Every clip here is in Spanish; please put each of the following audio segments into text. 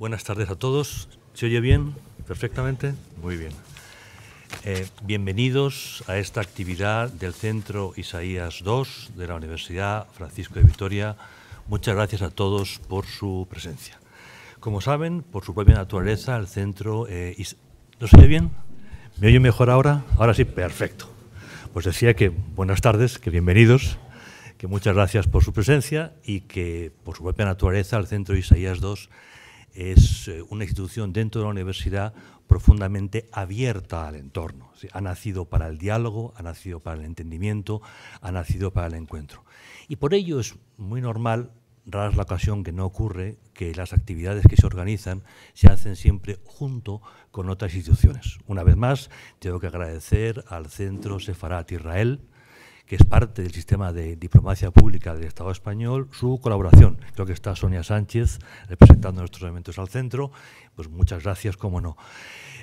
Buenas tardes a todos. ¿Se oye bien? ¿Perfectamente? Muy bien. Eh, bienvenidos a esta actividad del Centro Isaías II de la Universidad Francisco de Vitoria. Muchas gracias a todos por su presencia. Como saben, por su propia naturaleza, el centro... Eh, se oye bien? ¿Me oye mejor ahora? Ahora sí, perfecto. Pues decía que buenas tardes, que bienvenidos, que muchas gracias por su presencia y que por su propia naturaleza el Centro Isaías II es eh, una institución dentro de la universidad profundamente abierta al entorno. Ha nacido para el diálogo, ha nacido para el entendimiento, ha nacido para el encuentro. Y por ello es muy normal, rara es la ocasión que no ocurre, que las actividades que se organizan se hacen siempre junto con otras instituciones. Una vez más, tengo que agradecer al Centro Sefarat Israel, que es parte del sistema de diplomacia pública del Estado español, su colaboración. Creo que está Sonia Sánchez representando nuestros elementos al centro. Pues muchas gracias, cómo no.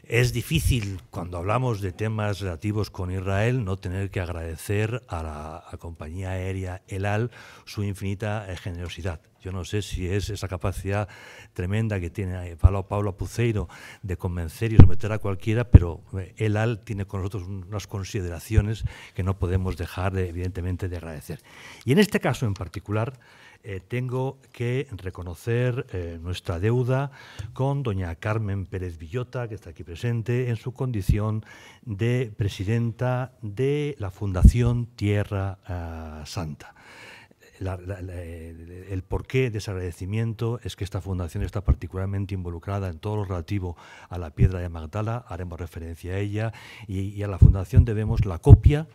Es difícil cuando hablamos de temas relativos con Israel no tener que agradecer a la compañía aérea El Al su infinita eh, generosidad. Yo no sé si es esa capacidad tremenda que tiene eh, Pablo, Pablo Puceiro de convencer y someter a cualquiera, pero eh, El Al tiene con nosotros unas consideraciones que no podemos dejar, evidentemente, de agradecer. Y en este caso en particular, eh, tengo que reconocer eh, nuestra deuda con doña Carmen Pérez Villota, que está aquí presente, en su condición de presidenta de la Fundación Tierra ah, Santa. Eh, el porqué de ese agradecimiento es que esta fundación está particularmente involucrada en todo lo relativo a la piedra de Magdala, haremos referencia a ella, y a la fundación debemos la copia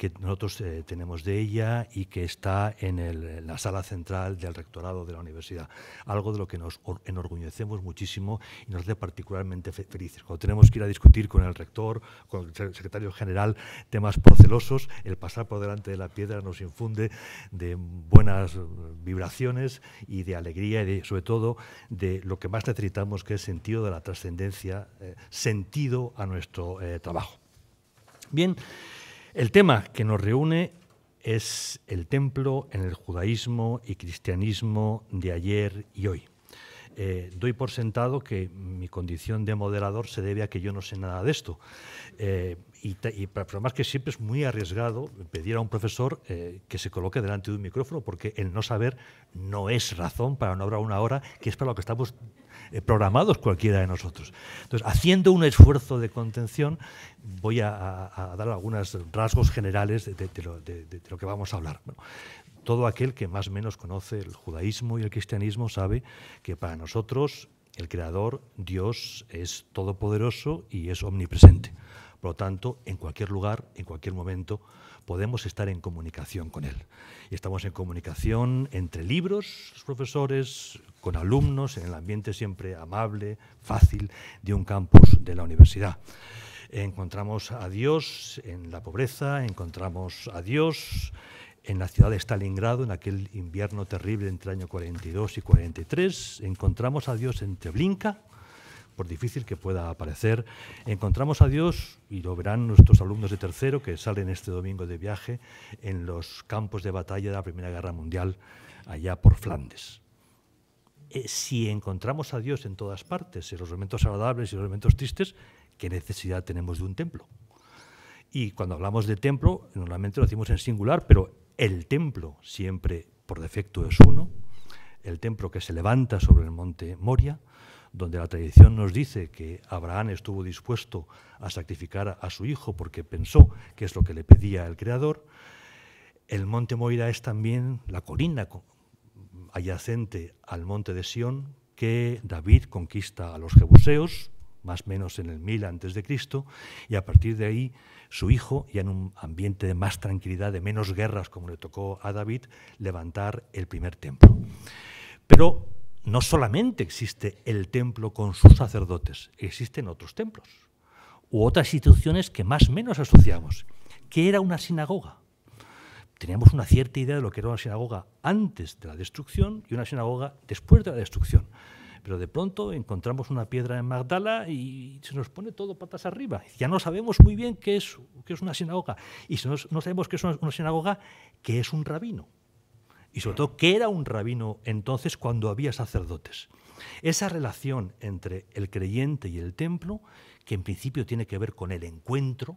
que nosotros eh, tenemos de ella y que está en, la sala central del rectorado de la universidad. Algo de lo que nos enorgullecemos muchísimo y nos hace particularmente felices. Cuando tenemos que ir a discutir con el rector, con el secretario general, temas procelosos, el pasar por delante de la piedra nos infunde de buenas vibraciones y de alegría y sobre todo de lo que más necesitamos, que es sentido de la trascendencia, eh, sentido a nuestro eh, trabajo. Bien. El tema que nos reúne es el templo en el judaísmo y cristianismo de ayer y hoy. Eh, doy por sentado que mi condición de moderador se debe a que yo no sé nada de esto. Eh, y, para más que siempre es muy arriesgado pedir a un profesor eh, que se coloque delante de un micrófono, porque el no saber no es razón para no hablar una hora, que es para lo que estamos eh, programados cualquiera de nosotros. Entonces, haciendo un esfuerzo de contención, voy a, dar algunos rasgos generales de, lo, que vamos a hablar. todo aquel que más o menos conoce el judaísmo y el cristianismo sabe que para nosotros el Creador, Dios, es todopoderoso y es omnipresente. Por lo tanto, en cualquier lugar, en cualquier momento, podemos estar en comunicación con él. Y estamos en comunicación entre libros, los profesores, con alumnos, en el ambiente siempre amable, fácil de un campus de la universidad. Encontramos a Dios en la pobreza, encontramos a Dios en la ciudad de Stalingrado, en aquel invierno terrible entre el año 42 y 43, encontramos a Dios en Teblinka, por difícil que pueda parecer. Encontramos a Dios, y lo verán nuestros alumnos de tercero que salen este domingo de viaje, en los campos de batalla de la Primera Guerra Mundial, allá por Flandes. Eh, si encontramos a Dios en todas partes, en los momentos agradables y en los momentos tristes, ¿qué necesidad tenemos de un templo? Y cuando hablamos de templo, normalmente lo decimos en singular, pero el templo siempre por defecto es uno, el templo que se levanta sobre el monte Moria, donde la tradición nos dice que Abraham estuvo dispuesto a sacrificar a su hijo porque pensó que es lo que le pedía el Creador, el monte Moira es también la colina adyacente al monte de Sión que David conquista a los jebuseos, más o menos en el mil antes de Cristo, y a partir de ahí su hijo, ya en un ambiente de más tranquilidad, de menos guerras como le tocó a David, levantar el primer templo. Pero no solamente existe el templo con sus sacerdotes, existen otros templos u otras instituciones que más o menos asociamos. ¿Qué era una sinagoga? Teníamos una cierta idea de lo que era una sinagoga antes de la destrucción y una sinagoga después de la destrucción. Pero de pronto encontramos una piedra en Magdala y se nos pone todo patas arriba. Ya no sabemos muy bien qué es, una sinagoga. Y si no sabemos qué es una sinagoga, que es un rabino y sobre todo qué era un rabino entonces cuando había sacerdotes. Esa relación entre el creyente y el templo, que en principio tiene que ver con el encuentro,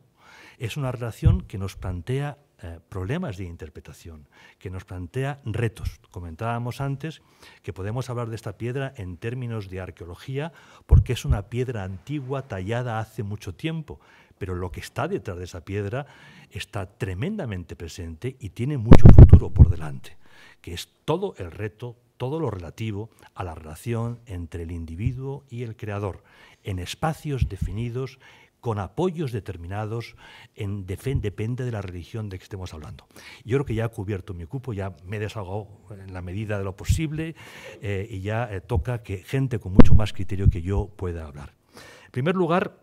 es una relación que nos plantea eh, problemas de interpretación, que nos plantea retos. Comentábamos antes que podemos hablar de esta piedra en términos de arqueología porque es una piedra antigua tallada hace mucho tiempo, pero lo que está detrás de esa piedra está tremendamente presente y tiene mucho futuro por delante que es todo el reto, todo lo relativo a la relación entre el individuo y el creador, en espacios definidos, con apoyos determinados, en, depende de la religión de que estemos hablando. Yo creo que ya he cubierto mi cupo, ya me he desahogado en la medida de lo posible eh, y ya eh, toca que gente con mucho más criterio que yo pueda hablar. En primer lugar,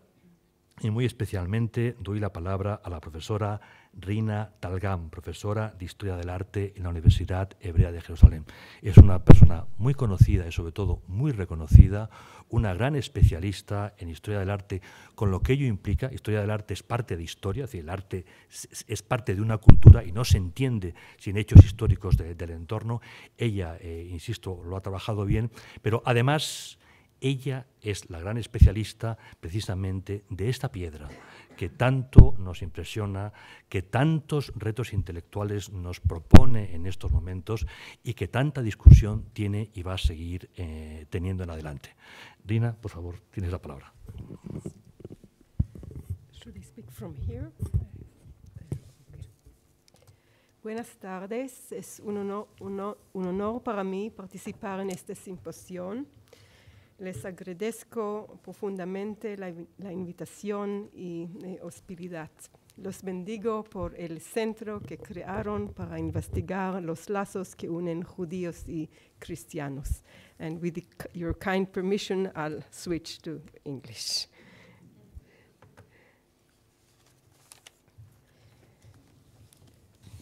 y muy especialmente doy la palabra a la profesora Rina Talgam, profesora de Historia del Arte en la Universidad Hebrea de Jerusalén. Es una persona muy conocida y sobre todo muy reconocida, una gran especialista en Historia del Arte, con lo que ello implica, Historia del Arte es parte de historia, es decir, el arte es, parte de una cultura y no se entiende sin hechos históricos del entorno. Ella, eh, insisto, lo ha trabajado bien, pero además ella es la gran especialista precisamente de esta piedra que tanto nos impresiona, que tantos retos intelectuales nos propone en estos momentos y que tanta discusión tiene y va a seguir eh, teniendo en adelante. Rina, por favor, tienes la palabra. Buenas tardes, es un honor, un honor para mí participar en esta simposión les agradezco profundamente la, invitación y eh, hospitalidad. Los bendigo por el centro que crearon para investigar los lazos que unen judíos y cristianos. And with your kind permission, I'll switch to English.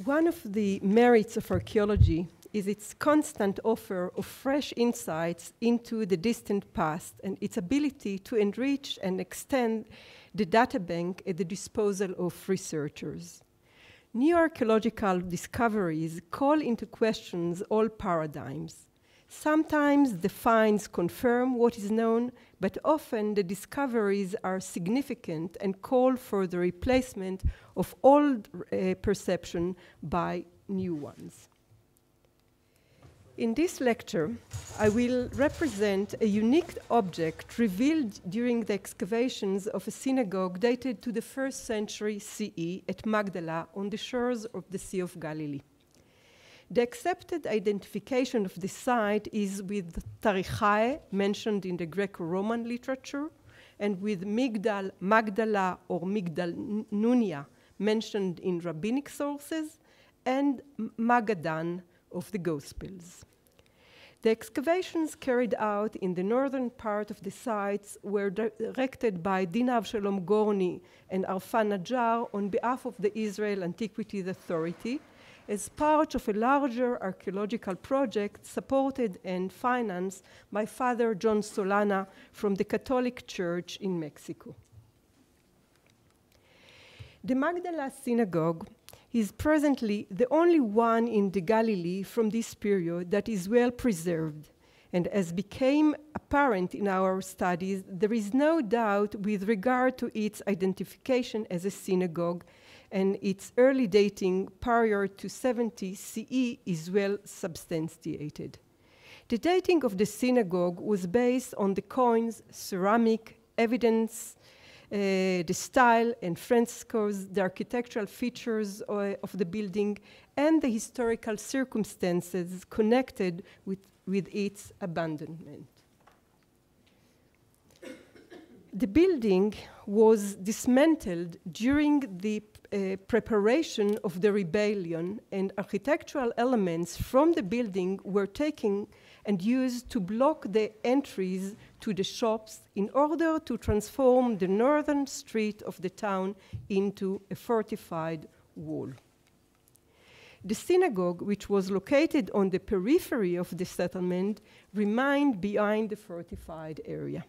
One of the merits of archaeology is its constant offer of fresh insights into the distant past and its ability to enrich and extend the data bank at the disposal of researchers. New archaeological discoveries call into question all paradigms. Sometimes the finds confirm what is known, but often the discoveries are significant and call for the replacement of old uh, perception by new ones. In this lecture, I will represent a unique object revealed during the excavations of a synagogue dated to the first century CE at Magdala on the shores of the Sea of Galilee. The accepted identification of the site is with Tarichae, mentioned in the Greco Roman literature, and with Migdal Magdala or Migdal Nunia, mentioned in rabbinic sources, and Magadan of the Gospels. The excavations carried out in the northern part of the sites were directed by Dinav Shalom Gorni and Arfan Najjar on behalf of the Israel Antiquities Authority as part of a larger archaeological project supported and financed by Father John Solana from the Catholic Church in Mexico. The Magdala Synagogue he is presently the only one in the Galilee from this period that is well preserved. And as became apparent in our studies, there is no doubt with regard to its identification as a synagogue, and its early dating prior to 70 CE is well substantiated. The dating of the synagogue was based on the coins, ceramic, evidence uh, the style and frescoes, the architectural features uh, of the building, and the historical circumstances connected with, with its abandonment. the building was dismantled during the uh, preparation of the rebellion, and architectural elements from the building were taken and used to block the entries to the shops in order to transform the northern street of the town into a fortified wall. The synagogue, which was located on the periphery of the settlement, remained behind the fortified area.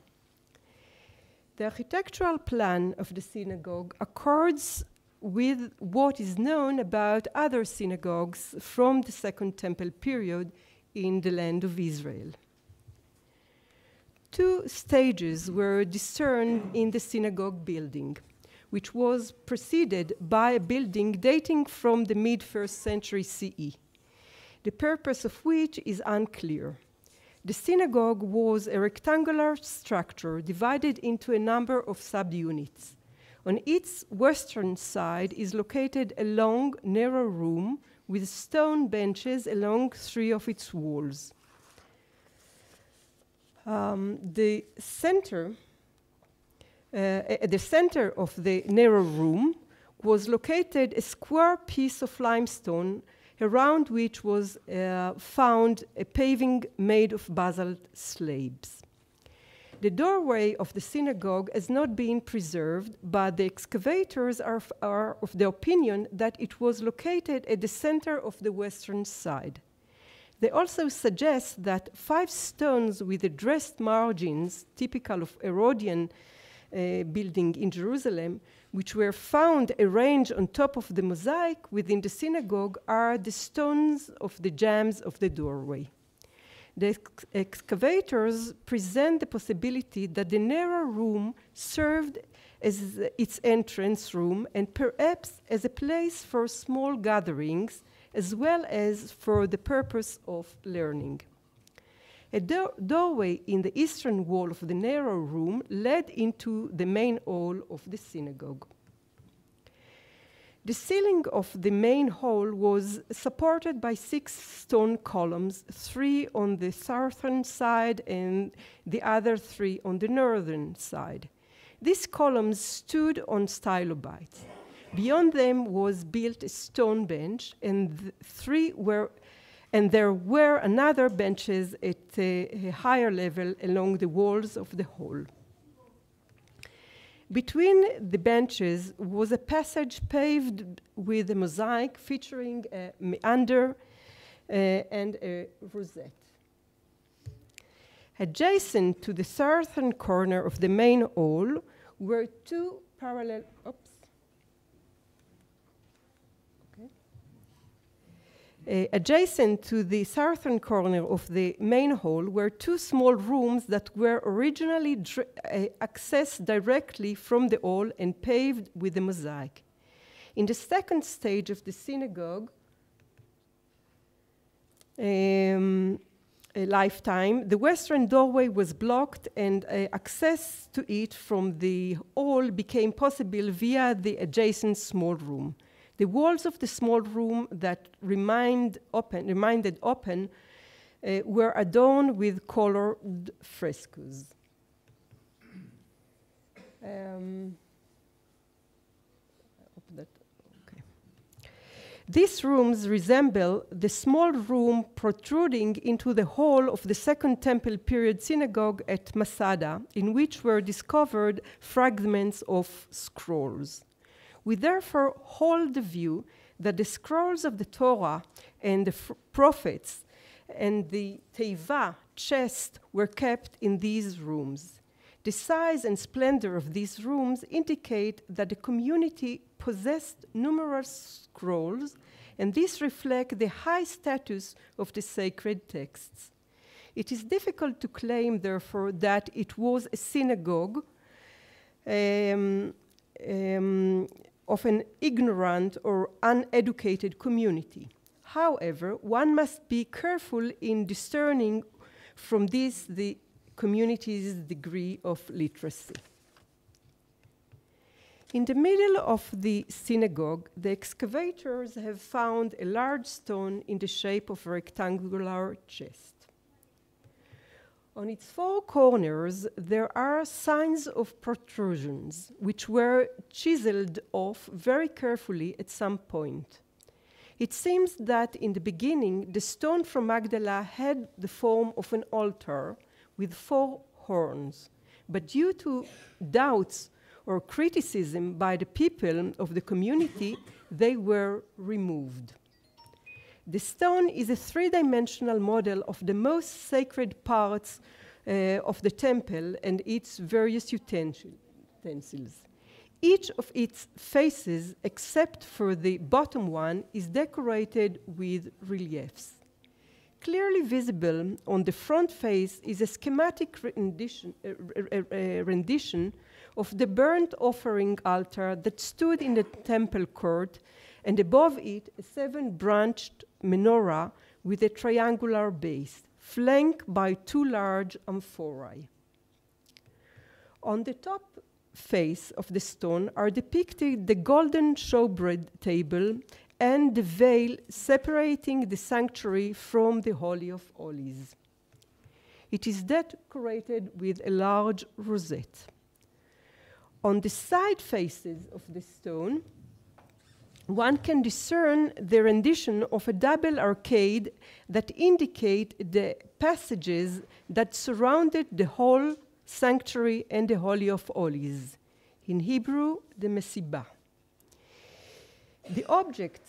The architectural plan of the synagogue accords with what is known about other synagogues from the Second Temple period in the land of Israel. Two stages were discerned in the synagogue building, which was preceded by a building dating from the mid first century CE, the purpose of which is unclear. The synagogue was a rectangular structure divided into a number of subunits. On its western side is located a long, narrow room with stone benches along three of its walls. Um, the center, uh, at the center of the narrow room was located a square piece of limestone around which was uh, found a paving made of basalt slabs. The doorway of the synagogue has not been preserved, but the excavators are, are of the opinion that it was located at the center of the western side. They also suggest that five stones with addressed margins, typical of Herodian uh, building in Jerusalem, which were found arranged on top of the mosaic within the synagogue, are the stones of the jambs of the doorway. The ex excavators present the possibility that the narrow room served as its entrance room and perhaps as a place for small gatherings as well as for the purpose of learning. A do doorway in the eastern wall of the narrow room led into the main hall of the synagogue. The ceiling of the main hall was supported by six stone columns, three on the southern side and the other three on the northern side. These columns stood on stylobites. Beyond them was built a stone bench, and three were, and there were another benches at a, a higher level along the walls of the hall. Between the benches was a passage paved with a mosaic featuring a meander uh, and a rosette. Adjacent to the southern corner of the main hall were two parallel, Uh, adjacent to the southern corner of the main hall were two small rooms that were originally uh, accessed directly from the hall and paved with a mosaic. In the second stage of the synagogue, um, a lifetime, the western doorway was blocked and uh, access to it from the hall became possible via the adjacent small room. The walls of the small room that remained open, reminded open uh, were adorned with colored frescoes. Um, These rooms resemble the small room protruding into the hall of the Second Temple period synagogue at Masada, in which were discovered fragments of scrolls. We therefore hold the view that the scrolls of the Torah and the prophets and the teiva chest, were kept in these rooms. The size and splendor of these rooms indicate that the community possessed numerous scrolls, and this reflects the high status of the sacred texts. It is difficult to claim, therefore, that it was a synagogue. Um, um, of an ignorant or uneducated community. However, one must be careful in discerning from this the community's degree of literacy. In the middle of the synagogue, the excavators have found a large stone in the shape of a rectangular chest. On its four corners, there are signs of protrusions, which were chiseled off very carefully at some point. It seems that in the beginning, the stone from Magdala had the form of an altar with four horns, but due to doubts or criticism by the people of the community, they were removed. The stone is a three-dimensional model of the most sacred parts uh, of the temple and its various utensils. Each of its faces, except for the bottom one, is decorated with reliefs. Clearly visible on the front face is a schematic rendition, uh, uh rendition of the burnt offering altar that stood in the temple court and above it a seven branched menorah with a triangular base, flanked by two large amphorae. On the top face of the stone are depicted the golden showbread table and the veil separating the sanctuary from the Holy of Holies. It is decorated with a large rosette. On the side faces of the stone, one can discern the rendition of a double arcade that indicate the passages that surrounded the whole sanctuary and the Holy of Holies. In Hebrew, the Mesibah. The object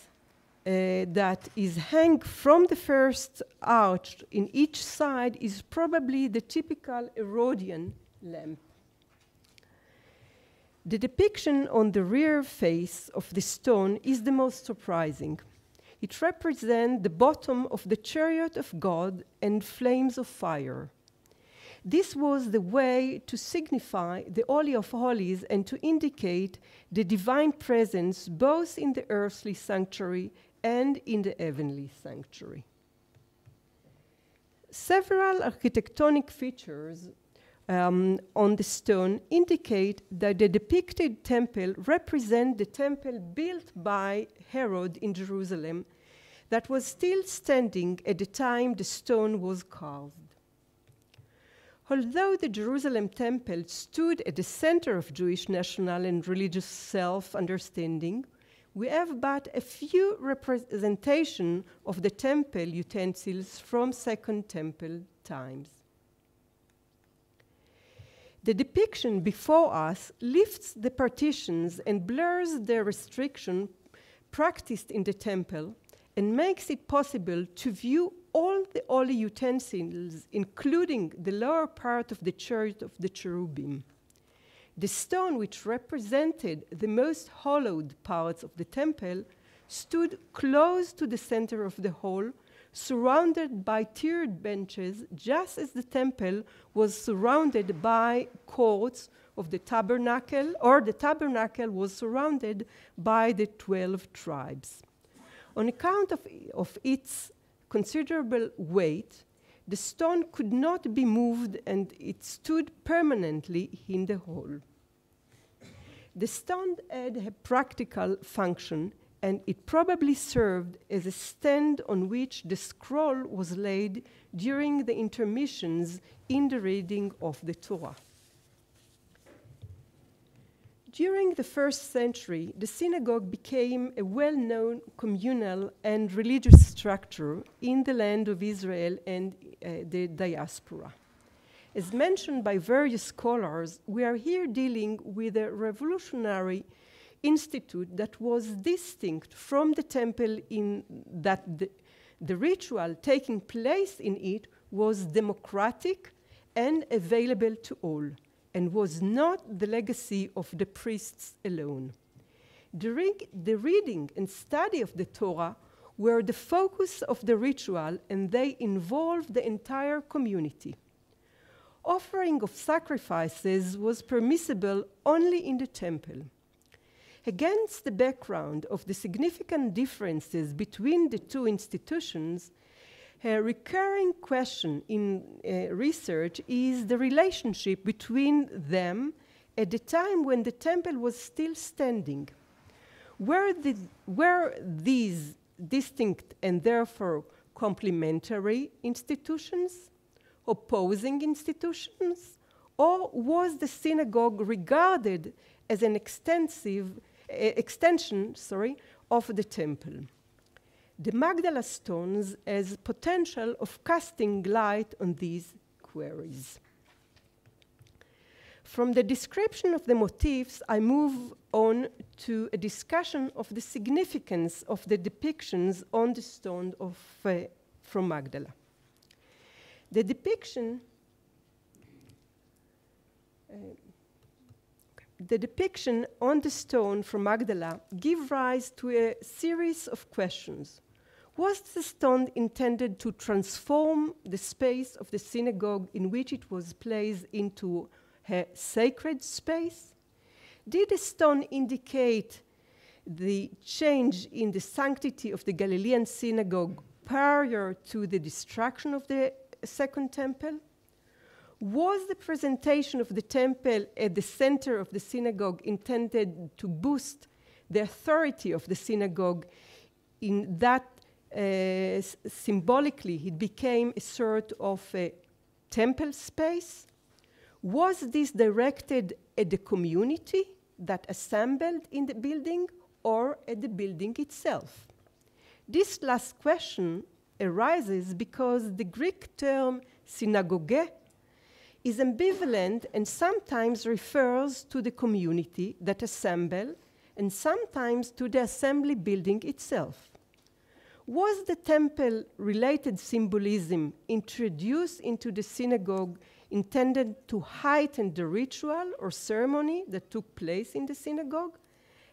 uh, that is hung from the first arch in each side is probably the typical Herodian lamp. The depiction on the rear face of the stone is the most surprising. It represents the bottom of the chariot of God and flames of fire. This was the way to signify the Holy of Holies and to indicate the divine presence both in the earthly sanctuary and in the heavenly sanctuary. Several architectonic features um, on the stone indicate that the depicted temple represent the temple built by Herod in Jerusalem that was still standing at the time the stone was carved. Although the Jerusalem temple stood at the center of Jewish national and religious self-understanding, we have but a few representation of the temple utensils from Second Temple times. The depiction before us lifts the partitions and blurs the restriction practiced in the temple and makes it possible to view all the holy utensils, including the lower part of the church of the cherubim. The stone which represented the most hollowed parts of the temple stood close to the center of the hall surrounded by tiered benches, just as the temple was surrounded by courts of the tabernacle, or the tabernacle was surrounded by the 12 tribes. On account of, of its considerable weight, the stone could not be moved and it stood permanently in the hall. The stone had a practical function and it probably served as a stand on which the scroll was laid during the intermissions in the reading of the Torah. During the first century, the synagogue became a well known communal and religious structure in the land of Israel and uh, the diaspora. As mentioned by various scholars, we are here dealing with a revolutionary institute that was distinct from the temple in that the, the ritual taking place in it was democratic and available to all, and was not the legacy of the priests alone. During the reading and study of the Torah were the focus of the ritual, and they involved the entire community. Offering of sacrifices was permissible only in the temple. Against the background of the significant differences between the two institutions, a recurring question in uh, research is the relationship between them at the time when the temple was still standing. Were, the, were these distinct and therefore complementary institutions, opposing institutions, or was the synagogue regarded as an extensive extension sorry, of the temple. The Magdala stones has potential of casting light on these queries. From the description of the motifs, I move on to a discussion of the significance of the depictions on the stone of, uh, from Magdala. The depiction, uh, the depiction on the stone from Magdala give rise to a series of questions. Was the stone intended to transform the space of the synagogue in which it was placed into a sacred space? Did the stone indicate the change in the sanctity of the Galilean synagogue prior to the destruction of the Second Temple? Was the presentation of the temple at the center of the synagogue intended to boost the authority of the synagogue in that uh, symbolically it became a sort of a temple space? Was this directed at the community that assembled in the building or at the building itself? This last question arises because the Greek term synagogue is ambivalent and sometimes refers to the community that assemble and sometimes to the assembly building itself. Was the temple related symbolism introduced into the synagogue intended to heighten the ritual or ceremony that took place in the synagogue?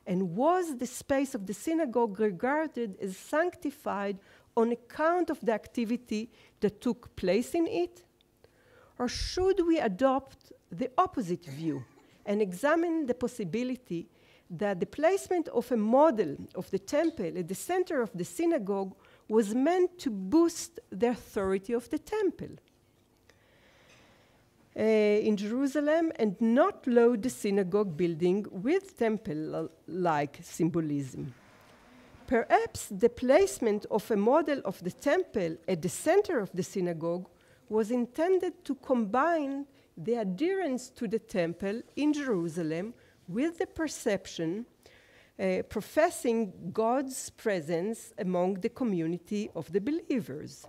And was the space of the synagogue regarded as sanctified on account of the activity that took place in it? Or should we adopt the opposite view and examine the possibility that the placement of a model of the temple at the center of the synagogue was meant to boost the authority of the temple uh, in Jerusalem and not load the synagogue building with temple like symbolism. Perhaps the placement of a model of the temple at the center of the synagogue was intended to combine the adherence to the temple in Jerusalem with the perception uh, professing God's presence among the community of the believers.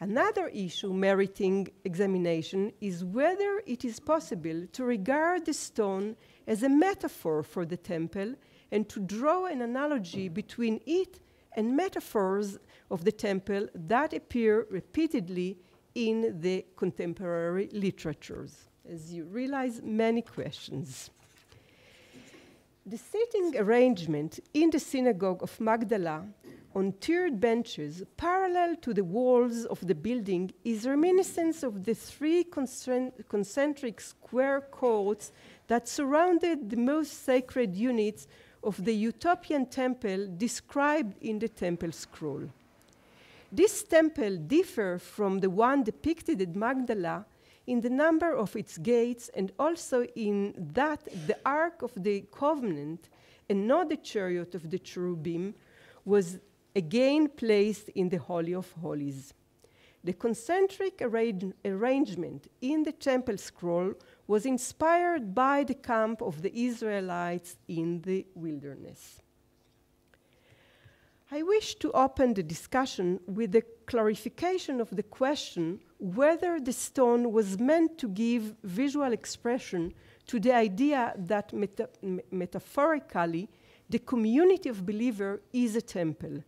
Another issue meriting examination is whether it is possible to regard the stone as a metaphor for the temple and to draw an analogy between it and metaphors of the temple that appear repeatedly in the contemporary literatures. As you realize, many questions. The seating arrangement in the synagogue of Magdala on tiered benches parallel to the walls of the building is reminiscent of the three concentric square courts that surrounded the most sacred units of the utopian temple described in the temple scroll. This temple differs from the one depicted at Magdala in the number of its gates and also in that the Ark of the Covenant and not the chariot of the cherubim was again placed in the Holy of Holies. The concentric arrangement in the temple scroll was inspired by the camp of the Israelites in the wilderness. I wish to open the discussion with a clarification of the question whether the stone was meant to give visual expression to the idea that meta metaphorically the community of believers is a temple.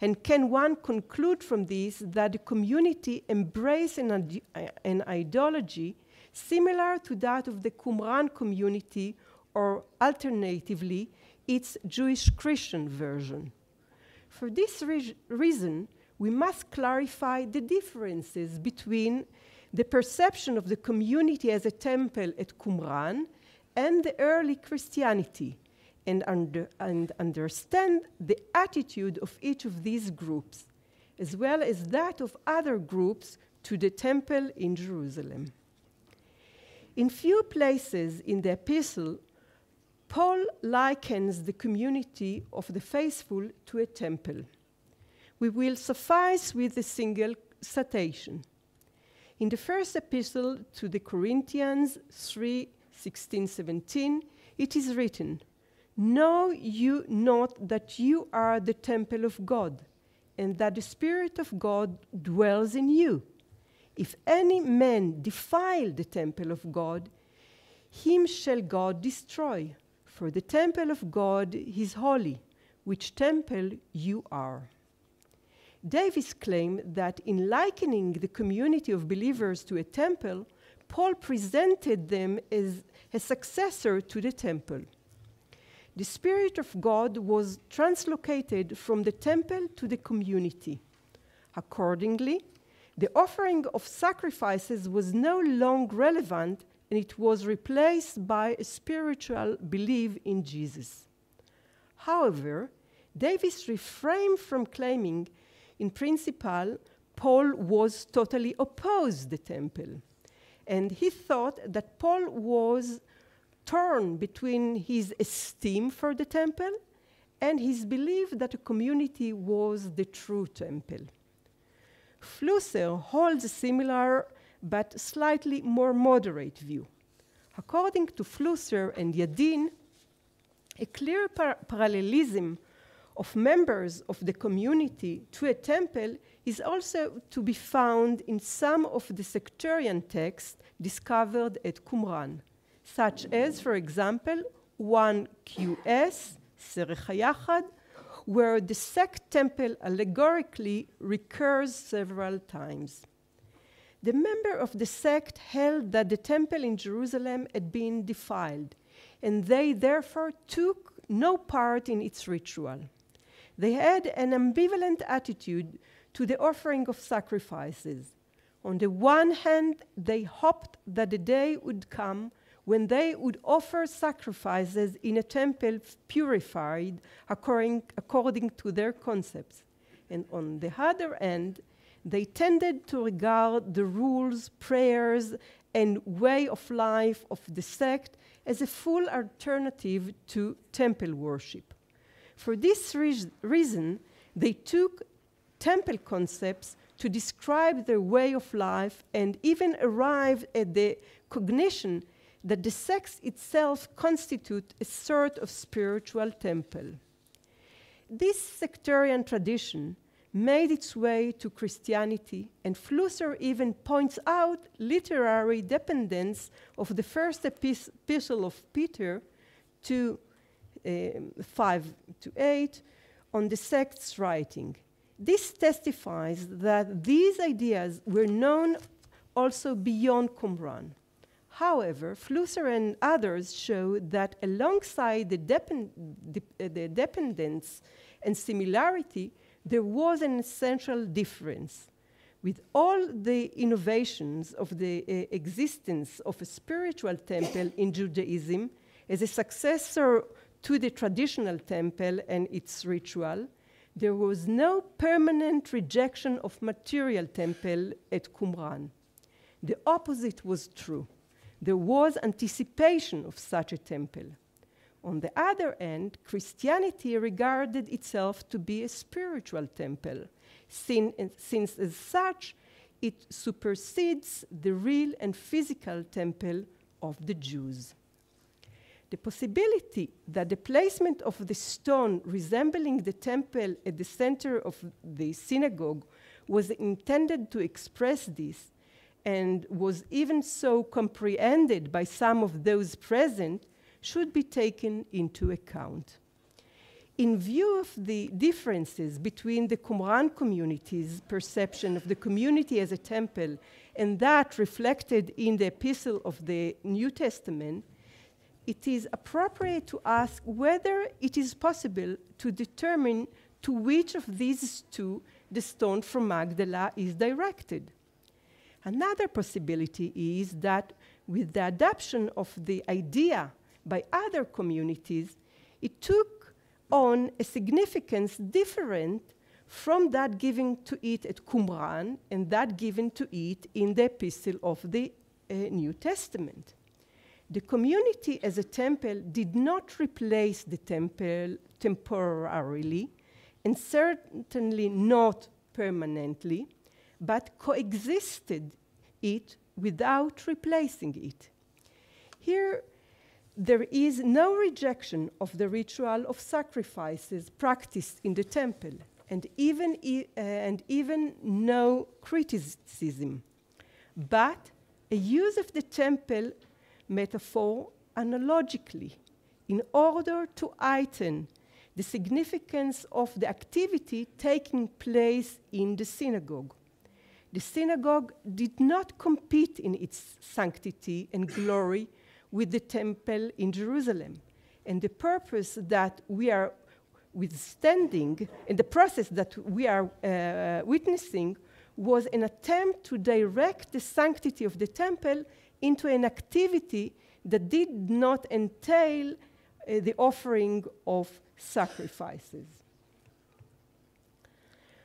And can one conclude from this that the community embraced an, an ideology similar to that of the Qumran community or alternatively its Jewish Christian version? for this re reason, we must clarify the differences between the perception of the community as a temple at Qumran and the early Christianity, and, under, and understand the attitude of each of these groups, as well as that of other groups to the temple in Jerusalem. In few places in the epistle, Paul likens the community of the faithful to a temple. We will suffice with a single citation. In the first epistle to the Corinthians 3 16 17, it is written, Know you not that you are the temple of God, and that the Spirit of God dwells in you? If any man defile the temple of God, him shall God destroy for the temple of God is holy, which temple you are. Davis claimed that in likening the community of believers to a temple, Paul presented them as a successor to the temple. The Spirit of God was translocated from the temple to the community. Accordingly, the offering of sacrifices was no longer relevant and it was replaced by a spiritual belief in Jesus. However, Davis refrained from claiming, in principle, Paul was totally opposed the temple. And he thought that Paul was torn between his esteem for the temple and his belief that a community was the true temple. Flusser holds a similar but slightly more moderate view. According to Flusser and Yadin, a clear par parallelism of members of the community to a temple is also to be found in some of the sectarian texts discovered at Qumran, such as, for example, 1QS, Serech where the sect temple allegorically recurs several times the member of the sect held that the temple in Jerusalem had been defiled, and they therefore took no part in its ritual. They had an ambivalent attitude to the offering of sacrifices. On the one hand, they hoped that the day would come when they would offer sacrifices in a temple purified according, according to their concepts. And on the other hand, they tended to regard the rules, prayers, and way of life of the sect as a full alternative to temple worship. For this re reason, they took temple concepts to describe their way of life and even arrived at the cognition that the sex itself constituted a sort of spiritual temple. This sectarian tradition made its way to Christianity, and Flusser even points out literary dependence of the first epistle of Peter to um, 5 to 8 on the sect's writing. This testifies that these ideas were known also beyond Qumran. However, Flusser and others show that alongside the, depend, uh, the dependence and similarity, there was an essential difference. With all the innovations of the uh, existence of a spiritual temple in Judaism as a successor to the traditional temple and its ritual, there was no permanent rejection of material temple at Qumran. The opposite was true. There was anticipation of such a temple. On the other end, Christianity regarded itself to be a spiritual temple, since as such, it supersedes the real and physical temple of the Jews. The possibility that the placement of the stone resembling the temple at the center of the synagogue was intended to express this and was even so comprehended by some of those present should be taken into account. In view of the differences between the Qumran community's perception of the community as a temple and that reflected in the epistle of the New Testament, it is appropriate to ask whether it is possible to determine to which of these two the stone from Magdala is directed. Another possibility is that with the adoption of the idea by other communities, it took on a significance different from that given to it at Qumran and that given to it in the epistle of the uh, New Testament. The community as a temple did not replace the temple temporarily, and certainly not permanently, but coexisted it without replacing it. Here there is no rejection of the ritual of sacrifices practiced in the temple, and even, uh, and even no criticism, but a use of the temple metaphor analogically in order to heighten the significance of the activity taking place in the synagogue. The synagogue did not compete in its sanctity and glory with the temple in Jerusalem. And the purpose that we are withstanding and the process that we are uh, witnessing was an attempt to direct the sanctity of the temple into an activity that did not entail uh, the offering of sacrifices.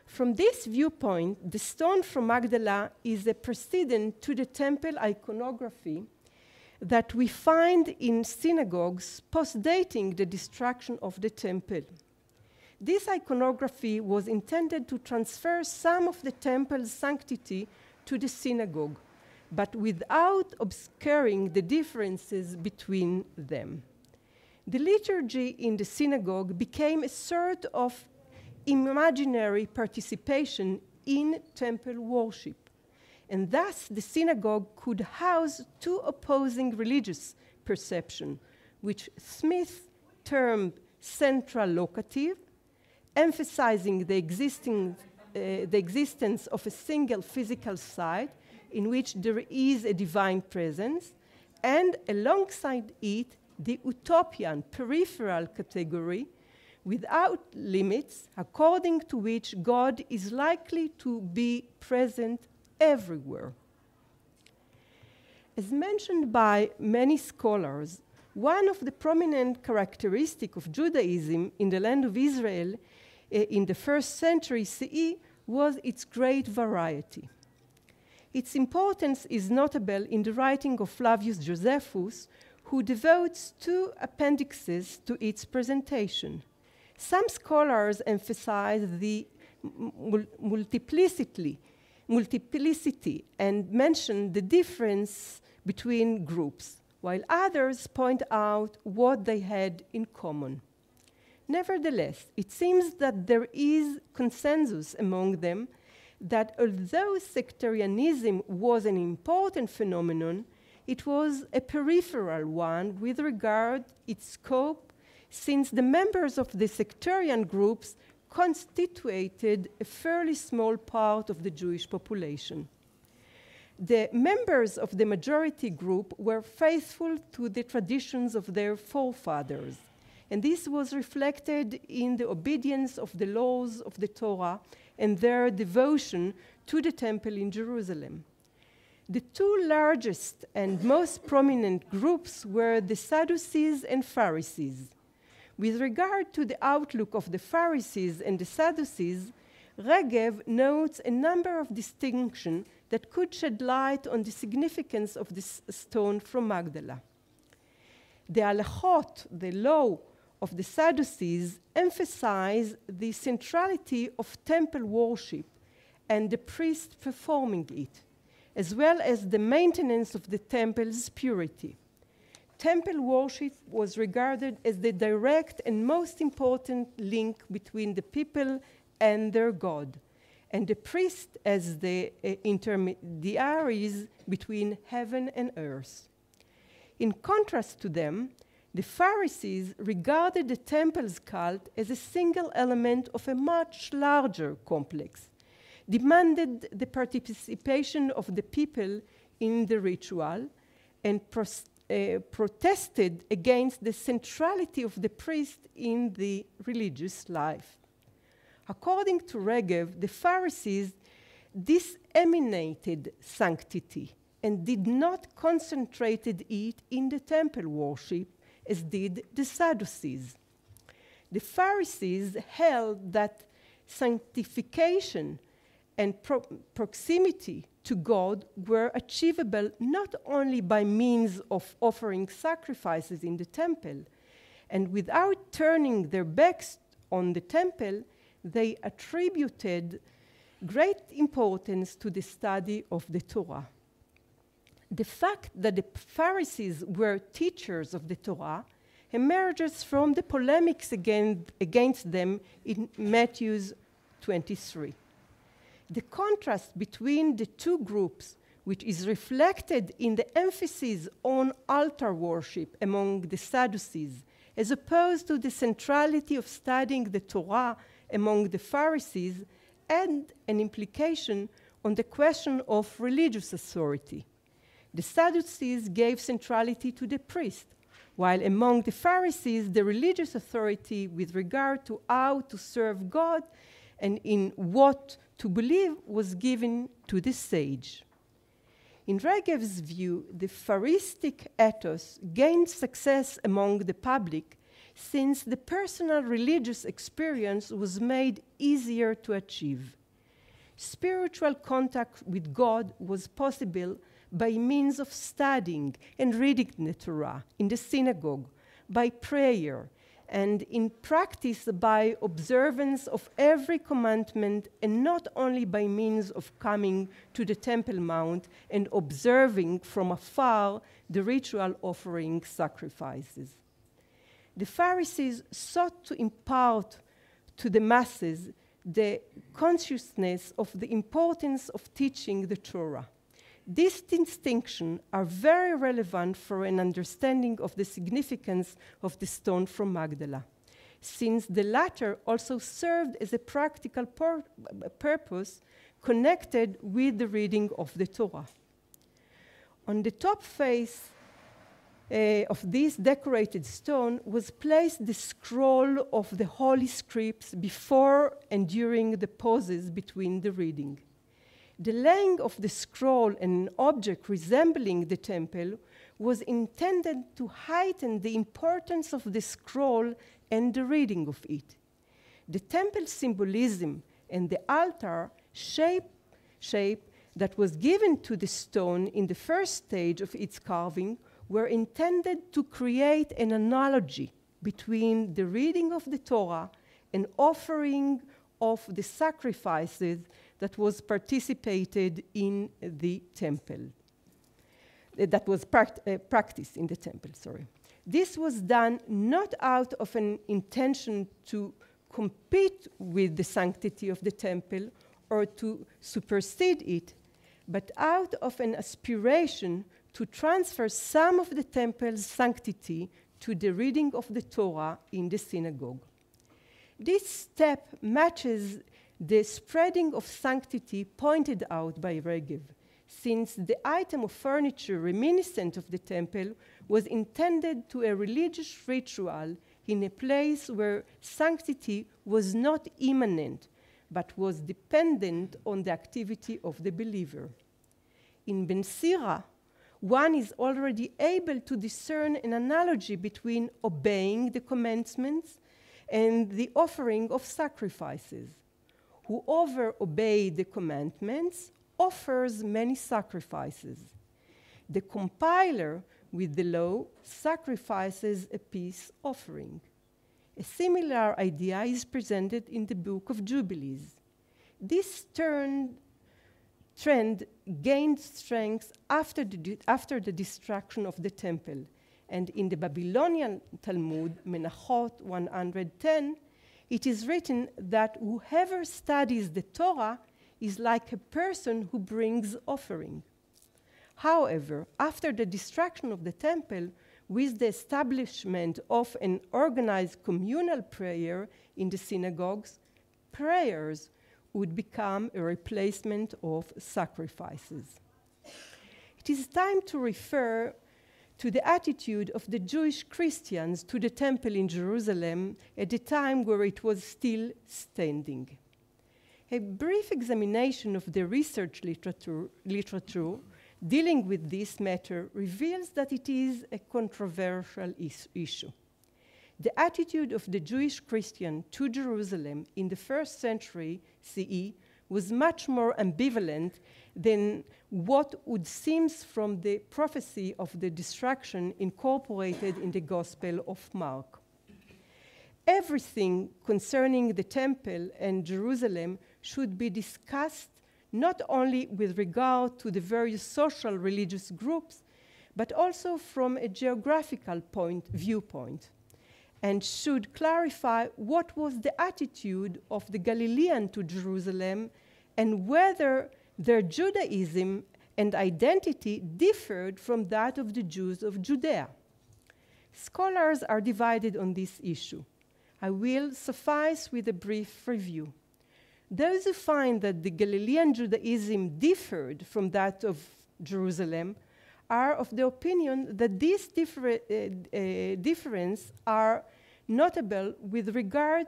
From this viewpoint, the stone from Magdala is a precedent to the temple iconography that we find in synagogues post-dating the destruction of the temple. This iconography was intended to transfer some of the temple's sanctity to the synagogue, but without obscuring the differences between them. The liturgy in the synagogue became a sort of imaginary participation in temple worship and thus the synagogue could house two opposing religious perception, which Smith termed central locative, emphasizing the, existing, uh, the existence of a single physical site in which there is a divine presence, and alongside it, the utopian peripheral category without limits, according to which God is likely to be present everywhere. As mentioned by many scholars, one of the prominent characteristics of Judaism in the land of Israel uh, in the first century CE was its great variety. Its importance is notable in the writing of Flavius Josephus, who devotes two appendices to its presentation. Some scholars emphasize the multiplicity multiplicity and mention the difference between groups, while others point out what they had in common. Nevertheless, it seems that there is consensus among them that although sectarianism was an important phenomenon, it was a peripheral one with regard its scope since the members of the sectarian groups constituted a fairly small part of the Jewish population. The members of the majority group were faithful to the traditions of their forefathers, and this was reflected in the obedience of the laws of the Torah and their devotion to the temple in Jerusalem. The two largest and most prominent groups were the Sadducees and Pharisees. With regard to the outlook of the Pharisees and the Sadducees, Regev notes a number of distinctions that could shed light on the significance of this stone from Magdala. The halachot, the law of the Sadducees, emphasize the centrality of temple worship and the priest performing it, as well as the maintenance of the temple's purity temple worship was regarded as the direct and most important link between the people and their God, and the priest as the uh, intermediaries between heaven and earth. In contrast to them, the Pharisees regarded the temple's cult as a single element of a much larger complex, demanded the participation of the people in the ritual, and prost uh, protested against the centrality of the priest in the religious life. According to Regev, the Pharisees disseminated sanctity and did not concentrate it in the temple worship as did the Sadducees. The Pharisees held that sanctification and pro proximity to God were achievable not only by means of offering sacrifices in the temple, and without turning their backs on the temple, they attributed great importance to the study of the Torah. The fact that the Pharisees were teachers of the Torah emerges from the polemics against, them in Matthew 23 the contrast between the two groups, which is reflected in the emphasis on altar worship among the Sadducees, as opposed to the centrality of studying the Torah among the Pharisees, and an implication on the question of religious authority. The Sadducees gave centrality to the priest, while among the Pharisees, the religious authority with regard to how to serve God and in what to believe was given to the sage. In Regev's view, the Pharistic ethos gained success among the public since the personal religious experience was made easier to achieve. Spiritual contact with God was possible by means of studying and reading the Torah in the synagogue, by prayer, and in practice by observance of every commandment, and not only by means of coming to the Temple Mount and observing from afar the ritual offering sacrifices. The Pharisees sought to impart to the masses the consciousness of the importance of teaching the Torah. These distinctions are very relevant for an understanding of the significance of the stone from Magdala, since the latter also served as a practical purpose connected with the reading of the Torah. On the top face uh, of this decorated stone was placed the scroll of the holy scripts before and during the pauses between the reading. The laying of the scroll and an object resembling the temple was intended to heighten the importance of the scroll and the reading of it. The temple symbolism and the altar shape, shape that was given to the stone in the first stage of its carving were intended to create an analogy between the reading of the Torah and offering of the sacrifices that was participated in the temple, uh, that was pract uh, practiced in the temple, sorry. This was done not out of an intention to compete with the sanctity of the temple or to supersede it, but out of an aspiration to transfer some of the temple's sanctity to the reading of the Torah in the synagogue. This step matches the spreading of sanctity pointed out by Regev, since the item of furniture reminiscent of the temple was intended to a religious ritual in a place where sanctity was not immanent, but was dependent on the activity of the believer. In Ben Sira, one is already able to discern an analogy between obeying the commandments and the offering of sacrifices over obey the commandments offers many sacrifices. The compiler with the law sacrifices a peace offering. A similar idea is presented in the Book of Jubilees. This turn, trend gained strength after the, after the destruction of the temple, and in the Babylonian Talmud, Menachot 110, it is written that whoever studies the Torah is like a person who brings offering. However, after the destruction of the temple, with the establishment of an organized communal prayer in the synagogues, prayers would become a replacement of sacrifices. It is time to refer to the attitude of the Jewish Christians to the temple in Jerusalem at the time where it was still standing. A brief examination of the research literature, literature dealing with this matter reveals that it is a controversial is issue. The attitude of the Jewish Christian to Jerusalem in the first century CE was much more ambivalent than what would seem from the prophecy of the destruction incorporated in the Gospel of Mark. Everything concerning the temple and Jerusalem should be discussed not only with regard to the various social religious groups, but also from a geographical point, viewpoint, and should clarify what was the attitude of the Galilean to Jerusalem and whether their Judaism and identity differed from that of the Jews of Judea. Scholars are divided on this issue. I will suffice with a brief review. Those who find that the Galilean Judaism differed from that of Jerusalem are of the opinion that these differ uh, uh, differences are notable with regard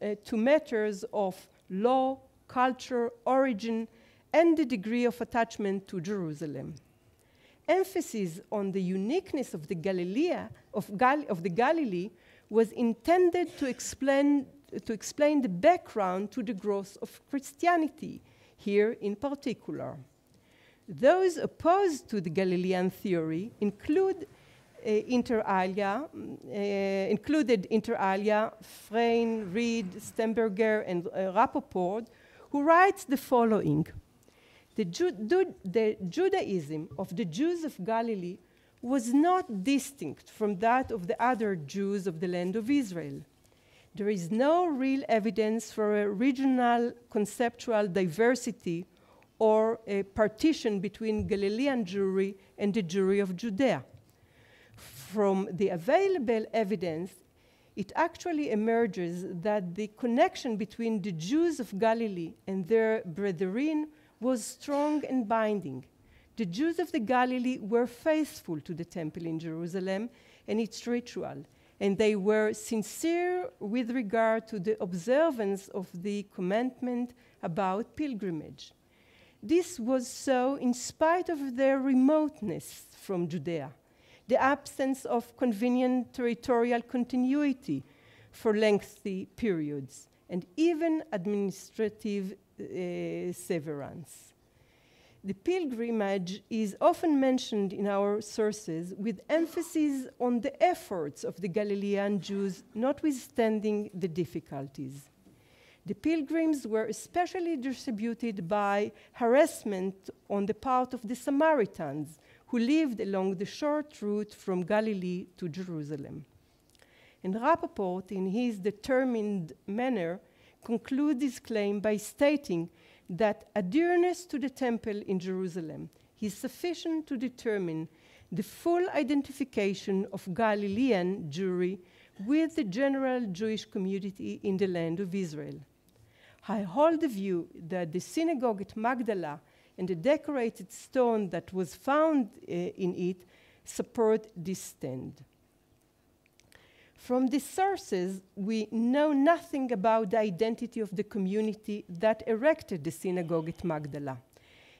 uh, to matters of law, culture, origin, and the degree of attachment to Jerusalem. Emphasis on the uniqueness of the Galilee, of, Gal of the Galilee was intended to explain, to explain the background to the growth of Christianity, here in particular. Those opposed to the Galilean theory include uh, inter alia, uh, included inter alia Frein, Reed, Stemberger, and uh, Rappaport, who writes the following. The, Ju the, Judaism of the Jews of Galilee was not distinct from that of the other Jews of the land of Israel. There is no real evidence for a regional conceptual diversity or a partition between Galilean Jewry and the Jewry of Judea. From the available evidence, it actually emerges that the connection between the Jews of Galilee and their brethren was strong and binding. The Jews of the Galilee were faithful to the temple in Jerusalem and its ritual, and they were sincere with regard to the observance of the commandment about pilgrimage. This was so in spite of their remoteness from Judea, the absence of convenient territorial continuity for lengthy periods, and even administrative uh, severance. The pilgrimage is often mentioned in our sources with emphasis on the efforts of the Galilean Jews, notwithstanding the difficulties. The pilgrims were especially distributed by harassment on the part of the Samaritans, who lived along the short route from Galilee to Jerusalem. And Rappaport, in his determined manner, Conclude this claim by stating that adherence to the temple in Jerusalem is sufficient to determine the full identification of Galilean Jewry with the general Jewish community in the land of Israel. I hold the view that the synagogue at Magdala and the decorated stone that was found uh, in it support this stand. From these sources, we know nothing about the identity of the community that erected the synagogue at Magdala.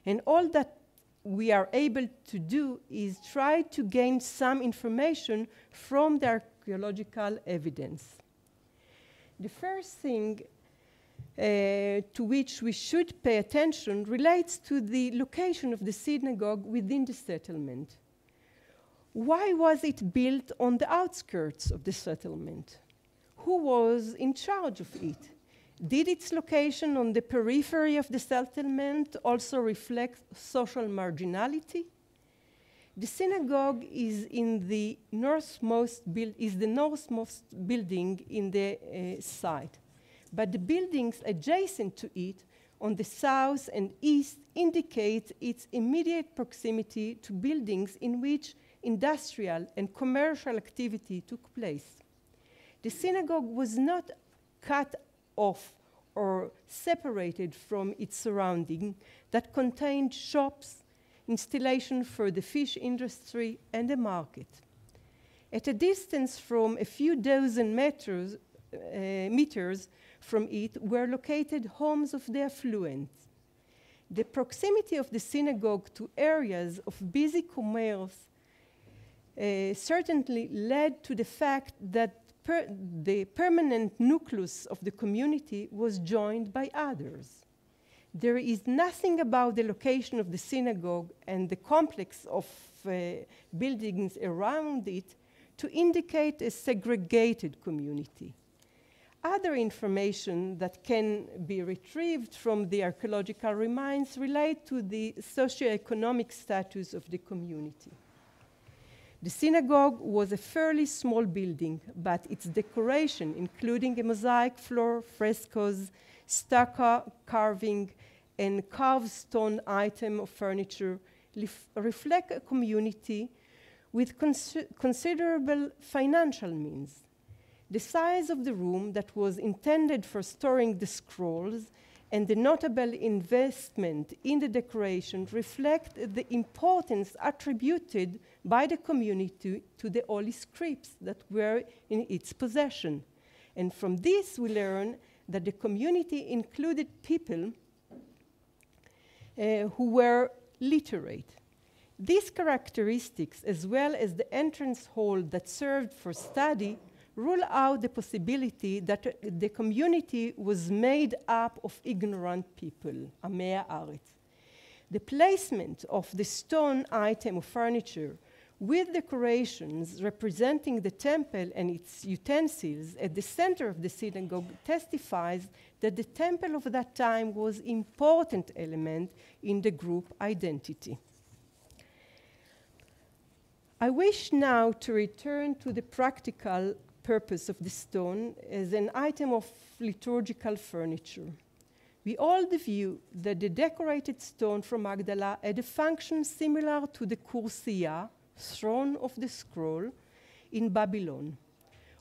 And all that we are able to do is try to gain some information from the archaeological evidence. The first thing uh, to which we should pay attention relates to the location of the synagogue within the settlement. Why was it built on the outskirts of the settlement? Who was in charge of it? Did its location on the periphery of the settlement also reflect social marginality? The synagogue is in the northmost is the northmost building in the uh, site, but the buildings adjacent to it on the south and east indicate its immediate proximity to buildings in which industrial and commercial activity took place. The synagogue was not cut off or separated from its surrounding that contained shops, installation for the fish industry, and a market. At a distance from a few dozen meters, uh, meters from it were located homes of the affluent. The proximity of the synagogue to areas of busy commerce uh, certainly led to the fact that per the permanent nucleus of the community was joined by others. There is nothing about the location of the synagogue and the complex of uh, buildings around it to indicate a segregated community. Other information that can be retrieved from the archaeological remains relate to the socioeconomic status of the community. The synagogue was a fairly small building, but its decoration, including a mosaic floor, frescoes, stucco carving, and carved stone item of furniture, reflect a community with cons considerable financial means. The size of the room that was intended for storing the scrolls and the notable investment in the decoration reflect the importance attributed by the community to the holy scripts that were in its possession. And from this we learn that the community included people uh, who were literate. These characteristics, as well as the entrance hall that served for study, rule out the possibility that the community was made up of ignorant people, Amea Aretz. The placement of the stone item of furniture with decorations representing the temple and its utensils at the center of the synagogue testifies that the temple of that time was important element in the group identity. I wish now to return to the practical purpose of the stone as an item of liturgical furniture. We hold the view that the decorated stone from Magdala had a function similar to the kursiya, throne of the scroll, in Babylon,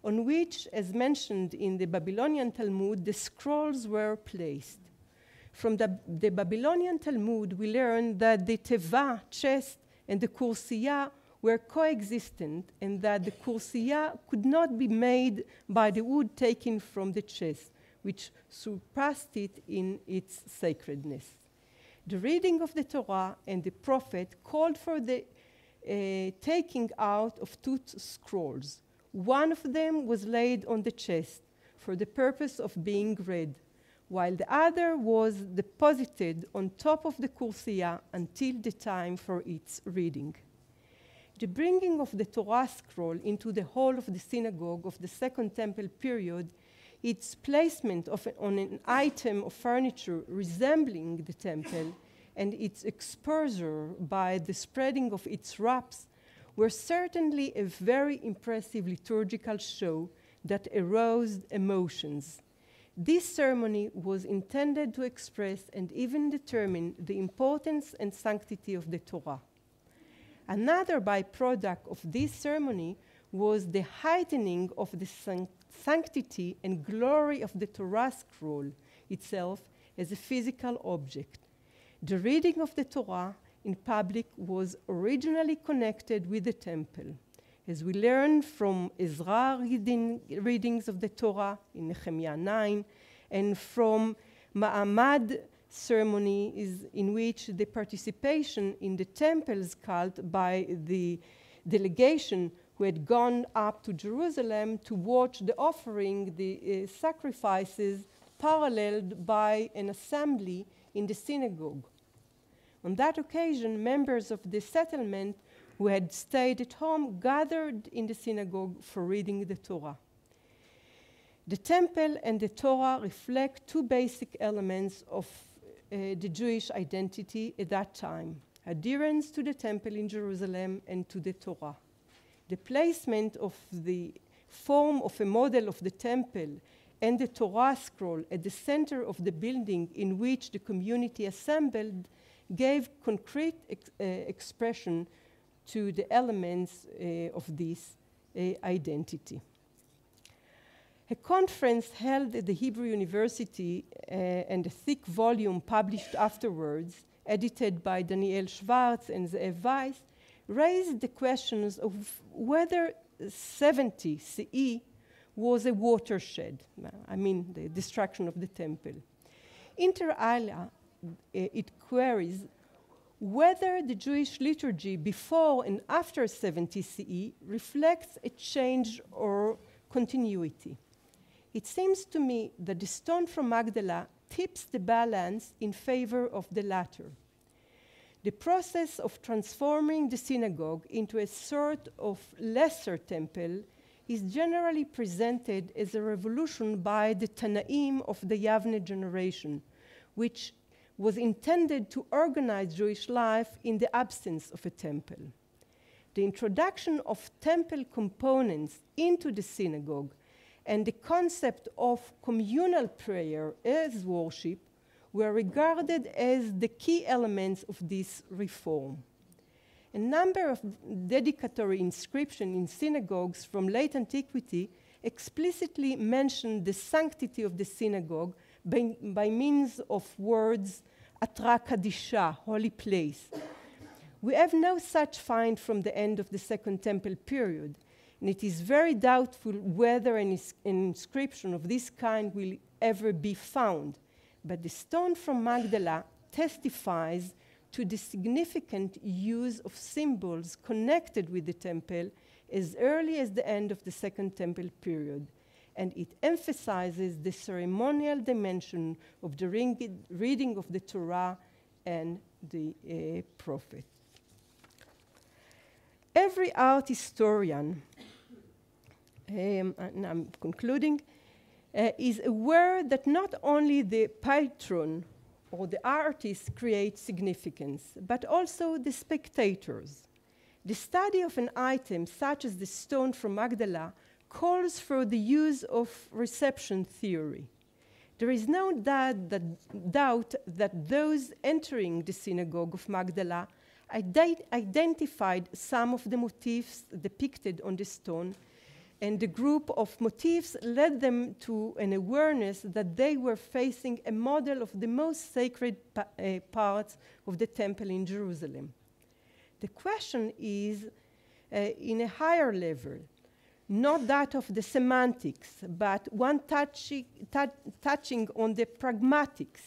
on which, as mentioned in the Babylonian Talmud, the scrolls were placed. From the, the Babylonian Talmud, we learn that the teva, chest, and the kursiya were coexistent and that the kursiya could not be made by the wood taken from the chest, which surpassed it in its sacredness. The reading of the Torah and the prophet called for the uh, taking out of two scrolls. One of them was laid on the chest for the purpose of being read, while the other was deposited on top of the kursiya until the time for its reading the bringing of the Torah scroll into the hall of the synagogue of the Second Temple period, its placement of, on an item of furniture resembling the temple, and its exposure by the spreading of its wraps were certainly a very impressive liturgical show that aroused emotions. This ceremony was intended to express and even determine the importance and sanctity of the Torah. Another byproduct of this ceremony was the heightening of the sanctity and glory of the Torah scroll itself as a physical object. The reading of the Torah in public was originally connected with the temple. As we learn from Ezra reading, readings of the Torah in Nehemiah 9 and from Ma'amad ceremony is in which the participation in the temple's cult by the delegation who had gone up to Jerusalem to watch the offering, the uh, sacrifices, paralleled by an assembly in the synagogue. On that occasion, members of the settlement who had stayed at home gathered in the synagogue for reading the Torah. The temple and the Torah reflect two basic elements of uh, the Jewish identity at that time, adherence to the temple in Jerusalem and to the Torah. The placement of the form of a model of the temple and the Torah scroll at the center of the building in which the community assembled gave concrete ex uh, expression to the elements uh, of this uh, identity a conference held at the Hebrew University uh, and a thick volume published afterwards, edited by Daniel Schwartz and Zeev Weiss, raised the questions of whether 70 CE was a watershed, I mean the destruction of the temple. Inter alia, uh, it queries whether the Jewish liturgy before and after 70 CE reflects a change or continuity. It seems to me that the stone from Magdala tips the balance in favor of the latter. The process of transforming the synagogue into a sort of lesser temple is generally presented as a revolution by the Tanaim of the Yavne generation, which was intended to organize Jewish life in the absence of a temple. The introduction of temple components into the synagogue and the concept of communal prayer as worship were regarded as the key elements of this reform. A number of dedicatory inscriptions in synagogues from late antiquity explicitly mention the sanctity of the synagogue by, by means of words Atra holy place. we have no such find from the end of the Second Temple period, and it is very doubtful whether an, an inscription of this kind will ever be found. But the stone from Magdala testifies to the significant use of symbols connected with the temple as early as the end of the Second Temple period, and it emphasizes the ceremonial dimension of the reading of the Torah and the uh, prophet. Every art historian um, and I'm concluding, uh, is aware that not only the patron or the artist creates significance, but also the spectators. The study of an item, such as the stone from Magdala, calls for the use of reception theory. There is no doubt that, doubt that those entering the synagogue of Magdala ident identified some of the motifs depicted on the stone and the group of motifs led them to an awareness that they were facing a model of the most sacred pa uh, parts of the temple in Jerusalem. The question is uh, in a higher level, not that of the semantics, but one touchy, touching on the pragmatics.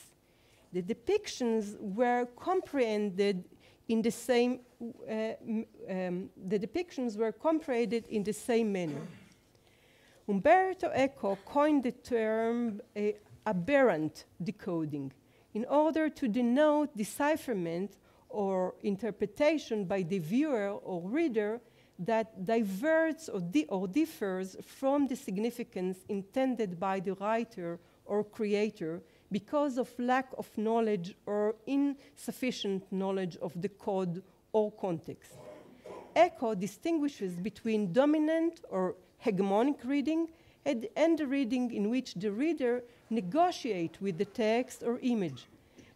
The depictions were comprehended in the same, uh, um, the depictions were comprehended in the same manner. Umberto Eco coined the term uh, aberrant decoding in order to denote decipherment or interpretation by the viewer or reader that diverts or, di or differs from the significance intended by the writer or creator because of lack of knowledge or insufficient knowledge of the code or context. ECHO distinguishes between dominant or hegemonic reading, and, and a reading in which the reader negotiate with the text or image.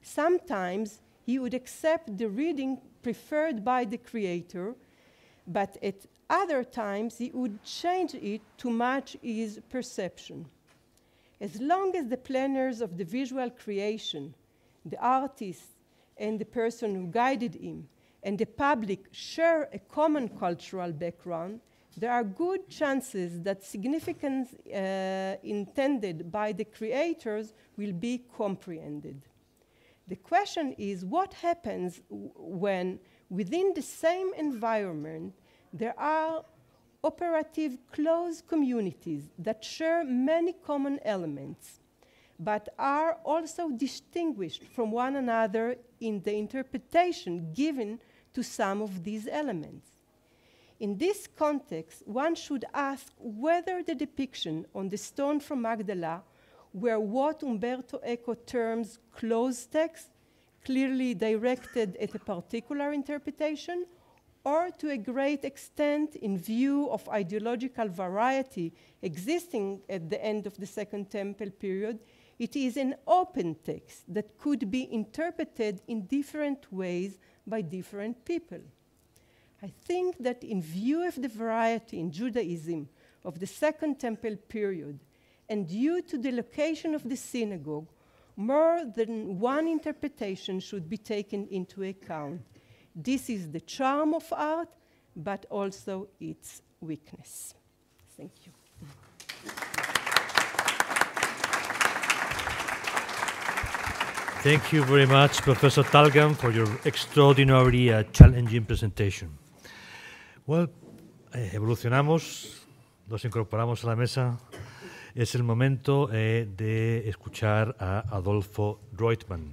Sometimes he would accept the reading preferred by the creator, but at other times he would change it to match his perception. As long as the planners of the visual creation, the artist and the person who guided him, and the public share a common cultural background, there are good chances that significance uh, intended by the creators will be comprehended. The question is what happens when, within the same environment, there are operative close communities that share many common elements, but are also distinguished from one another in the interpretation given to some of these elements. In this context, one should ask whether the depiction on the stone from Magdala were what Umberto Eco terms closed text, clearly directed at a particular interpretation, or to a great extent in view of ideological variety existing at the end of the Second Temple period, it is an open text that could be interpreted in different ways by different people. I think that in view of the variety in Judaism of the Second Temple period, and due to the location of the synagogue, more than one interpretation should be taken into account. This is the charm of art, but also its weakness. Thank you. Thank you very much, Professor Talgan, for your extraordinary uh, challenging presentation. Bueno, eh, evolucionamos, nos incorporamos a la mesa. Es el momento eh, de escuchar a Adolfo Reutemann.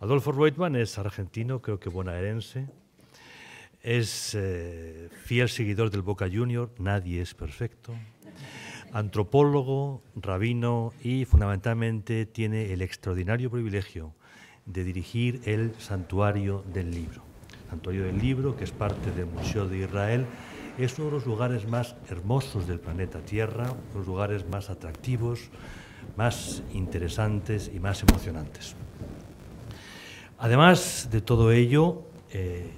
Adolfo Reutemann es argentino, creo que bonaerense. Es eh, fiel seguidor del Boca Junior, nadie es perfecto. Antropólogo, rabino y fundamentalmente tiene el extraordinario privilegio de dirigir el santuario del libro santuario del libro, que es parte del Museo de Israel, es uno de los lugares más hermosos del planeta Tierra, uno los lugares más atractivos, más interesantes y más emocionantes. Además de todo ello, eh,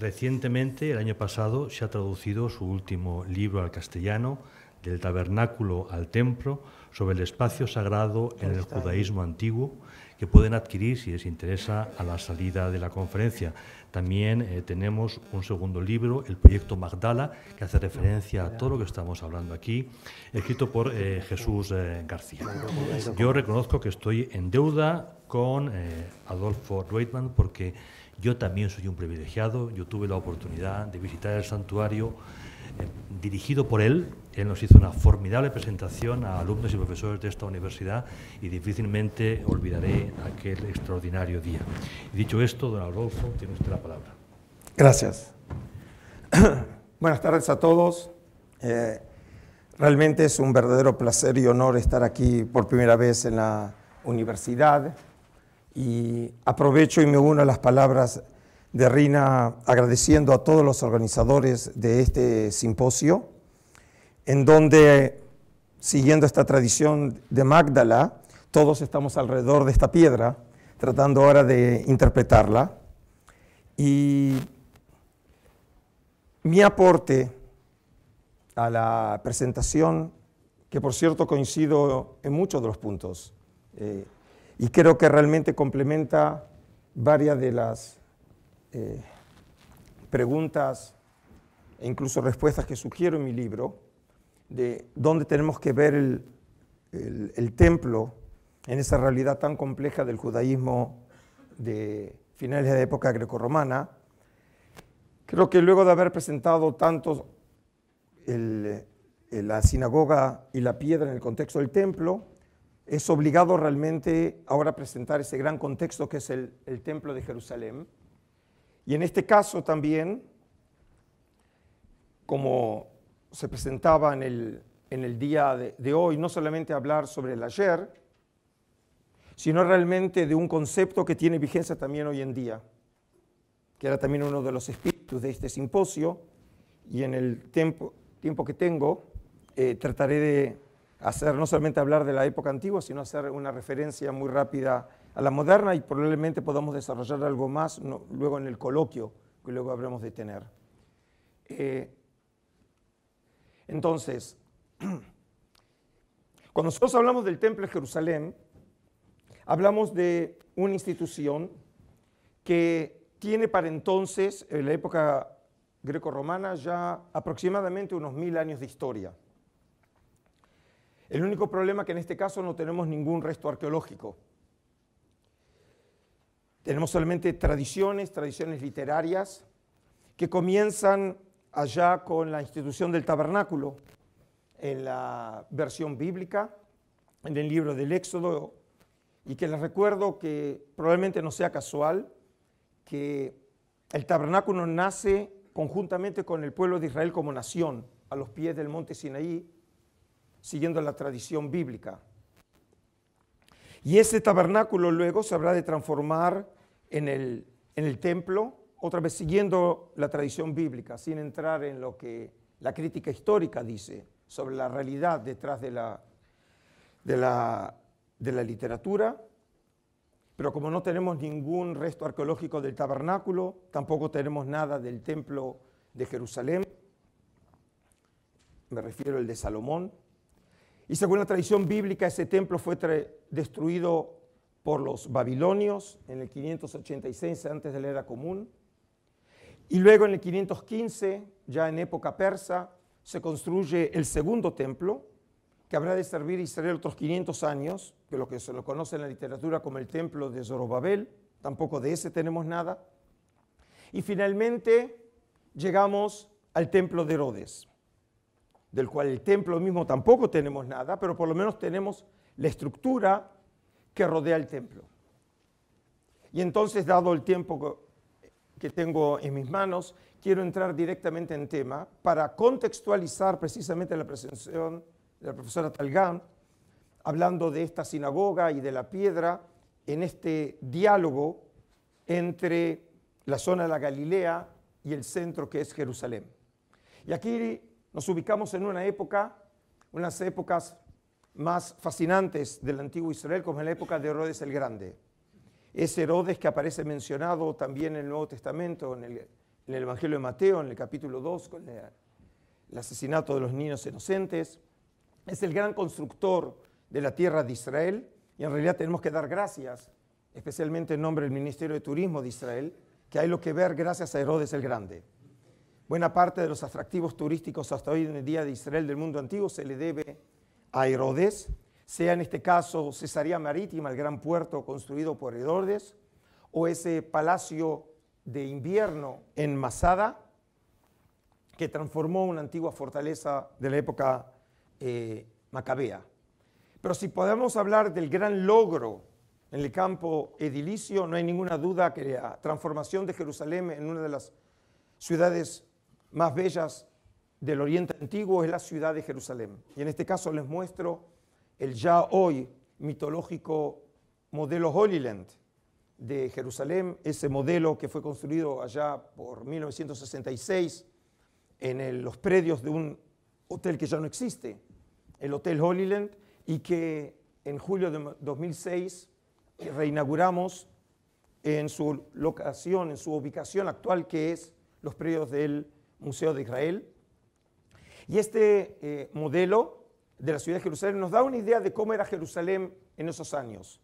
recientemente, el año pasado, se ha traducido su último libro al castellano, Del tabernáculo al templo, sobre el espacio sagrado en el judaísmo antiguo, que pueden adquirir si les interesa a la salida de la conferencia. También eh, tenemos un segundo libro, el proyecto Magdala, que hace referencia a todo lo que estamos hablando aquí, escrito por eh, Jesús eh, García. Yo reconozco que estoy en deuda con Adolfo Reitman porque yo también soy un privilegiado, yo tuve la oportunidad de visitar el santuario dirigido por él, él nos hizo una formidable presentación a alumnos y profesores de esta universidad y difícilmente olvidaré aquel extraordinario día. Dicho esto, don Adolfo, tiene usted la palabra. Gracias. Buenas tardes a todos. Eh, realmente es un verdadero placer y honor estar aquí por primera vez en la universidad y aprovecho y me uno a las palabras de Rina agradeciendo a todos los organizadores de este simposio, en donde, siguiendo esta tradición de Magdala, todos estamos alrededor de esta piedra, tratando ahora de interpretarla. Y mi aporte a la presentación, que por cierto coincido en muchos de los puntos, eh, y creo que realmente complementa varias de las eh, preguntas e incluso respuestas que sugiero en mi libro, de dónde tenemos que ver el, templo en esa realidad tan compleja del judaísmo de finales de la época grecorromana. Creo que luego de haber presentado tanto eh, la sinagoga y la piedra en el contexto del templo, es obligado realmente ahora presentar ese gran contexto que es el templo de Jerusalén y en este caso también, como se presentaba en el, en el día de, hoy, no solamente hablar sobre el ayer, sino realmente de un concepto que tiene vigencia también hoy en día, que era también uno de los espíritus de este simposio, y en el tiempo, tiempo que tengo eh, trataré de hacer, no solamente hablar de la época antigua, sino hacer una referencia muy rápida a la moderna y probablemente podamos desarrollar algo más luego en el coloquio que luego habremos de tener. Eh, entonces, cuando nosotros hablamos del Templo de Jerusalén, hablamos de una institución que tiene para entonces, en la época greco-romana, ya aproximadamente unos mil años de historia. El único problema es que en este caso no tenemos ningún resto arqueológico. Tenemos solamente tradiciones, tradiciones literarias, que comienzan allá con la institución del tabernáculo, en la versión bíblica, en el libro del Éxodo, y que les recuerdo que probablemente no sea casual que el tabernáculo nace conjuntamente con el pueblo de Israel como nación, a los pies del monte Sinaí, siguiendo la tradición bíblica. Y ese tabernáculo luego se habrá de transformar en el, templo, otra vez siguiendo la tradición bíblica, sin entrar en lo que la crítica histórica dice sobre la realidad detrás de la, de la literatura, pero como no tenemos ningún resto arqueológico del tabernáculo, tampoco tenemos nada del templo de Jerusalén, me refiero al de Salomón, y según la tradición bíblica ese templo fue destruido por los babilonios en el 586 antes de la era común. Y luego en el 515, ya en época persa, se construye el segundo templo, que habrá de servir Israel otros 500 años, que lo que se lo conoce en la literatura como el templo de Zorobabel, tampoco de ese tenemos nada. Y finalmente llegamos al templo de Herodes, del cual el templo mismo tampoco tenemos nada, pero por lo menos tenemos la estructura que rodea el templo. Y entonces, dado el tiempo que tengo en mis manos, quiero entrar directamente en tema para contextualizar precisamente la presencia de la profesora Talgán, hablando de esta sinagoga y de la piedra en este diálogo entre la zona de la Galilea y el centro que es Jerusalén. Y aquí nos ubicamos en una época, unas épocas más fascinantes del antiguo Israel, como en la época de Herodes el Grande. Es Herodes que aparece mencionado también en el Nuevo Testamento, en el, Evangelio de Mateo, en el capítulo 2, con el, el asesinato de los niños inocentes. Es el gran constructor de la tierra de Israel y en realidad tenemos que dar gracias, especialmente en nombre del Ministerio de Turismo de Israel, que hay lo que ver gracias a Herodes el Grande. Buena parte de los atractivos turísticos hasta hoy en el día de Israel del mundo antiguo se le debe a Herodes, sea en este caso Cesarea Marítima, el gran puerto construido por Herodes, o ese palacio de invierno en Masada, que transformó una antigua fortaleza de la época eh, macabea. Pero si podemos hablar del gran logro en el campo edilicio, no hay ninguna duda que la transformación de Jerusalén en una de las ciudades más bellas del Oriente Antiguo es la ciudad de Jerusalén. Y en este caso les muestro el ya hoy mitológico modelo Holy Land de Jerusalén, ese modelo que fue construido allá por 1966 en los predios de un hotel que ya no existe, el Hotel Holy Land, y que en julio de 2006 reinauguramos en su locación, en su ubicación actual, que es los predios del Museo de Israel, y este eh, modelo de la ciudad de Jerusalén nos da una idea de cómo era Jerusalén en esos años,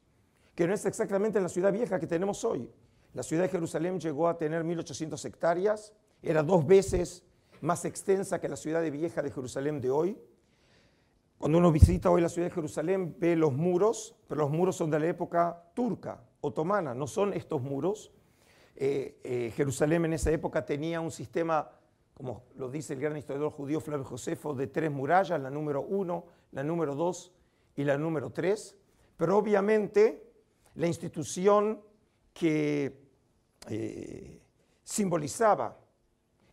que no es exactamente la ciudad vieja que tenemos hoy. La ciudad de Jerusalén llegó a tener 1.800 hectáreas, era dos veces más extensa que la ciudad de vieja de Jerusalén de hoy. Cuando uno visita hoy la ciudad de Jerusalén ve los muros, pero los muros son de la época turca, otomana, no son estos muros. Eh, eh, Jerusalén en esa época tenía un sistema como lo dice el gran historiador judío Flavio Josefo, de tres murallas, la número uno, la número dos y la número tres. Pero obviamente la institución que eh, simbolizaba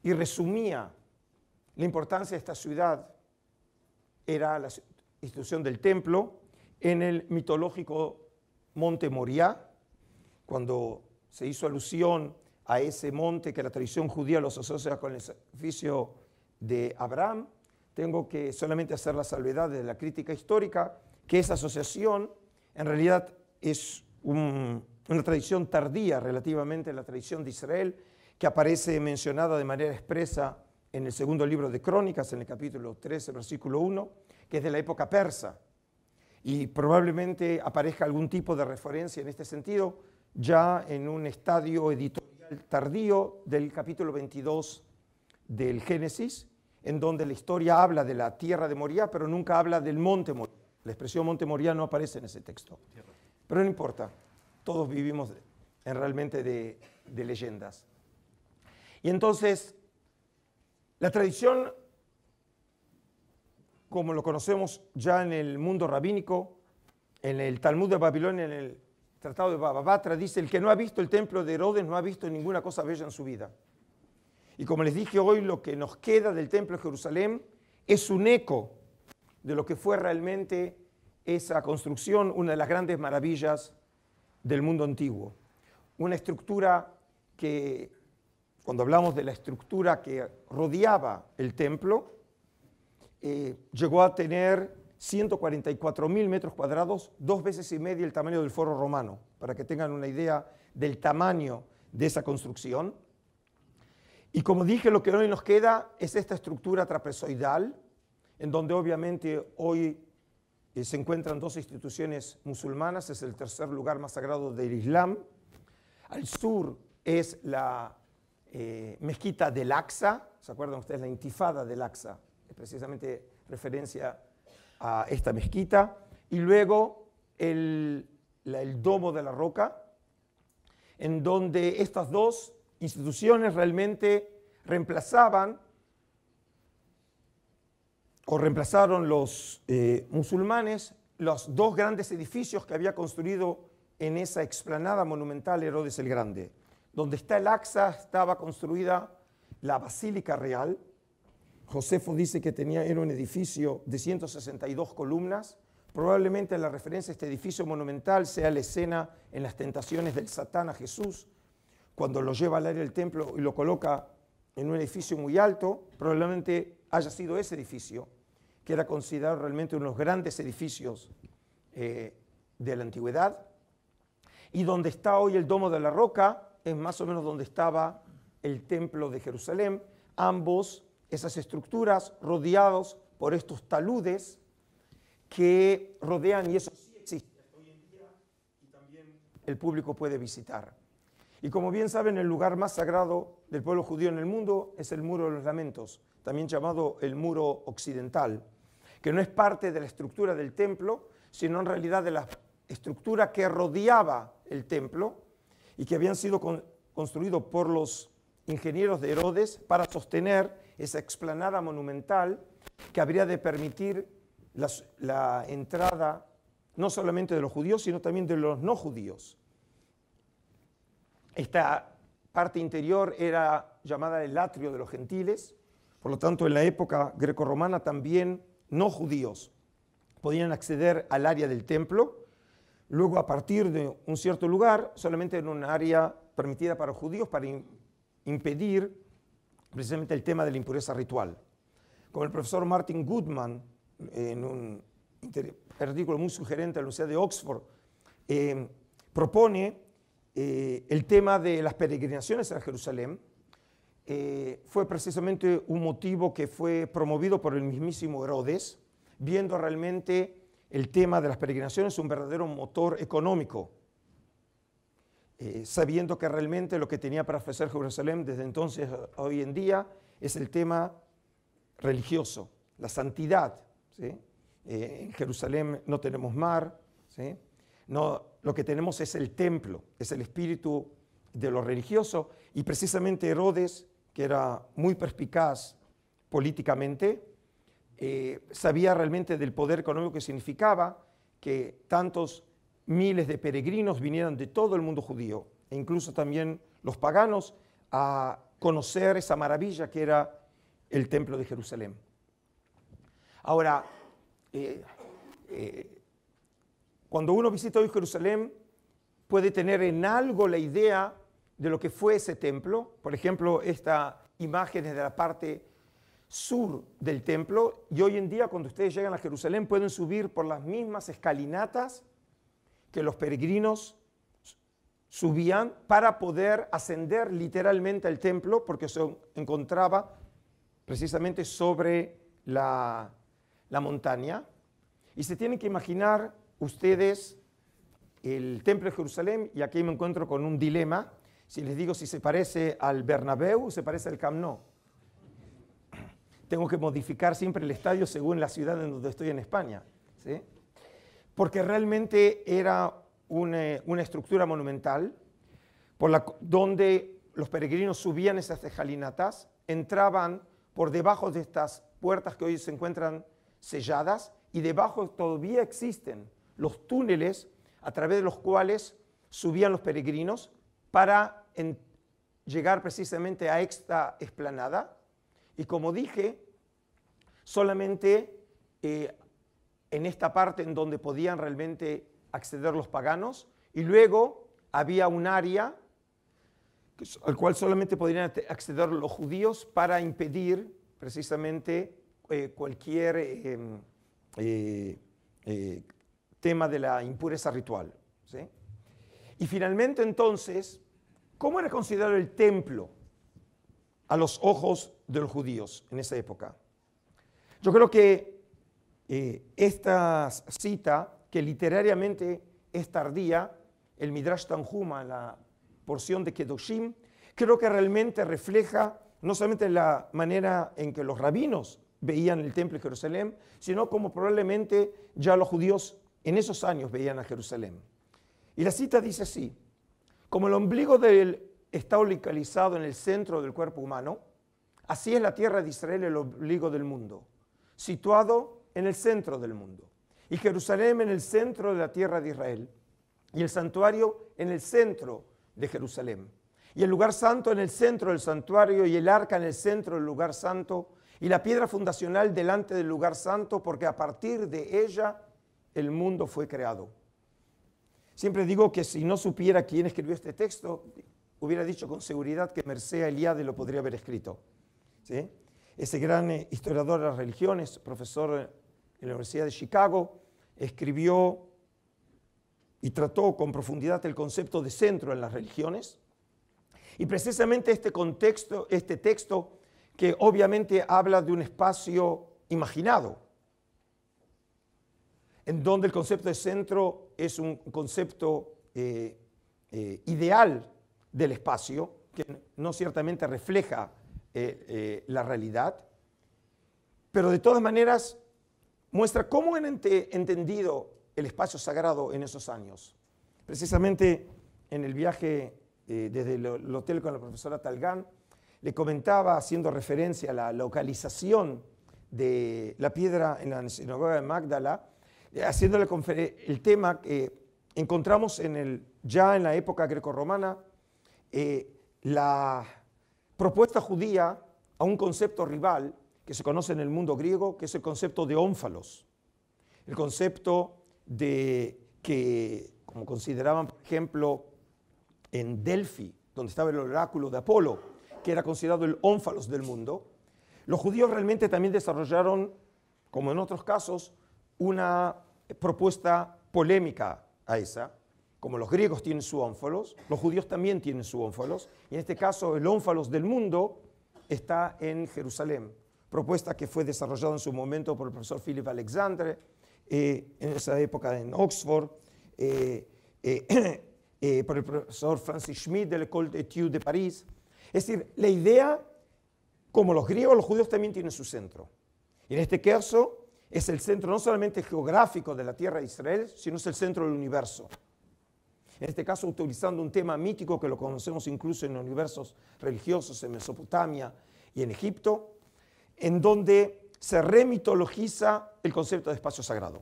y resumía la importancia de esta ciudad era la institución del templo en el mitológico Monte Moriá, cuando se hizo alusión a ese monte que la tradición judía los asocia con el sacrificio de Abraham. Tengo que solamente hacer la salvedad de la crítica histórica, que esa asociación en realidad es una tradición tardía relativamente a la tradición de Israel, que aparece mencionada de manera expresa en el segundo libro de Crónicas, en el capítulo 13, versículo 1, que es de la época persa. Y probablemente aparezca algún tipo de referencia en este sentido ya en un estadio editorial tardío del capítulo 22 del Génesis, en donde la historia habla de la tierra de Moría, pero nunca habla del monte Moría. La expresión monte Moría no aparece en ese texto. Pero no importa, todos vivimos en realmente de, de leyendas. Y entonces, la tradición, como lo conocemos ya en el mundo rabínico, en el Talmud de Babilonia, en el Tratado de Bababatra dice, el que no ha visto el templo de Herodes no ha visto ninguna cosa bella en su vida. Y como les dije hoy, lo que nos queda del templo de Jerusalén es un eco de lo que fue realmente esa construcción, una de las grandes maravillas del mundo antiguo. Una estructura que, cuando hablamos de la estructura que rodeaba el templo, eh, llegó a tener 144.000 mil metros cuadrados, dos veces y media el tamaño del foro romano, para que tengan una idea del tamaño de esa construcción. Y como dije, lo que hoy nos queda es esta estructura trapezoidal, en donde obviamente hoy eh, se encuentran dos instituciones musulmanas, es el tercer lugar más sagrado del Islam. Al sur es la eh, mezquita del Aqsa, ¿se acuerdan ustedes? La intifada del Aqsa, es precisamente referencia a esta mezquita y luego el, Domo de la Roca, en donde estas dos instituciones realmente reemplazaban o reemplazaron los eh, musulmanes los dos grandes edificios que había construido en esa explanada monumental Herodes el Grande. Donde está el Axa estaba construida la Basílica Real, Josefo dice que tenía, era un edificio de 162 columnas. Probablemente la referencia a este edificio monumental sea la escena en las tentaciones del Satán a Jesús, cuando lo lleva al aire del templo y lo coloca en un edificio muy alto. Probablemente haya sido ese edificio, que era considerado realmente uno de los grandes edificios eh, de la antigüedad. Y donde está hoy el Domo de la Roca es más o menos donde estaba el templo de Jerusalén. Ambos esas estructuras rodeados por estos taludes que rodean, y eso sí existe hoy en día, y también el público puede visitar. Y como bien saben, el lugar más sagrado del pueblo judío en el mundo es el Muro de los Lamentos, también llamado el Muro Occidental, que no es parte de la estructura del templo, sino en realidad de la estructura que rodeaba el templo y que habían sido construidos por los ingenieros de Herodes para sostener esa explanada monumental que habría de permitir la, entrada no solamente de los judíos, sino también de los no judíos. Esta parte interior era llamada el atrio de los gentiles, por lo tanto en la época grecorromana también no judíos podían acceder al área del templo, luego a partir de un cierto lugar, solamente en un área permitida para judíos para impedir precisamente el tema de la impureza ritual. Como el profesor Martin Goodman, en un artículo muy sugerente de la Universidad de Oxford, eh, propone eh, el tema de las peregrinaciones a Jerusalén. Eh, fue precisamente un motivo que fue promovido por el mismísimo Herodes, viendo realmente el tema de las peregrinaciones un verdadero motor económico eh, sabiendo que realmente lo que tenía para ofrecer Jerusalén desde entonces hoy en día es el tema religioso, la santidad. Eh, en Jerusalén no tenemos mar, ¿sí? no, lo que tenemos es el templo, es el espíritu de lo religioso y precisamente Herodes, que era muy perspicaz políticamente, eh, sabía realmente del poder económico que significaba que tantos miles de peregrinos vinieron de todo el mundo judío, e incluso también los paganos, a conocer esa maravilla que era el templo de Jerusalén. Ahora, eh, eh, cuando uno visita hoy Jerusalén, puede tener en algo la idea de lo que fue ese templo. Por ejemplo, esta imagen es de la parte sur del templo y hoy en día cuando ustedes llegan a Jerusalén pueden subir por las mismas escalinatas que los peregrinos subían para poder ascender literalmente al templo porque se encontraba precisamente sobre la, montaña. Y se tienen que imaginar ustedes el templo de Jerusalén y aquí me encuentro con un dilema. Si les digo si se parece al Bernabéu o se parece al Camp Nou. Tengo que modificar siempre el estadio según la ciudad en donde estoy en España. ¿sí? porque realmente era eh, una, estructura monumental por la, donde los peregrinos subían esas escalinatas, entraban por debajo de estas puertas que hoy se encuentran selladas y debajo todavía existen los túneles a través de los cuales subían los peregrinos para llegar precisamente a esta explanada. Y como dije, solamente eh, en esta parte en donde podían realmente acceder los paganos, y luego había un área al cual solamente podrían acceder los judíos para impedir precisamente eh, cualquier eh, em, eh, tema de la impureza ritual. Y finalmente entonces, ¿cómo era considerado el templo a los ojos de los judíos en esa época? Yo creo que eh, esta cita, que literariamente es tardía, el Midrash Tanjuma, la porción de Kedoshim, creo que realmente refleja no solamente la manera en que los rabinos veían el templo de Jerusalén, sino como probablemente ya los judíos en esos años veían a Jerusalén. Y la cita dice así, como el ombligo del está localizado en el centro del cuerpo humano, así es la tierra de Israel el ombligo del mundo, situado en el centro del mundo, y Jerusalén en el centro de la tierra de Israel, y el santuario en el centro de Jerusalén, y el lugar santo en el centro del santuario, y el arca en el centro del lugar santo, y la piedra fundacional delante del lugar santo, porque a partir de ella el mundo fue creado. Siempre digo que si no supiera quién escribió este texto, hubiera dicho con seguridad que Mercea Eliade lo podría haber escrito. Ese gran eh, historiador de las religiones, profesor en la Universidad de Chicago, escribió y trató con profundidad el concepto de centro en las religiones. Y precisamente este contexto, este texto, que obviamente habla de un espacio imaginado, en donde el concepto de centro es un concepto eh, eh, ideal del espacio, que no ciertamente refleja eh, la realidad, pero de todas maneras muestra cómo han entendido el espacio sagrado en esos años. Precisamente en el viaje eh, desde el, hotel con la profesora Talgán, le comentaba, haciendo referencia a la localización de la piedra en la sinagoga de Magdala, eh, haciéndole el tema que encontramos ya en la época grecorromana eh, la propuesta judía a un concepto rival que se conoce en el mundo griego, que es el concepto de ónfalos. El concepto de que, como consideraban, por ejemplo, en Delfi, donde estaba el oráculo de Apolo, que era considerado el ónfalos del mundo, los judíos realmente también desarrollaron, como en otros casos, una propuesta polémica a esa. Como los griegos tienen su ónfalos, los judíos también tienen su ónfalos, y en este caso el ónfalos del mundo está en Jerusalén, propuesta que fue desarrollada en su momento por el profesor Philip Alexandre, eh, en esa época en Oxford, eh, eh, por el profesor Francis Schmidt la École d'Études de París. Es decir, la idea, como los griegos, los judíos también tienen su centro. Y en este caso es el centro no solamente geográfico de la tierra de Israel, sino es el centro del universo. En este caso, utilizando un tema mítico que lo conocemos incluso en los universos religiosos, en Mesopotamia y en Egipto, en donde se remitologiza el concepto de espacio sagrado.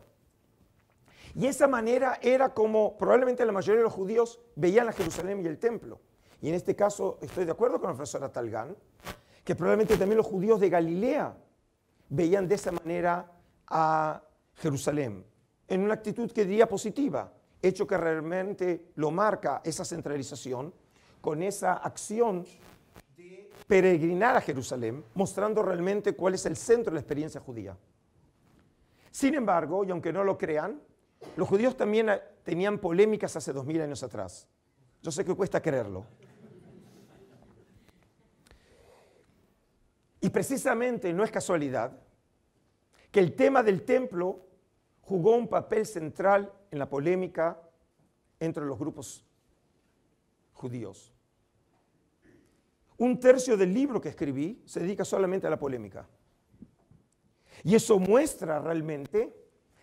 Y esa manera era como probablemente la mayoría de los judíos veían a Jerusalén y el templo. Y en este caso estoy de acuerdo con la profesora Talgán, que probablemente también los judíos de Galilea veían de esa manera a Jerusalén, en una actitud que diría positiva, hecho que realmente lo marca esa centralización con esa acción peregrinar a Jerusalén, mostrando realmente cuál es el centro de la experiencia judía. Sin embargo, y aunque no lo crean, los judíos también eh, tenían polémicas hace dos mil años atrás. Yo sé que cuesta creerlo. Y precisamente no es casualidad que el tema del templo jugó un papel central en la polémica entre los grupos judíos. Un tercio del libro que escribí se dedica solamente a la polémica. Y eso muestra realmente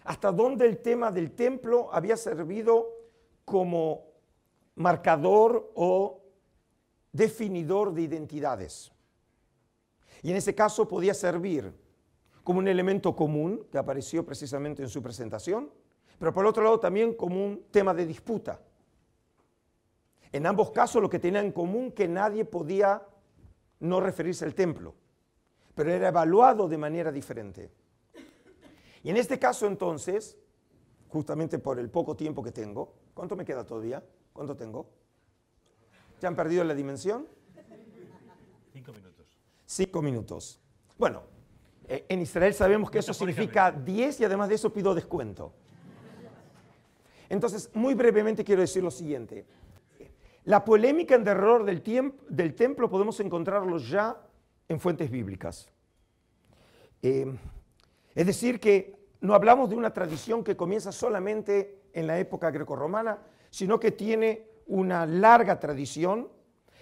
hasta dónde el tema del templo había servido como marcador o definidor de identidades. Y en ese caso podía servir como un elemento común que apareció precisamente en su presentación, pero por otro lado también como un tema de disputa. En ambos casos lo que tenía en común que nadie podía no referirse al templo, pero era evaluado de manera diferente. Y en este caso entonces, justamente por el poco tiempo que tengo, ¿cuánto me queda todavía? ¿Cuánto tengo? ¿Ya han perdido la dimensión? Cinco minutos. Cinco minutos. Bueno, eh, en Israel sabemos que eso significa diez y además de eso pido descuento. Entonces, muy brevemente quiero decir lo siguiente. La polémica en derredor del, templo podemos encontrarlo ya en fuentes bíblicas. Em, es decir, que no hablamos de una tradición que comienza solamente en la época grecorromana, sino que tiene una larga tradición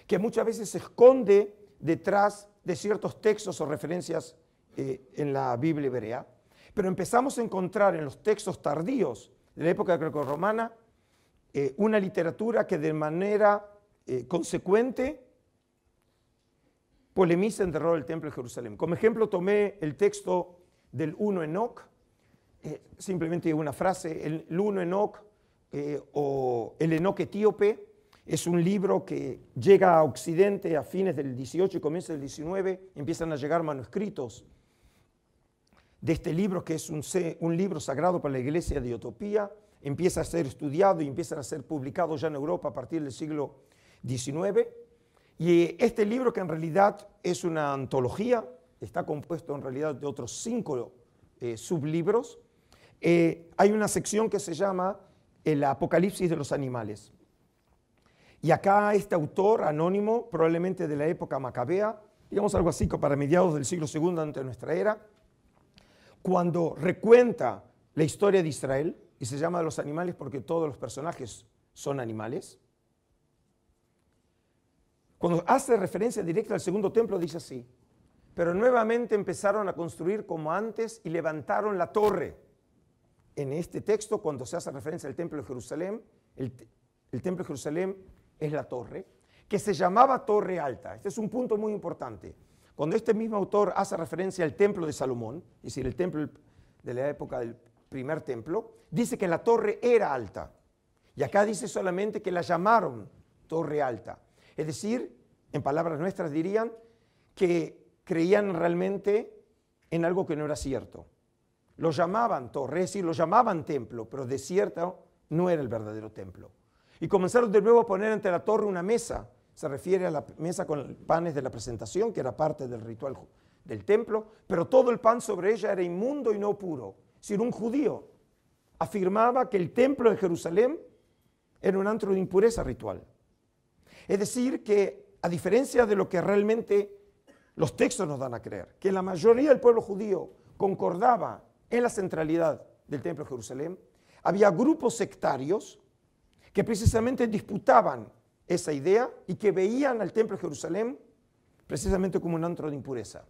que muchas veces se esconde detrás de ciertos textos o referencias eh, en la Biblia hebrea. Pero empezamos a encontrar en los textos tardíos de la época grecorromana eh, una literatura que de manera eh, consecuente polemiza en terror del templo de Jerusalén. Como ejemplo tomé el texto del 1 Enoch, eh, simplemente una frase, el 1 Enoch o el Enoch etíope, es un libro que llega a Occidente a fines del 18 y comienzos del 19, empiezan a llegar manuscritos de este libro que es un, un libro sagrado para la iglesia de Utopía, empieza a ser estudiado y empieza a ser publicado ya en Europa a partir del siglo XIX. Y este libro, que en realidad es una antología, está compuesto en realidad de otros cinco eh, sublibros, eh, hay una sección que se llama El Apocalipsis de los Animales. Y acá este autor anónimo, probablemente de la época macabea, digamos algo así, para mediados del siglo II antes de nuestra era, cuando recuenta la historia de Israel, y se llama Los animales porque todos los personajes son animales. Cuando hace referencia directa al segundo templo dice así, pero nuevamente empezaron a construir como antes y levantaron la torre. En este texto, cuando se hace referencia al templo de Jerusalén, el, el templo de Jerusalén es la torre, que se llamaba torre alta. Este es un punto muy importante. Cuando este mismo autor hace referencia al templo de Salomón, es decir, el templo de la época del primer templo, dice que la torre era alta. Y acá dice solamente que la llamaron torre alta. Es decir, en palabras nuestras dirían que creían realmente en algo que no era cierto. Lo llamaban torre, es decir, lo llamaban templo, pero de cierto no era el verdadero templo. Y comenzaron de nuevo a poner ante la torre una mesa. Se refiere a la mesa con panes de la presentación, que era parte del ritual del templo, pero todo el pan sobre ella era inmundo y no puro. Si un judío, afirmaba que el templo de Jerusalén era un antro de impureza ritual. Es decir, que a diferencia de lo que realmente los textos nos dan a creer, que la mayoría del pueblo judío concordaba en la centralidad del templo de Jerusalén, había grupos sectarios que precisamente disputaban esa idea y que veían al templo de Jerusalén precisamente como un antro de impureza.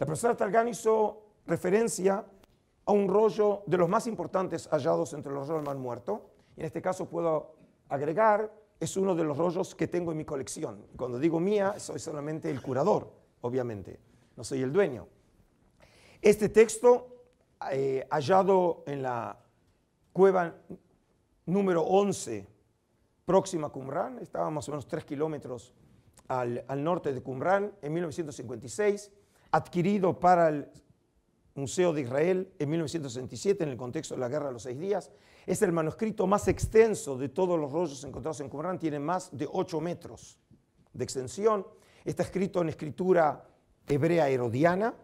La profesora Targan hizo referencia a un rollo de los más importantes hallados entre los rollos mal muerto. en este caso puedo agregar, es uno de los rollos que tengo en mi colección. Cuando digo mía, soy solamente el curador, obviamente, no soy el dueño. Este texto, eh, hallado en la cueva número 11, próxima a Qumran, estaba más o menos 3 kilómetros al, al norte de Qumran, en 1956, adquirido para el Museo de Israel en 1967 en el contexto de la Guerra de los Seis Días. Es el manuscrito más extenso de todos los rollos encontrados en Qumran, tiene más de 8 metros de extensión. Está escrito en escritura hebrea herodiana,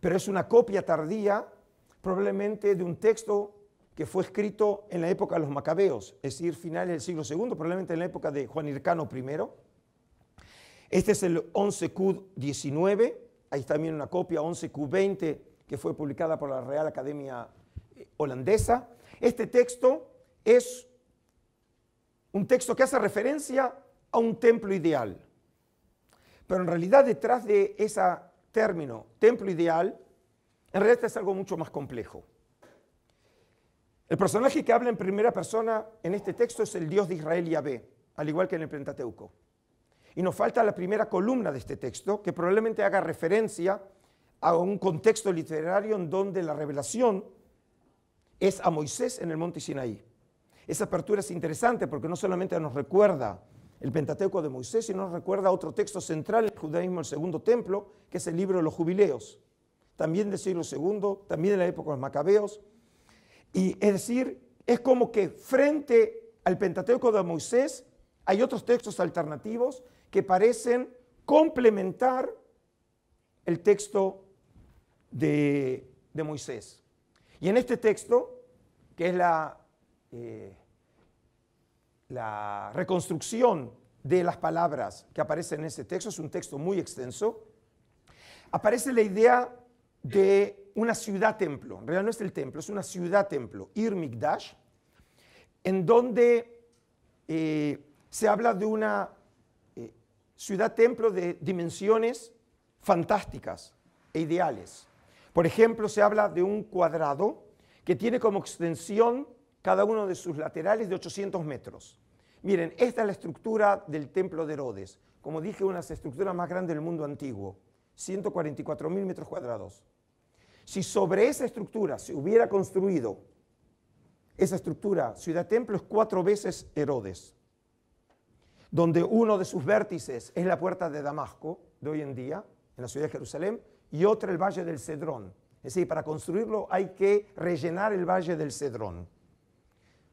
pero es una copia tardía probablemente de un texto que fue escrito en la época de los macabeos, es decir, finales del siglo II, probablemente en la época de Juan Hircano I. Este es el 11Q19, está también una copia 11Q20 que fue publicada por la Real Academia eh, Holandesa. Este texto es un texto que hace referencia a un templo ideal. Pero en realidad detrás de ese término, templo ideal, en realidad es algo mucho más complejo. El personaje que habla en primera persona en este texto es el Dios de Israel Yahvé, al igual que en el Pentateuco. Y nos falta la primera columna de este texto, que probablemente haga referencia a un contexto literario en donde la revelación es a Moisés en el monte Sinaí. Esa apertura es interesante porque no solamente nos recuerda el Pentateuco de Moisés, sino nos recuerda otro texto central del judaísmo, el segundo templo, que es el libro de los jubileos, también del siglo II, también de la época de los macabeos. Y es decir, es como que frente al Pentateuco de Moisés hay otros textos alternativos que parecen complementar el texto de, Moisés. Y en este texto, que es la, eh, la reconstrucción de las palabras que aparecen en este texto, es un texto muy extenso, aparece la idea de una ciudad-templo. En realidad no es el templo, es una ciudad-templo, Irmigdash, en donde eh, se habla de una eh, ciudad-templo de dimensiones fantásticas e ideales. Por ejemplo, se habla de un cuadrado que tiene como extensión cada uno de sus laterales de 800 metros. Miren, esta es la estructura del templo de Herodes. Como dije, una de las estructuras más grandes del mundo antiguo, 144.000 mil metros cuadrados. Si sobre esa estructura se hubiera construido esa estructura, ciudad-templo es cuatro veces Herodes, donde uno de sus vértices es la puerta de Damasco, de hoy en día, en la ciudad de Jerusalén, y otra el Valle del Cedrón. Es decir, para construirlo hay que rellenar el Valle del Cedrón.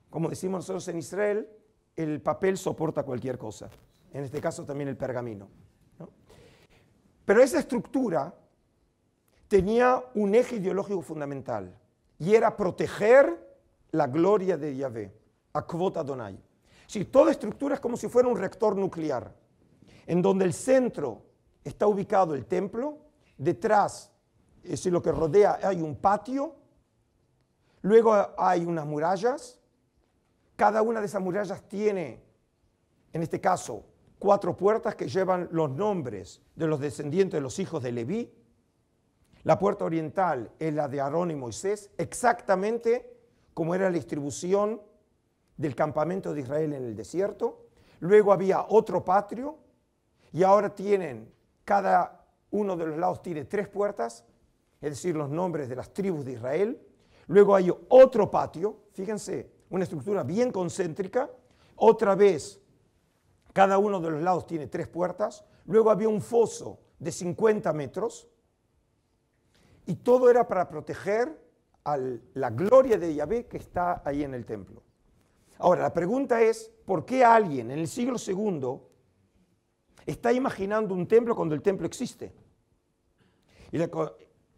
Como decimos nosotros en Israel, el papel soporta cualquier cosa, en este caso también el pergamino. Pero esa estructura tenía un eje ideológico fundamental y era proteger la gloria de Yahvé, a Kvot Si toda estructura es como si fuera un reactor nuclear, en donde el centro está ubicado el templo Detrás, es lo que rodea, hay un patio. Luego hay unas murallas. Cada una de esas murallas tiene, en este caso, cuatro puertas que llevan los nombres de los descendientes de los hijos de Leví. La puerta oriental es la de Aarón y Moisés, exactamente como era la distribución del campamento de Israel en el desierto. Luego había otro patio y ahora tienen cada uno de los lados tiene tres puertas, es decir, los nombres de las tribus de Israel. Luego hay otro patio, fíjense, una estructura bien concéntrica. Otra vez, cada uno de los lados tiene tres puertas. Luego había un foso de 50 metros. Y todo era para proteger a la gloria de Yahvé que está ahí en el templo. Ahora, la pregunta es, ¿por qué alguien en el siglo II está imaginando un templo cuando el templo existe? Y la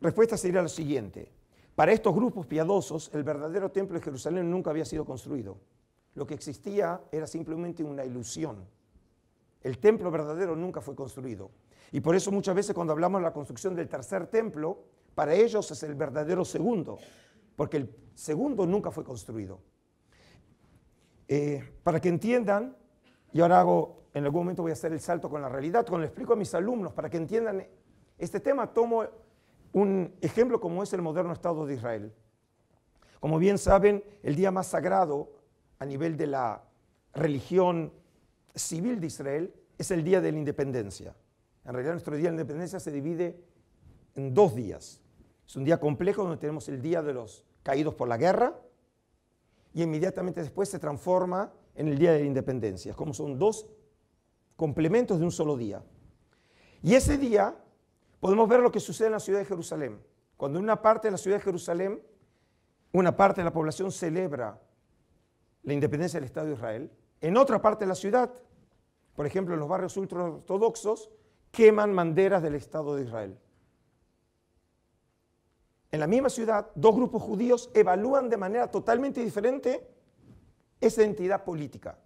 respuesta sería la siguiente. Para estos grupos piadosos, el verdadero templo de Jerusalén nunca había sido construido. Lo que existía era simplemente una ilusión. El templo verdadero nunca fue construido. Y por eso muchas veces cuando hablamos de la construcción del tercer templo, para ellos es el verdadero segundo, porque el segundo nunca fue construido. Eh, para que entiendan, y ahora hago, en algún momento voy a hacer el salto con la realidad, cuando le explico a mis alumnos, para que entiendan este tema, tomo un ejemplo como es el moderno Estado de Israel. Como bien saben, el día más sagrado a nivel de la religión civil de Israel es el día de la independencia. En realidad nuestro día de la independencia se divide en dos días. Es un día complejo donde tenemos el día de los caídos por la guerra y inmediatamente después se transforma en el día de la independencia. Es como son dos complementos de un solo día. Y ese día podemos ver lo que sucede en la ciudad de Jerusalén. Cuando en una parte de la ciudad de Jerusalén, una parte de la población celebra la independencia del Estado de Israel, en otra parte de la ciudad, por ejemplo en los barrios ultraortodoxos, queman banderas del Estado de Israel. En la misma ciudad, dos grupos judíos evalúan de manera totalmente diferente esa entidad política.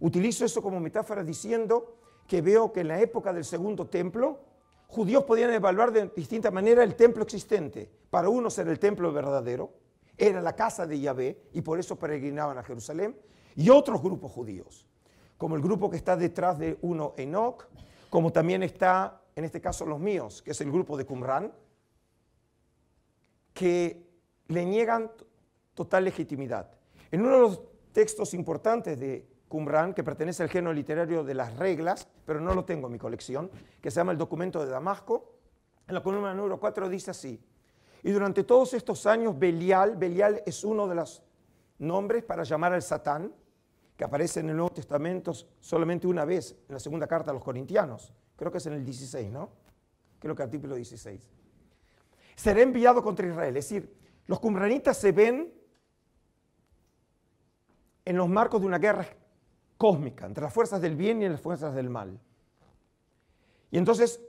Utilizo eso como metáfora diciendo que veo que en la época del segundo templo, judíos podían evaluar de distinta manera el templo existente. Para unos era el templo verdadero, era la casa de Yahvé y por eso peregrinaban a Jerusalén, y otros grupos judíos, como el grupo que está detrás de uno Enoch, como también está, en este caso, los míos, que es el grupo de Qumran, que le niegan total legitimidad. En uno de los textos importantes de Qumran, que pertenece al género literario de las reglas, pero no lo tengo en mi colección, que se llama El documento de Damasco. En la columna número 4 dice así, y durante todos estos años Belial, Belial es uno de los nombres para llamar al Satán, que aparece en el Nuevo Testamento solamente una vez, en la segunda carta a los Corintianos, creo que es en el 16, ¿no? Creo que artículo 16. Será enviado contra Israel, es decir, los cumranitas se ven en los marcos de una guerra cósmica, entre las fuerzas del bien y las fuerzas del mal. Y entonces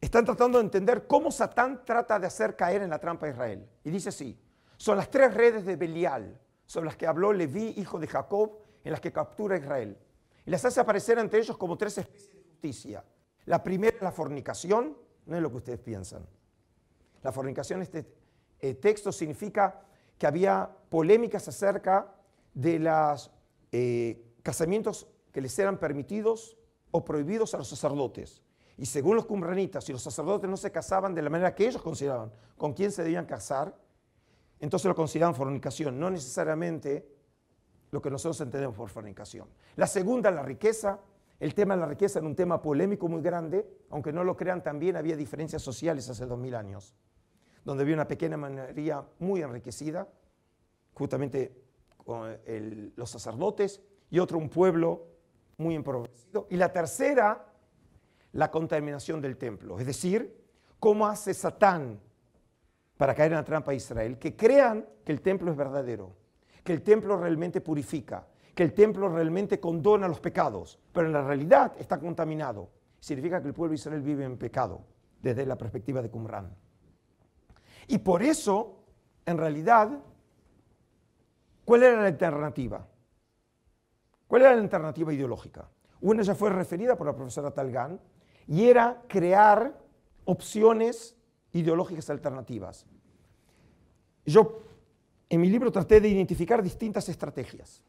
están tratando de entender cómo Satán trata de hacer caer en la trampa a Israel. Y dice así, son las tres redes de Belial sobre las que habló Leví, hijo de Jacob, en las que captura a Israel. Y las hace aparecer ante ellos como tres especies de justicia. La primera es la fornicación, no es lo que ustedes piensan. La fornicación en este eh, texto significa que había polémicas acerca de las eh, casamientos que les eran permitidos o prohibidos a los sacerdotes. Y según los cumranitas, si los sacerdotes no se casaban de la manera que ellos consideraban con quién se debían casar, entonces lo consideraban fornicación, no necesariamente lo que nosotros entendemos por fornicación. La segunda, la riqueza. El tema de la riqueza era un tema polémico muy grande, aunque no lo crean, también había diferencias sociales hace dos mil años, donde había una pequeña minoría muy enriquecida, justamente con los sacerdotes y otro un pueblo muy empobrecido. Y la tercera, la contaminación del templo. Es decir, cómo hace Satán para caer en la trampa de Israel, que crean que el templo es verdadero, que el templo realmente purifica, que el templo realmente condona los pecados, pero en la realidad está contaminado. Significa que el pueblo de Israel vive en pecado desde la perspectiva de Qumran. Y por eso, en realidad, ¿cuál era la alternativa? ¿Cuál era la alternativa ideológica? Una ya fue referida por la profesora Talgán y era crear opciones ideológicas alternativas. Yo en mi libro traté de identificar distintas estrategias.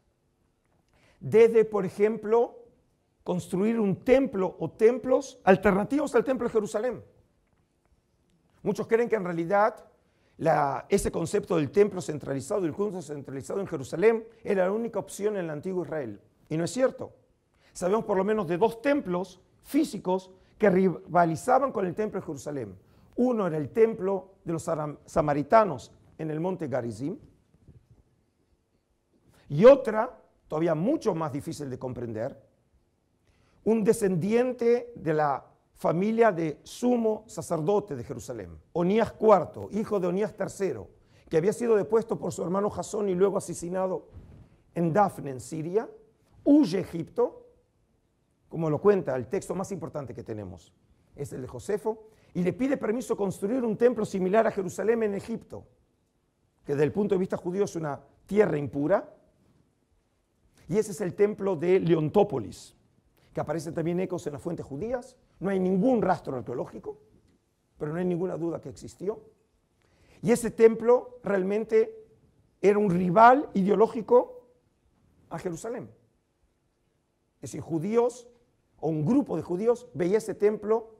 Desde, por ejemplo, construir un templo o templos alternativos al templo de Jerusalén. Muchos creen que en realidad ese concepto del templo centralizado, del culto centralizado en Jerusalén, era la única opción en el antiguo Israel. Y no es cierto. Sabemos por lo menos de dos templos físicos que rivalizaban con el templo de Jerusalén. Uno era el templo de los samaritanos en el monte Garizim y otra, todavía mucho más difícil de comprender, un descendiente de la familia de sumo sacerdote de Jerusalén, Onías IV, hijo de Onías III, que había sido depuesto por su hermano Jasón y luego asesinado en Dafne, en Siria, huye Egipto, como lo cuenta el texto más importante que tenemos, es el de Josefo, y le pide permiso construir un templo similar a Jerusalén en Egipto, que desde el punto de vista judío es una tierra impura, y ese es el templo de Leontópolis, que aparecen también ecos en las fuentes judías, no hay ningún rastro arqueológico, pero no hay ninguna duda que existió. Y ese templo realmente era un rival ideológico a Jerusalén. Es decir, judíos o un grupo de judíos veía ese templo,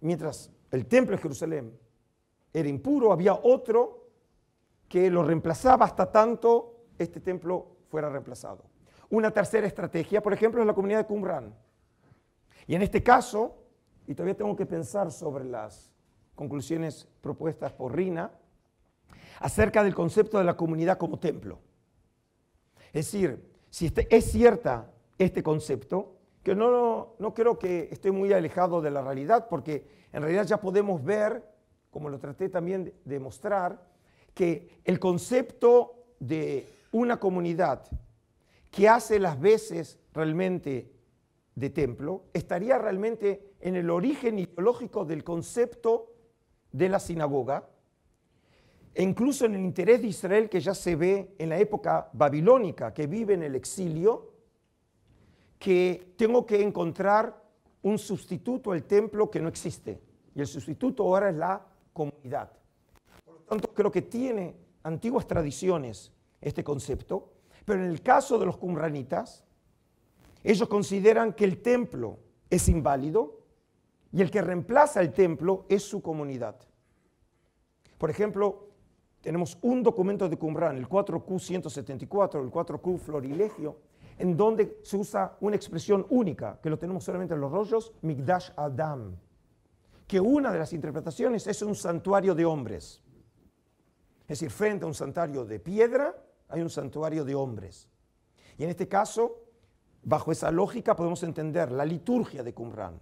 mientras el templo de Jerusalén era impuro, había otro que lo reemplazaba hasta tanto este templo fuera reemplazado. Una tercera estrategia, por ejemplo, es la comunidad de Qumran. Y en este caso, y todavía tengo que pensar sobre las conclusiones propuestas por Rina, acerca del concepto de la comunidad como templo. Es decir, si este, es cierta este concepto, que no, creo que esté muy alejado de la realidad, porque en realidad ya podemos ver, como lo traté también de mostrar, que el concepto de una comunidad que hace las veces realmente de templo estaría realmente en el origen ideológico del concepto de la sinagoga, e incluso en el interés de Israel que ya se ve en la época babilónica, que vive en el exilio, que tengo que encontrar un sustituto al templo que no existe. Y el sustituto ahora es la comunidad. Por lo tanto, creo que tiene antiguas tradiciones este concepto, pero en el caso de los cumranitas, ellos consideran que el templo es inválido y el que reemplaza el templo es su comunidad. Por ejemplo, tenemos un documento de cumran el 4Q 174, el 4Q Florilegio, en donde se usa una expresión única, que lo tenemos solamente en los rollos, Migdash Adam, que una de las interpretaciones es un santuario de hombres. Es decir, frente a un santuario de piedra hay un santuario de hombres. Y en este caso, bajo esa lógica podemos entender la liturgia de Qumran,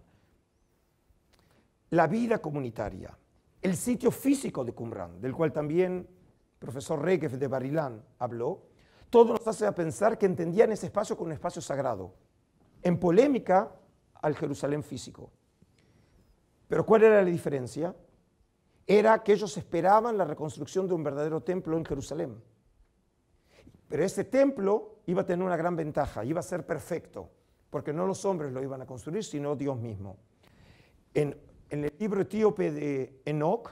la vida comunitaria, el sitio físico de Qumran, del cual también el profesor Requef de Barilán habló, todo nos hace pensar que entendían ese espacio como un espacio sagrado, en polémica al Jerusalén físico. Pero ¿cuál era la diferencia? Era que ellos esperaban la reconstrucción de un verdadero templo en Jerusalén. Pero ese templo iba a tener una gran ventaja, iba a ser perfecto, porque no los hombres lo iban a construir, sino Dios mismo. En, en el libro etíope de Enoch,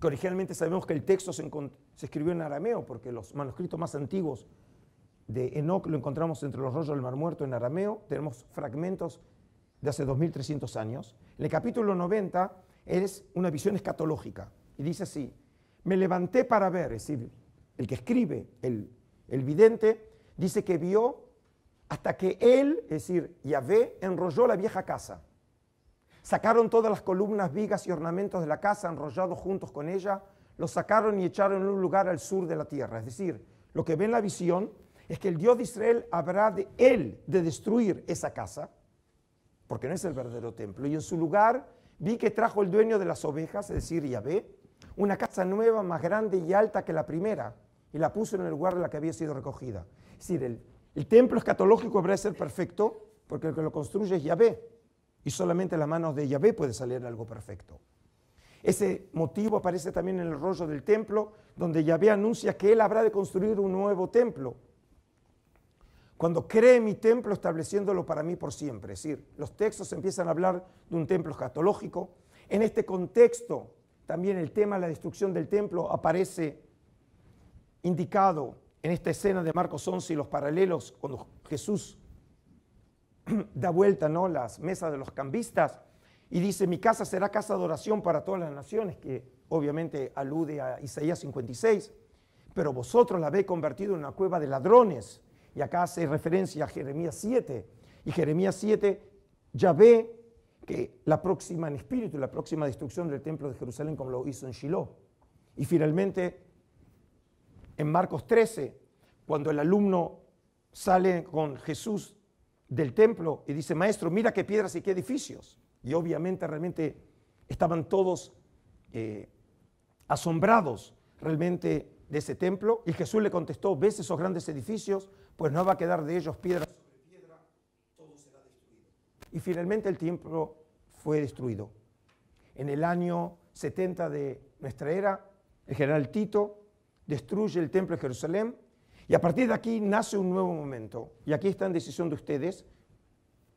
que originalmente sabemos que el texto se encontró se escribió en arameo, porque los manuscritos más antiguos de Enoch lo encontramos entre los rollos del Mar Muerto en arameo, tenemos fragmentos de hace 2300 años. el capítulo 90 es una visión escatológica y dice así, me levanté para ver, es decir, el que escribe, el, el vidente, dice que vio hasta que él, es decir, Yahvé, enrolló la vieja casa. Sacaron todas las columnas, vigas y ornamentos de la casa enrollados juntos con ella, lo sacaron y echaron en un lugar al sur de la tierra. Es decir, lo que ve en la visión es que el Dios de Israel habrá de él de destruir esa casa, porque no es el verdadero templo. Y en su lugar vi que trajo el dueño de las ovejas, es decir, Yahvé, una casa nueva, más grande y alta que la primera, y la puso en el lugar de la que había sido recogida. Es decir, el, templo escatológico habrá de ser perfecto, porque el que lo construye es Yahvé, y solamente las manos de Yahvé puede salir algo perfecto. Ese motivo aparece también en el rollo del templo, donde Yahvé anuncia que él habrá de construir un nuevo templo. Cuando cree mi templo, estableciéndolo para mí por siempre. Es decir, los textos empiezan a hablar de un templo escatológico. En este contexto, también el tema de la destrucción del templo aparece indicado en esta escena de Marcos 11 y los paralelos, cuando Jesús da vuelta ¿no? las mesas de los cambistas y dice, mi casa será casa de oración para todas las naciones, que obviamente alude a Isaías 56, pero vosotros la habéis convertido en una cueva de ladrones. Y acá hace referencia a Jeremías 7. Y Jeremías 7 ya ve que la próxima en espíritu, la próxima destrucción del templo de Jerusalén como lo hizo en Shiloh. Y finalmente, en Marcos 13, cuando el alumno sale con Jesús del templo y dice, maestro, mira qué piedras y qué edificios. Y obviamente realmente estaban todos eh, asombrados realmente de ese templo. Y Jesús le contestó, ¿ves esos grandes edificios? Pues no va a quedar de ellos piedra sobre piedra, todo será destruido. Y finalmente el templo fue destruido. En el año 70 de nuestra era, el general Tito destruye el templo de Jerusalén y a partir de aquí nace un nuevo momento. Y aquí está en decisión de ustedes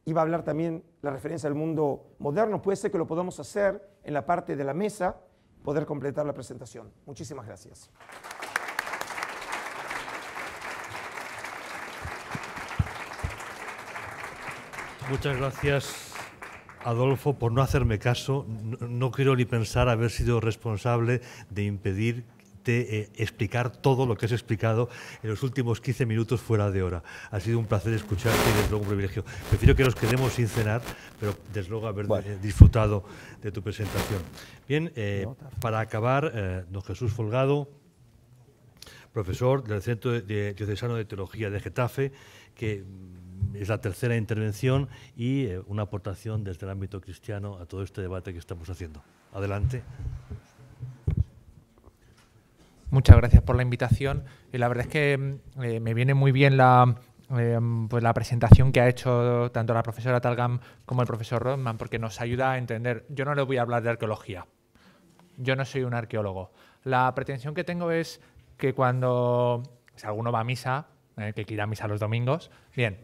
iba a hablar también la referencia al mundo moderno. Puede ser que lo podamos hacer en la parte de la mesa, poder completar la presentación. Muchísimas gracias. Muchas gracias, Adolfo, por no hacerme caso. No, no quiero ni pensar haber sido responsable de impedir de eh, explicar todo lo que has explicado en los últimos 15 minutos fuera de hora. Ha sido un placer escucharte y desde luego un privilegio. Prefiero que nos quedemos sin cenar, pero desde luego haber eh, disfrutado de tu presentación. Bien, eh, para acabar, don Jesús Folgado, profesor del Centro Diocesano de, de Teología de Getafe, que mm, es la tercera intervención y una aportación desde el ámbito cristiano a todo este debate que estamos haciendo. Adelante. Muchas gracias por la invitación. Y eh, la verdad es que mm, eh, me viene muy bien la, em, pues la presentación que ha hecho tanto la profesora Talgam como el profesor Rodman, porque nos ayuda a entender. Yo no les voy a hablar de arqueología. Yo no soy un arqueólogo. La pretensión que tengo es que cuando si alguno va a misa, eh, que quiera misa los domingos, bien.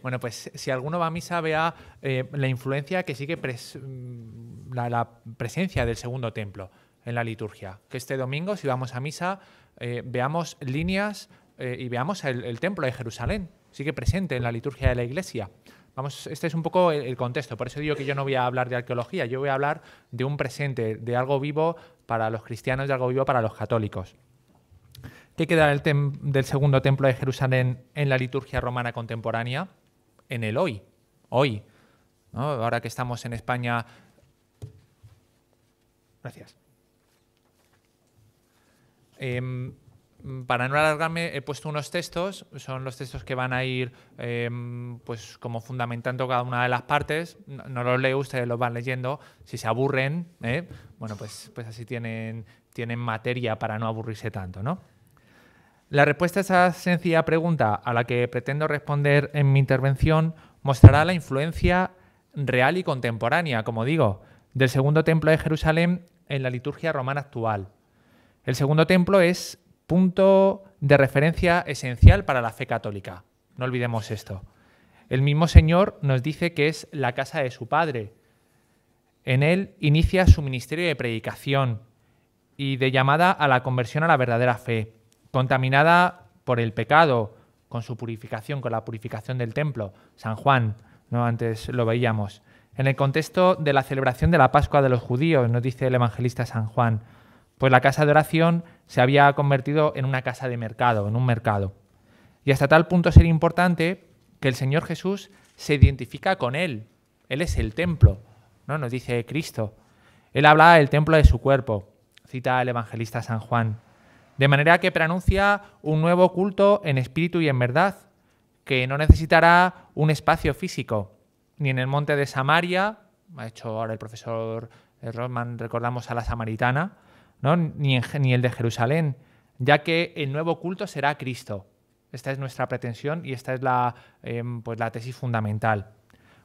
Bueno, pues si alguno va a misa, vea la influencia que sigue mm, la presencia del segundo templo en la liturgia. Que este domingo, si vamos a misa, eh, veamos líneas eh, y veamos el, templo de Jerusalén, sigue presente en la liturgia de la iglesia. Vamos, este es un poco el, contexto, por eso digo que yo no voy a hablar de arqueología, yo voy a hablar de un presente, de algo vivo para los cristianos, de algo vivo para los católicos. ¿Qué queda del, segundo templo de Jerusalén en la liturgia romana contemporánea? En el hoy, hoy. Ahora que estamos en España. Gracias. Em, para no alargarme, he puesto unos textos, son los textos que van a ir em, pues como fundamentando cada una de las partes. No, los leo, ustedes los van leyendo. Si se aburren, ¿eh? bueno, pues, pues así tienen, tienen materia para no aburrirse tanto, ¿no? La respuesta a esa sencilla pregunta a la que pretendo responder en mi intervención mostrará la influencia real y contemporánea, como digo, del Segundo Templo de Jerusalén en la liturgia romana actual el segundo templo es punto de referencia esencial para la fe católica. No olvidemos esto. El mismo Señor nos dice que es la casa de su Padre. En él inicia su ministerio de predicación y de llamada a la conversión a la verdadera fe, contaminada por el pecado, con su purificación, con la purificación del templo. San Juan, ¿no? antes lo veíamos. En el contexto de la celebración de la Pascua de los judíos, nos dice el evangelista San Juan, pues la casa de oración se había convertido en una casa de mercado, en un mercado. Y hasta tal punto sería importante que el Señor Jesús se identifica con Él. Él es el templo, ¿no? nos dice Cristo. Él habla del templo de su cuerpo, cita el evangelista San Juan. De manera que preanuncia un nuevo culto en espíritu y en verdad, que no necesitará un espacio físico, ni en el monte de Samaria, ha hecho ahora el profesor Rothman, recordamos a la samaritana, ni, el de Jerusalén, ya que el nuevo culto será Cristo. Esta es nuestra pretensión y esta es la, em, pues la tesis fundamental.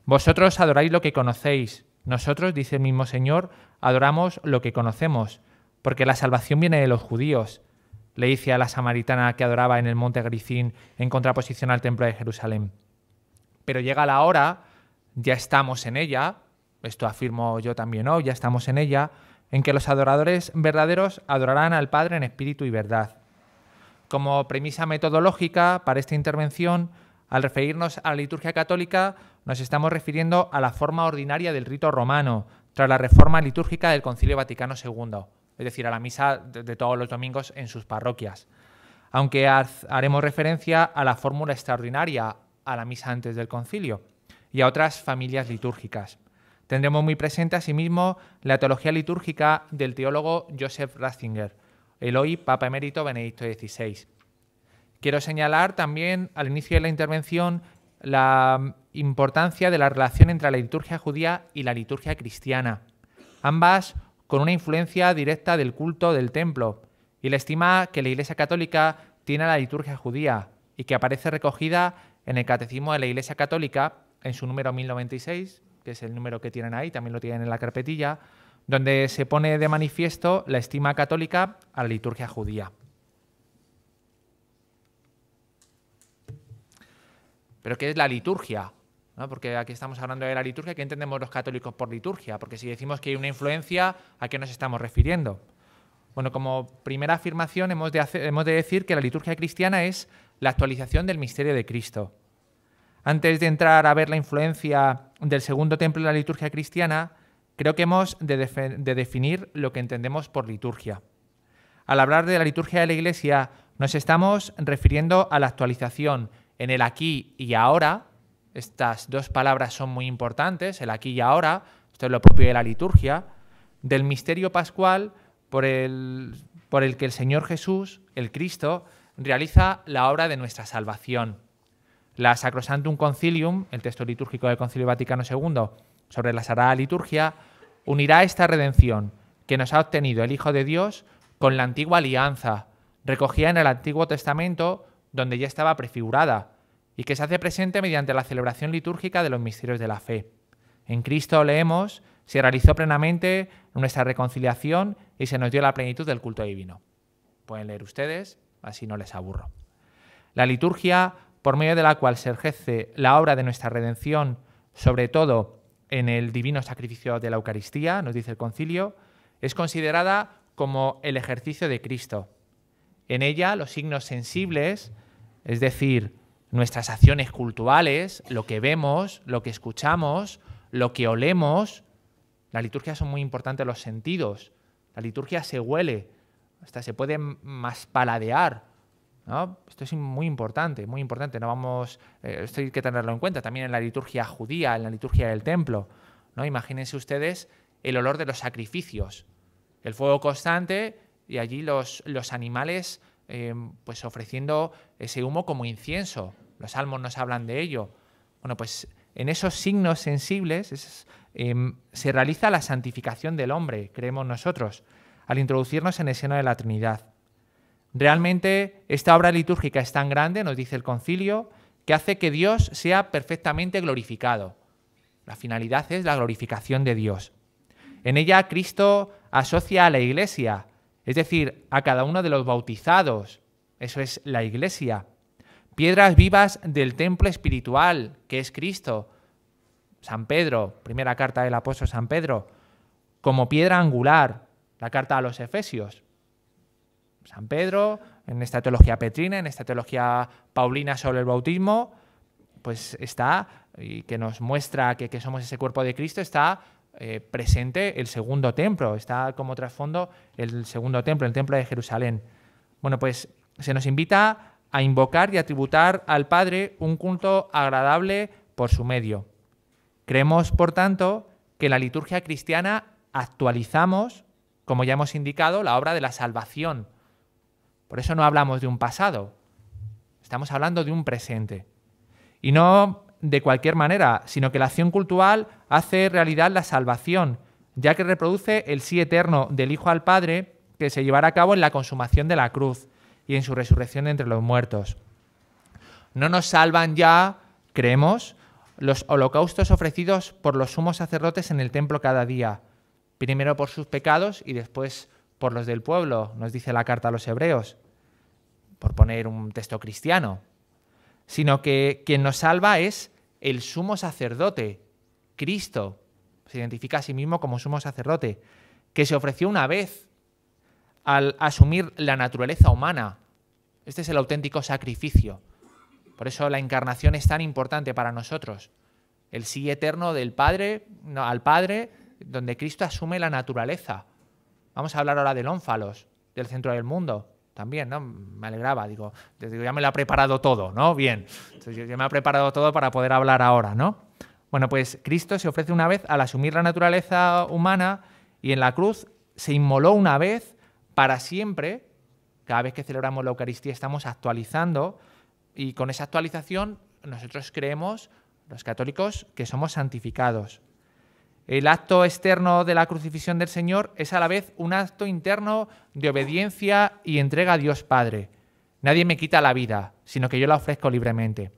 Vosotros adoráis lo que conocéis. Nosotros, dice el mismo Señor, adoramos lo que conocemos, porque la salvación viene de los judíos. Le dice a la samaritana que adoraba en el monte Gricín en contraposición al templo de Jerusalén. Pero llega la hora, ya estamos en ella, esto afirmo yo también hoy, ya estamos en ella, en que los adoradores verdaderos adorarán al Padre en espíritu y verdad. Como premisa metodológica para esta intervención, al referirnos a la liturgia católica, nos estamos refiriendo a la forma ordinaria del rito romano, tras la reforma litúrgica del Concilio Vaticano II, es decir, a la misa de, todos los domingos en sus parroquias. Aunque haremos referencia a la fórmula extraordinaria, a la misa antes del concilio, y a otras familias litúrgicas. Tendremos muy presente asimismo la teología litúrgica del teólogo Joseph Ratzinger, el hoy Papa Emérito Benedicto XVI. Quiero señalar también al inicio de la intervención la importancia de la relación entre la liturgia judía y la liturgia cristiana, ambas con una influencia directa del culto del templo, y la estima que la Iglesia Católica tiene a la liturgia judía y que aparece recogida en el Catecismo de la Iglesia Católica en su número 1096 que es el número que tienen ahí, también lo tienen en la carpetilla, donde se pone de manifiesto la estima católica a la liturgia judía. Pero ¿qué es la liturgia? ¿No? Porque aquí estamos hablando de la liturgia, ¿qué entendemos los católicos por liturgia? Porque si decimos que hay una influencia, ¿a qué nos estamos refiriendo? Bueno, como primera afirmación hemos de decir que la liturgia cristiana es la actualización del misterio de Cristo. Antes de entrar a ver la influencia del segundo templo en la liturgia cristiana, creo que hemos de, definir lo que entendemos por liturgia. Al hablar de la liturgia de la Iglesia, nos estamos refiriendo a la actualización en el aquí y ahora. Estas dos palabras son muy importantes, el aquí y ahora, esto es lo propio de la liturgia, del misterio pascual por el que el Señor Jesús, el Cristo, realiza la obra de nuestra salvación. La Sacrosantum Concilium, el texto litúrgico del Concilio Vaticano II sobre la Sagrada Liturgia, unirá esta redención que nos ha obtenido el Hijo de Dios con la antigua alianza, recogida en el Antiguo Testamento, donde ya estaba prefigurada, y que se hace presente mediante la celebración litúrgica de los misterios de la fe. En Cristo leemos, se realizó plenamente nuestra reconciliación y se nos dio la plenitud del culto divino. Pueden leer ustedes, así no les aburro. La liturgia por medio de la cual se ejerce la obra de nuestra redención, sobre todo en el divino sacrificio de la Eucaristía, nos dice el concilio, es considerada como el ejercicio de Cristo. En ella los signos sensibles, es decir, nuestras acciones culturales, lo que vemos, lo que escuchamos, lo que olemos, la liturgia son muy importantes los sentidos. La liturgia se huele, hasta se puede más paladear, esto es muy importante, muy importante. No vamos, eh, esto hay que tenerlo en cuenta también en la liturgia judía, en la liturgia del templo. ¿no? Imagínense ustedes el olor de los sacrificios, el fuego constante y allí los, los animales em, pues ofreciendo ese humo como incienso. Los salmos nos hablan de ello. Bueno, pues en esos signos sensibles em, se realiza la santificación del hombre, creemos nosotros, al introducirnos en el seno de la Trinidad. Realmente esta obra litúrgica es tan grande, nos dice el concilio, que hace que Dios sea perfectamente glorificado. La finalidad es la glorificación de Dios. En ella Cristo asocia a la Iglesia, es decir, a cada uno de los bautizados. Eso es la Iglesia. Piedras vivas del templo espiritual, que es Cristo. San Pedro, primera carta del apóstol San Pedro, como piedra angular, la carta a los Efesios. San Pedro, en esta teología petrina, en esta teología paulina sobre el bautismo, pues está, y que nos muestra que, somos ese cuerpo de Cristo, está eh, presente el segundo templo, está como trasfondo el segundo templo, el templo de Jerusalén. Bueno, pues se nos invita a invocar y a tributar al Padre un culto agradable por su medio. Creemos, por tanto, que la liturgia cristiana actualizamos, como ya hemos indicado, la obra de la salvación por eso no hablamos de un pasado, estamos hablando de un presente. Y no de cualquier manera, sino que la acción cultural hace realidad la salvación, ya que reproduce el sí eterno del Hijo al Padre que se llevará a cabo en la consumación de la cruz y en su resurrección entre los muertos. No nos salvan ya, creemos, los holocaustos ofrecidos por los sumos sacerdotes en el templo cada día, primero por sus pecados y después por los del pueblo, nos dice la carta a los hebreos por poner un texto cristiano, sino que quien nos salva es el sumo sacerdote, Cristo. Se identifica a sí mismo como sumo sacerdote, que se ofreció una vez al asumir la naturaleza humana. Este es el auténtico sacrificio. Por eso la encarnación es tan importante para nosotros. El sí eterno del Padre al Padre, donde Cristo asume la naturaleza. Vamos a hablar ahora del ónfalos, del centro del mundo también, ¿no? Me alegraba, digo, digo, ya me lo ha preparado todo, ¿no? Bien, Entonces, ya me ha preparado todo para poder hablar ahora, ¿no? Bueno, pues Cristo se ofrece una vez al asumir la naturaleza humana y en la cruz se inmoló una vez para siempre. Cada vez que celebramos la Eucaristía estamos actualizando y con esa actualización nosotros creemos, los católicos, que somos santificados. El acto externo de la crucifixión del Señor es a la vez un acto interno de obediencia y entrega a Dios Padre. Nadie me quita la vida, sino que yo la ofrezco libremente.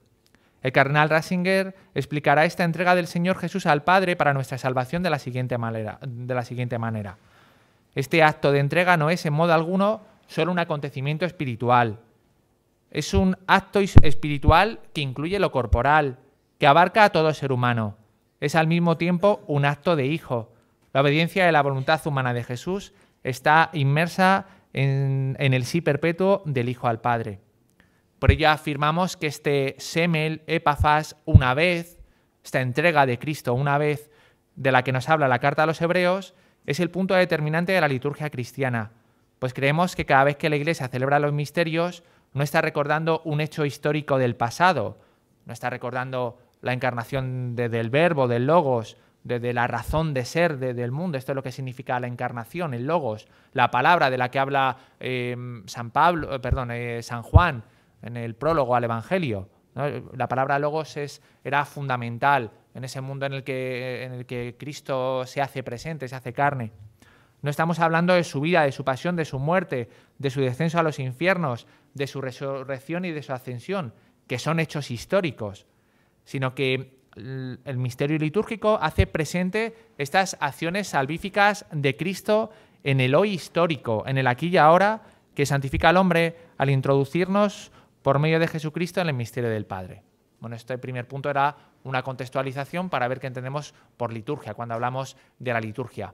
El cardenal Ratzinger explicará esta entrega del Señor Jesús al Padre para nuestra salvación de la siguiente manera. De la siguiente manera. Este acto de entrega no es en modo alguno solo un acontecimiento espiritual. Es un acto espiritual que incluye lo corporal, que abarca a todo ser humano es al mismo tiempo un acto de hijo. La obediencia de la voluntad humana de Jesús está inmersa en, el sí perpetuo del Hijo al Padre. Por ello afirmamos que este semel, epafas, una vez, esta entrega de Cristo una vez, de la que nos habla la carta a los hebreos, es el punto determinante de la liturgia cristiana, pues creemos que cada vez que la Iglesia celebra los misterios, no está recordando un hecho histórico del pasado, no está recordando la encarnación del verbo, del logos, de la razón de ser del mundo. Esto es lo que significa la encarnación, el logos, la palabra de la que habla eh, San Pablo, eh, perdón, eh, San Juan en el prólogo al Evangelio. La palabra logos es, era fundamental en ese mundo en el, que, en el que Cristo se hace presente, se hace carne. No estamos hablando de su vida, de su pasión, de su muerte, de su descenso a los infiernos, de su resurrección y de su ascensión, que son hechos históricos sino que el misterio litúrgico hace presente estas acciones salvíficas de Cristo en el hoy histórico, en el aquí y ahora, que santifica al hombre al introducirnos por medio de Jesucristo en el misterio del Padre. Bueno, este primer punto era una contextualización para ver qué entendemos por liturgia, cuando hablamos de la liturgia.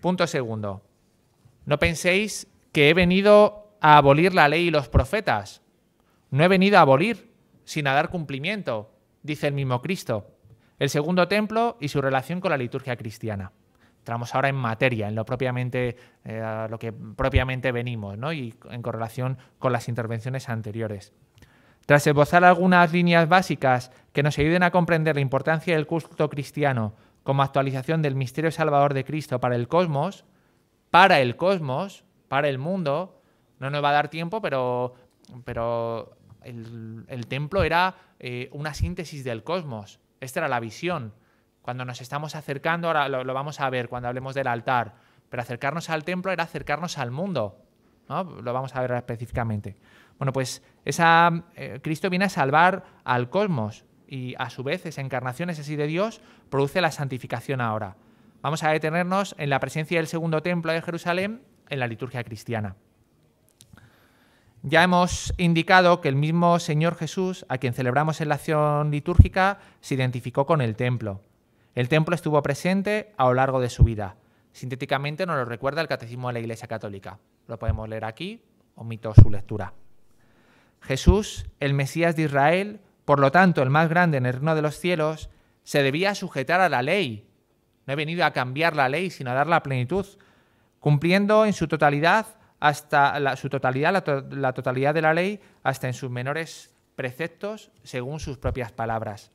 Punto segundo. No penséis que he venido a abolir la ley y los profetas. No he venido a abolir, sin dar cumplimiento, dice el mismo Cristo. El segundo templo y su relación con la liturgia cristiana. Entramos ahora en materia, en lo propiamente eh, lo que propiamente venimos, ¿no? Y en correlación con las intervenciones anteriores. Tras esbozar algunas líneas básicas que nos ayuden a comprender la importancia del culto cristiano como actualización del misterio salvador de Cristo para el cosmos, para el cosmos, para el mundo, no nos va a dar tiempo, pero, pero el, templo era eh, una síntesis del cosmos. Esta era la visión. Cuando nos estamos acercando, ahora lo, vamos a ver cuando hablemos del altar, pero acercarnos al templo era acercarnos al mundo. ¿no? Lo vamos a ver específicamente. Bueno, pues esa, eh, Cristo viene a salvar al cosmos y a su vez esa encarnación, ese sí de Dios, produce la santificación ahora. Vamos a detenernos en la presencia del segundo templo de Jerusalén en la liturgia cristiana. Ya hemos indicado que el mismo Señor Jesús, a quien celebramos en la acción litúrgica, se identificó con el templo. El templo estuvo presente a lo largo de su vida. Sintéticamente nos lo recuerda el Catecismo de la Iglesia Católica. Lo podemos leer aquí, omito su lectura. Jesús, el Mesías de Israel, por lo tanto el más grande en el reino de los cielos, se debía sujetar a la ley. No he venido a cambiar la ley, sino a dar la plenitud, cumpliendo en su totalidad hasta la, su totalidad, la, la totalidad de la ley, hasta en sus menores preceptos, según sus propias palabras.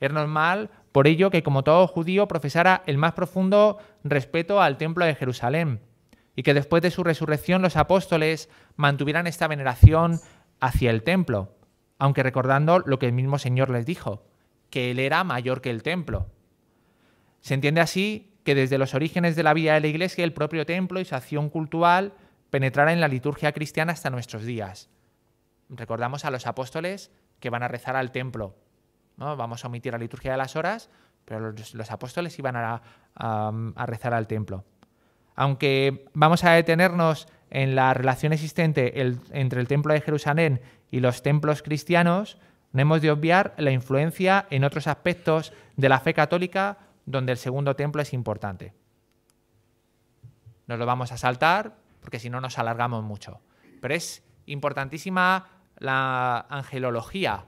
Es normal, por ello, que como todo judío profesara el más profundo respeto al templo de Jerusalén, y que después de su resurrección los apóstoles mantuvieran esta veneración hacia el templo, aunque recordando lo que el mismo Señor les dijo, que Él era mayor que el templo. Se entiende así que desde los orígenes de la vida de la Iglesia, el propio templo y su acción cultural Penetrar en la liturgia cristiana hasta nuestros días. Recordamos a los apóstoles que van a rezar al templo. ¿no? Vamos a omitir la liturgia de las horas, pero los, apóstoles iban a, rezar al templo. Aunque vamos a detenernos en la relación existente entre el templo de Jerusalén y los templos cristianos, no hemos de obviar la influencia en otros aspectos de la fe católica donde el segundo templo es importante. Nos lo vamos a saltar porque si no nos alargamos mucho. Pero es importantísima la angelología.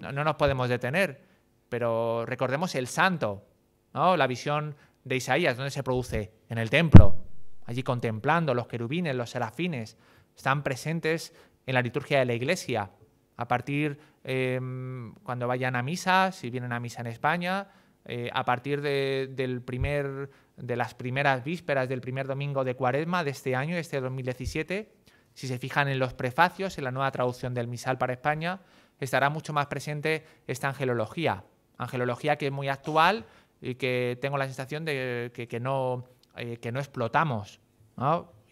No, nos podemos detener, pero recordemos el santo, ¿no? la visión de Isaías, donde se produce en el templo, allí contemplando los querubines, los serafines, están presentes en la liturgia de la iglesia. A partir em, cuando vayan a misa, si vienen a misa en España, eh, a partir del primer de las primeras vísperas del primer domingo de Cuaresma de este año, este 2017. Si se fijan en los prefacios, en la nueva traducción del Misal para España, estará mucho más presente esta angelología. Angelología que es muy actual y que tengo la sensación de que, no, eh, que no explotamos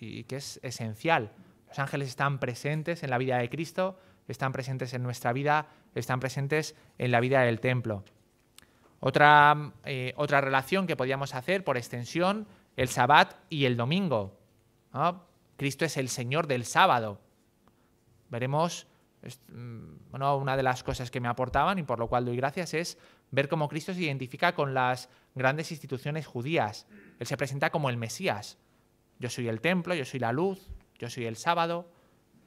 y que es esencial. Los ángeles están presentes en la vida de Cristo, están presentes en nuestra vida, están presentes en la vida del templo. Otra, eh, otra relación que podíamos hacer por extensión, el sabbat y el domingo. Cristo es el Señor del sábado. Veremos, mm, bueno, una de las cosas que me aportaban y por lo cual doy gracias es ver cómo Cristo se identifica con las grandes instituciones judías. Él se presenta como el Mesías. Yo soy el templo, yo soy la luz, yo soy el sábado.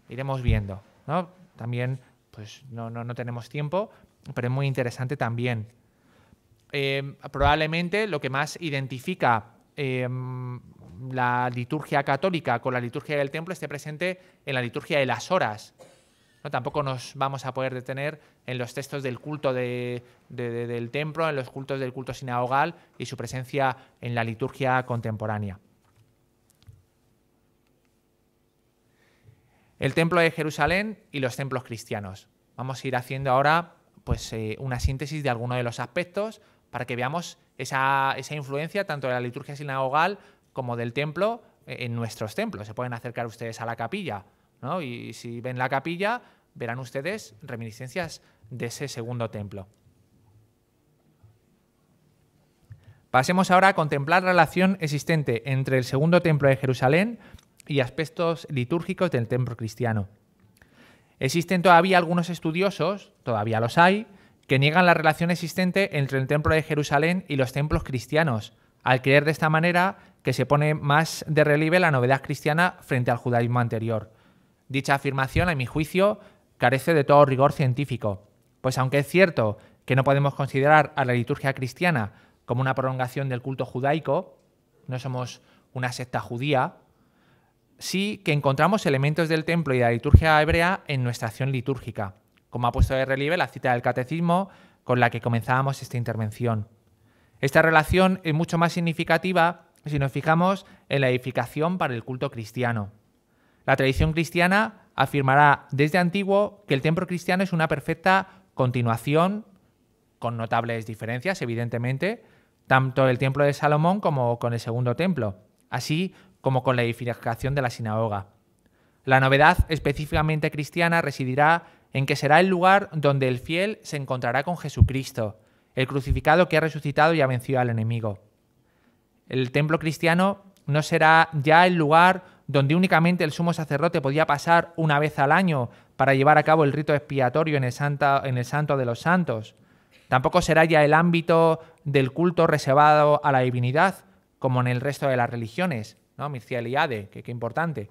Iremos viendo. ¿no? También, pues no, no, no tenemos tiempo, pero es muy interesante también. Em, probablemente lo que más identifica em, la liturgia católica con la liturgia del templo esté presente en la liturgia de las horas. ¿no? Tampoco nos vamos a poder detener en los textos del culto del templo, en los cultos del culto sinagogal y su presencia en la liturgia contemporánea. El templo de Jerusalén y los templos cristianos. Vamos a ir haciendo ahora pues, eh, una síntesis de algunos de los aspectos para que veamos esa, influencia tanto de la liturgia sinagogal como del templo eh, en nuestros templos. Se pueden acercar ustedes a la capilla, Y si ven la capilla, verán ustedes reminiscencias de ese segundo templo. Pasemos ahora a contemplar la relación existente entre el segundo templo de Jerusalén y aspectos litúrgicos del templo cristiano. Existen todavía algunos estudiosos, todavía los hay, que niegan la relación existente entre el templo de Jerusalén y los templos cristianos, al creer de esta manera que se pone más de relieve la novedad cristiana frente al judaísmo anterior. Dicha afirmación, a mi juicio, carece de todo rigor científico, pues aunque es cierto que no podemos considerar a la liturgia cristiana como una prolongación del culto judaico, no somos una secta judía, sí que encontramos elementos del templo y de la liturgia hebrea en nuestra acción litúrgica como ha puesto de relieve la cita del Catecismo con la que comenzábamos esta intervención. Esta relación es mucho más significativa si nos fijamos en la edificación para el culto cristiano. La tradición cristiana afirmará desde antiguo que el templo cristiano es una perfecta continuación, con notables diferencias, evidentemente, tanto del templo de Salomón como con el segundo templo, así como con la edificación de la sinagoga. La novedad específicamente cristiana residirá en que será el lugar donde el fiel se encontrará con Jesucristo, el crucificado que ha resucitado y ha vencido al enemigo. El templo cristiano no será ya el lugar donde únicamente el sumo sacerdote podía pasar una vez al año para llevar a cabo el rito expiatorio en el, Santo de los Santos. Tampoco será ya el ámbito del culto reservado a la divinidad, como en el resto de las religiones, ¿no? Eliade, que qué importante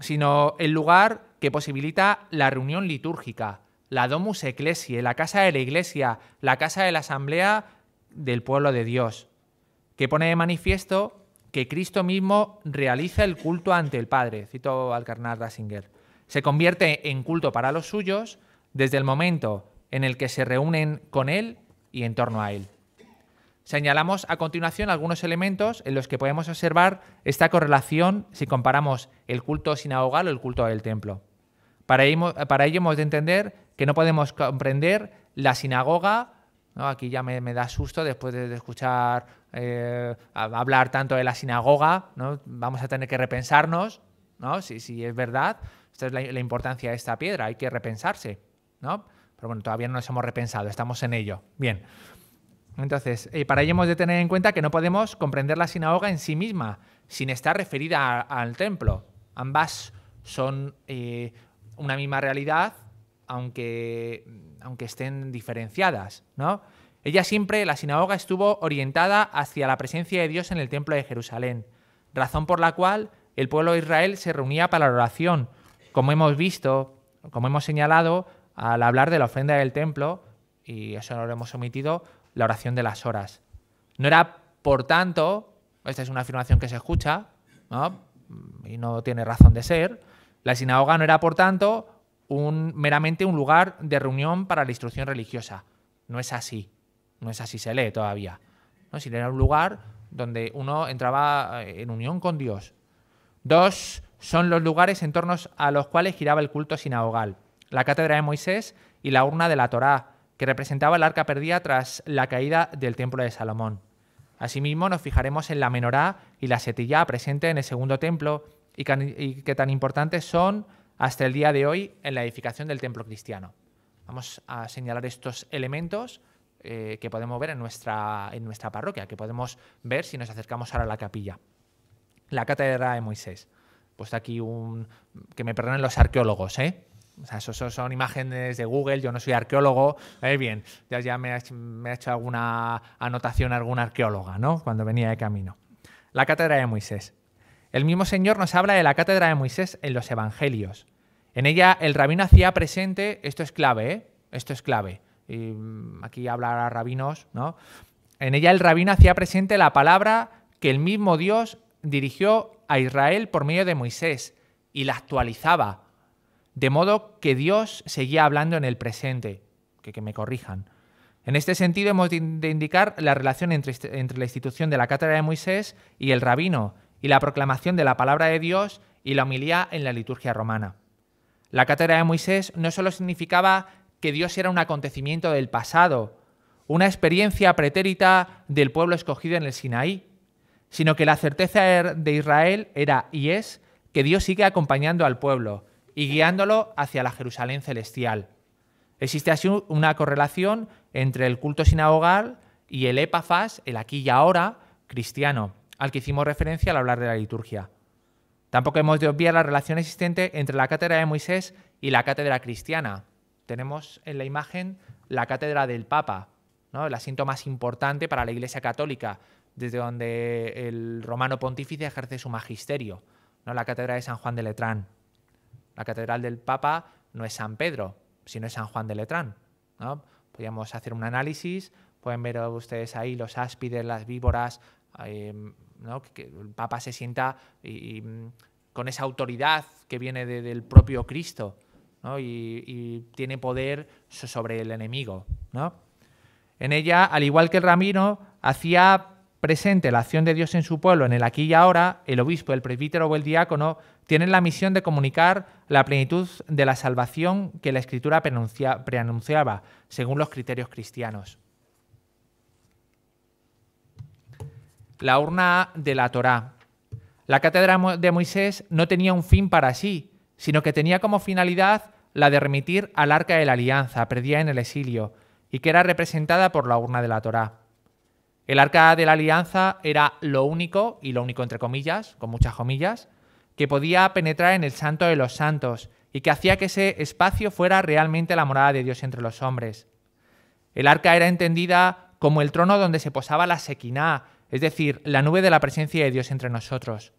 sino el lugar que posibilita la reunión litúrgica, la Domus Ecclesiae, la casa de la Iglesia, la casa de la Asamblea del pueblo de Dios, que pone de manifiesto que Cristo mismo realiza el culto ante el Padre, cito al carnal Se convierte en culto para los suyos desde el momento en el que se reúnen con Él y en torno a Él. Señalamos a continuación algunos elementos en los que podemos observar esta correlación si comparamos el culto sinagogal o el culto del templo. Para ello, hemos de entender que no podemos comprender la sinagoga, aquí ya me, da susto después de, escuchar eh, hablar tanto de la sinagoga, vamos a tener que repensarnos ¿no? si, es verdad, esta es la, importancia de esta piedra, hay que repensarse. ¿no? Pero bueno, todavía no nos hemos repensado, estamos en ello. Bien. Entonces, eh, para ello hemos de tener en cuenta que no podemos comprender la sinagoga en sí misma, sin estar referida al templo. Ambas son eh, una misma realidad, aunque, aunque estén diferenciadas. ¿no? Ella siempre, la sinagoga, estuvo orientada hacia la presencia de Dios en el templo de Jerusalén, razón por la cual el pueblo de Israel se reunía para la oración. Como hemos visto, como hemos señalado, al hablar de la ofrenda del templo, y eso no lo hemos omitido, la oración de las horas. No era, por tanto, esta es una afirmación que se escucha, y no tiene razón de ser, la sinagoga no era, por tanto, un, meramente un lugar de reunión para la instrucción religiosa. No es así, no es así, se lee todavía. ¿no? era un lugar donde uno entraba eh, en unión con Dios. Dos, son los lugares en torno a los cuales giraba el culto sinagogal, la cátedra de Moisés y la urna de la Torá, que representaba el arca perdida tras la caída del templo de Salomón. Asimismo, nos fijaremos en la menorá y la setilla presente en el segundo templo y que, tan importantes son hasta el día de hoy en la edificación del templo cristiano. Vamos a señalar estos elementos eh, que podemos ver en nuestra, en nuestra parroquia, que podemos ver si nos acercamos ahora a la capilla. La cátedra de Moisés. Puesto aquí un... que me perdonen los arqueólogos, ¿eh? O sea, son imágenes de Google, yo no soy arqueólogo. Eh, bien, ya, me, ha, hecho alguna anotación alguna arqueóloga, ¿no? Cuando venía de camino. La cátedra de Moisés. El mismo Señor nos habla de la cátedra de Moisés en los Evangelios. En ella el rabino hacía presente, esto es clave, ¿eh? Esto es clave. Y mm, aquí a rabinos, ¿no? En ella el rabino hacía presente la palabra que el mismo Dios dirigió a Israel por medio de Moisés y la actualizaba de modo que Dios seguía hablando en el presente, que, me corrijan. En este sentido hemos de indicar la relación este, entre, la institución de la cátedra de Moisés y el rabino, y la proclamación de la palabra de Dios y la homilía en la liturgia romana. La cátedra de Moisés no solo significaba que Dios era un acontecimiento del pasado, una experiencia pretérita del pueblo escogido en el Sinaí, sino que la certeza er-, de Israel era y es que Dios sigue acompañando al pueblo, y guiándolo hacia la Jerusalén celestial. Existe así una correlación entre el culto sinagogal y el epafas, el aquí y ahora, cristiano, al que hicimos referencia al hablar de la liturgia. Tampoco hemos de obviar la relación existente entre la cátedra de Moisés y la cátedra cristiana. Tenemos en la imagen la cátedra del Papa, ¿no? el asiento más importante para la Iglesia Católica, desde donde el romano pontífice ejerce su magisterio, ¿no? la cátedra de San Juan de Letrán. La catedral del Papa no es San Pedro, sino es San Juan de Letrán. ¿no? Podríamos hacer un análisis, pueden ver ustedes ahí los áspides, las víboras, eh, que, el Papa se sienta mm, con esa autoridad que viene del propio Cristo y, tiene poder sobre el enemigo. ¿no? En ella, al igual que el Ramiro, hacía presente la acción de Dios en su pueblo, en el aquí y ahora, el obispo, el presbítero o el diácono tienen la misión de comunicar la plenitud de la salvación que la Escritura preanunciaba, según los criterios cristianos. La urna de la Torá. La cátedra de Moisés no tenía un fin para sí, sino que tenía como finalidad la de remitir al arca de la alianza, perdida en el exilio, y que era representada por la urna de la Torá. El arca de la alianza era lo único, y lo único entre comillas, con muchas comillas, que podía penetrar en el santo de los santos y que hacía que ese espacio fuera realmente la morada de Dios entre los hombres. El arca era entendida como el trono donde se posaba la sequiná, es decir, la nube de la presencia de Dios entre nosotros.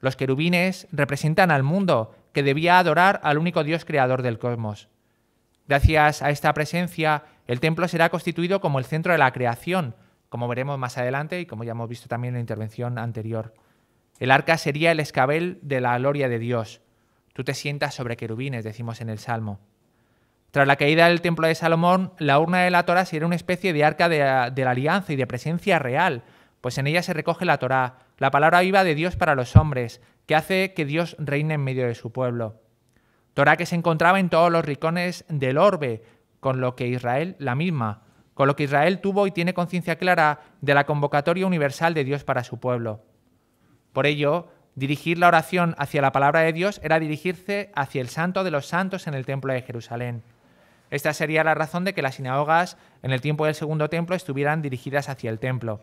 Los querubines representan al mundo, que debía adorar al único Dios creador del cosmos. Gracias a esta presencia, el templo será constituido como el centro de la creación, como veremos más adelante y como ya hemos visto también en la intervención anterior. El arca sería el escabel de la gloria de Dios. Tú te sientas sobre querubines, decimos en el Salmo. Tras la caída del templo de Salomón, la urna de la Torá sería una especie de arca de, la alianza y de presencia real, pues en ella se recoge la Torá, la palabra viva de Dios para los hombres, que hace que Dios reine en medio de su pueblo. Torá que se encontraba en todos los rincones del orbe, con lo que Israel la misma, con lo que Israel tuvo y tiene conciencia clara de la convocatoria universal de Dios para su pueblo. Por ello, dirigir la oración hacia la palabra de Dios era dirigirse hacia el santo de los santos en el templo de Jerusalén. Esta sería la razón de que las sinagogas en el tiempo del segundo templo estuvieran dirigidas hacia el templo.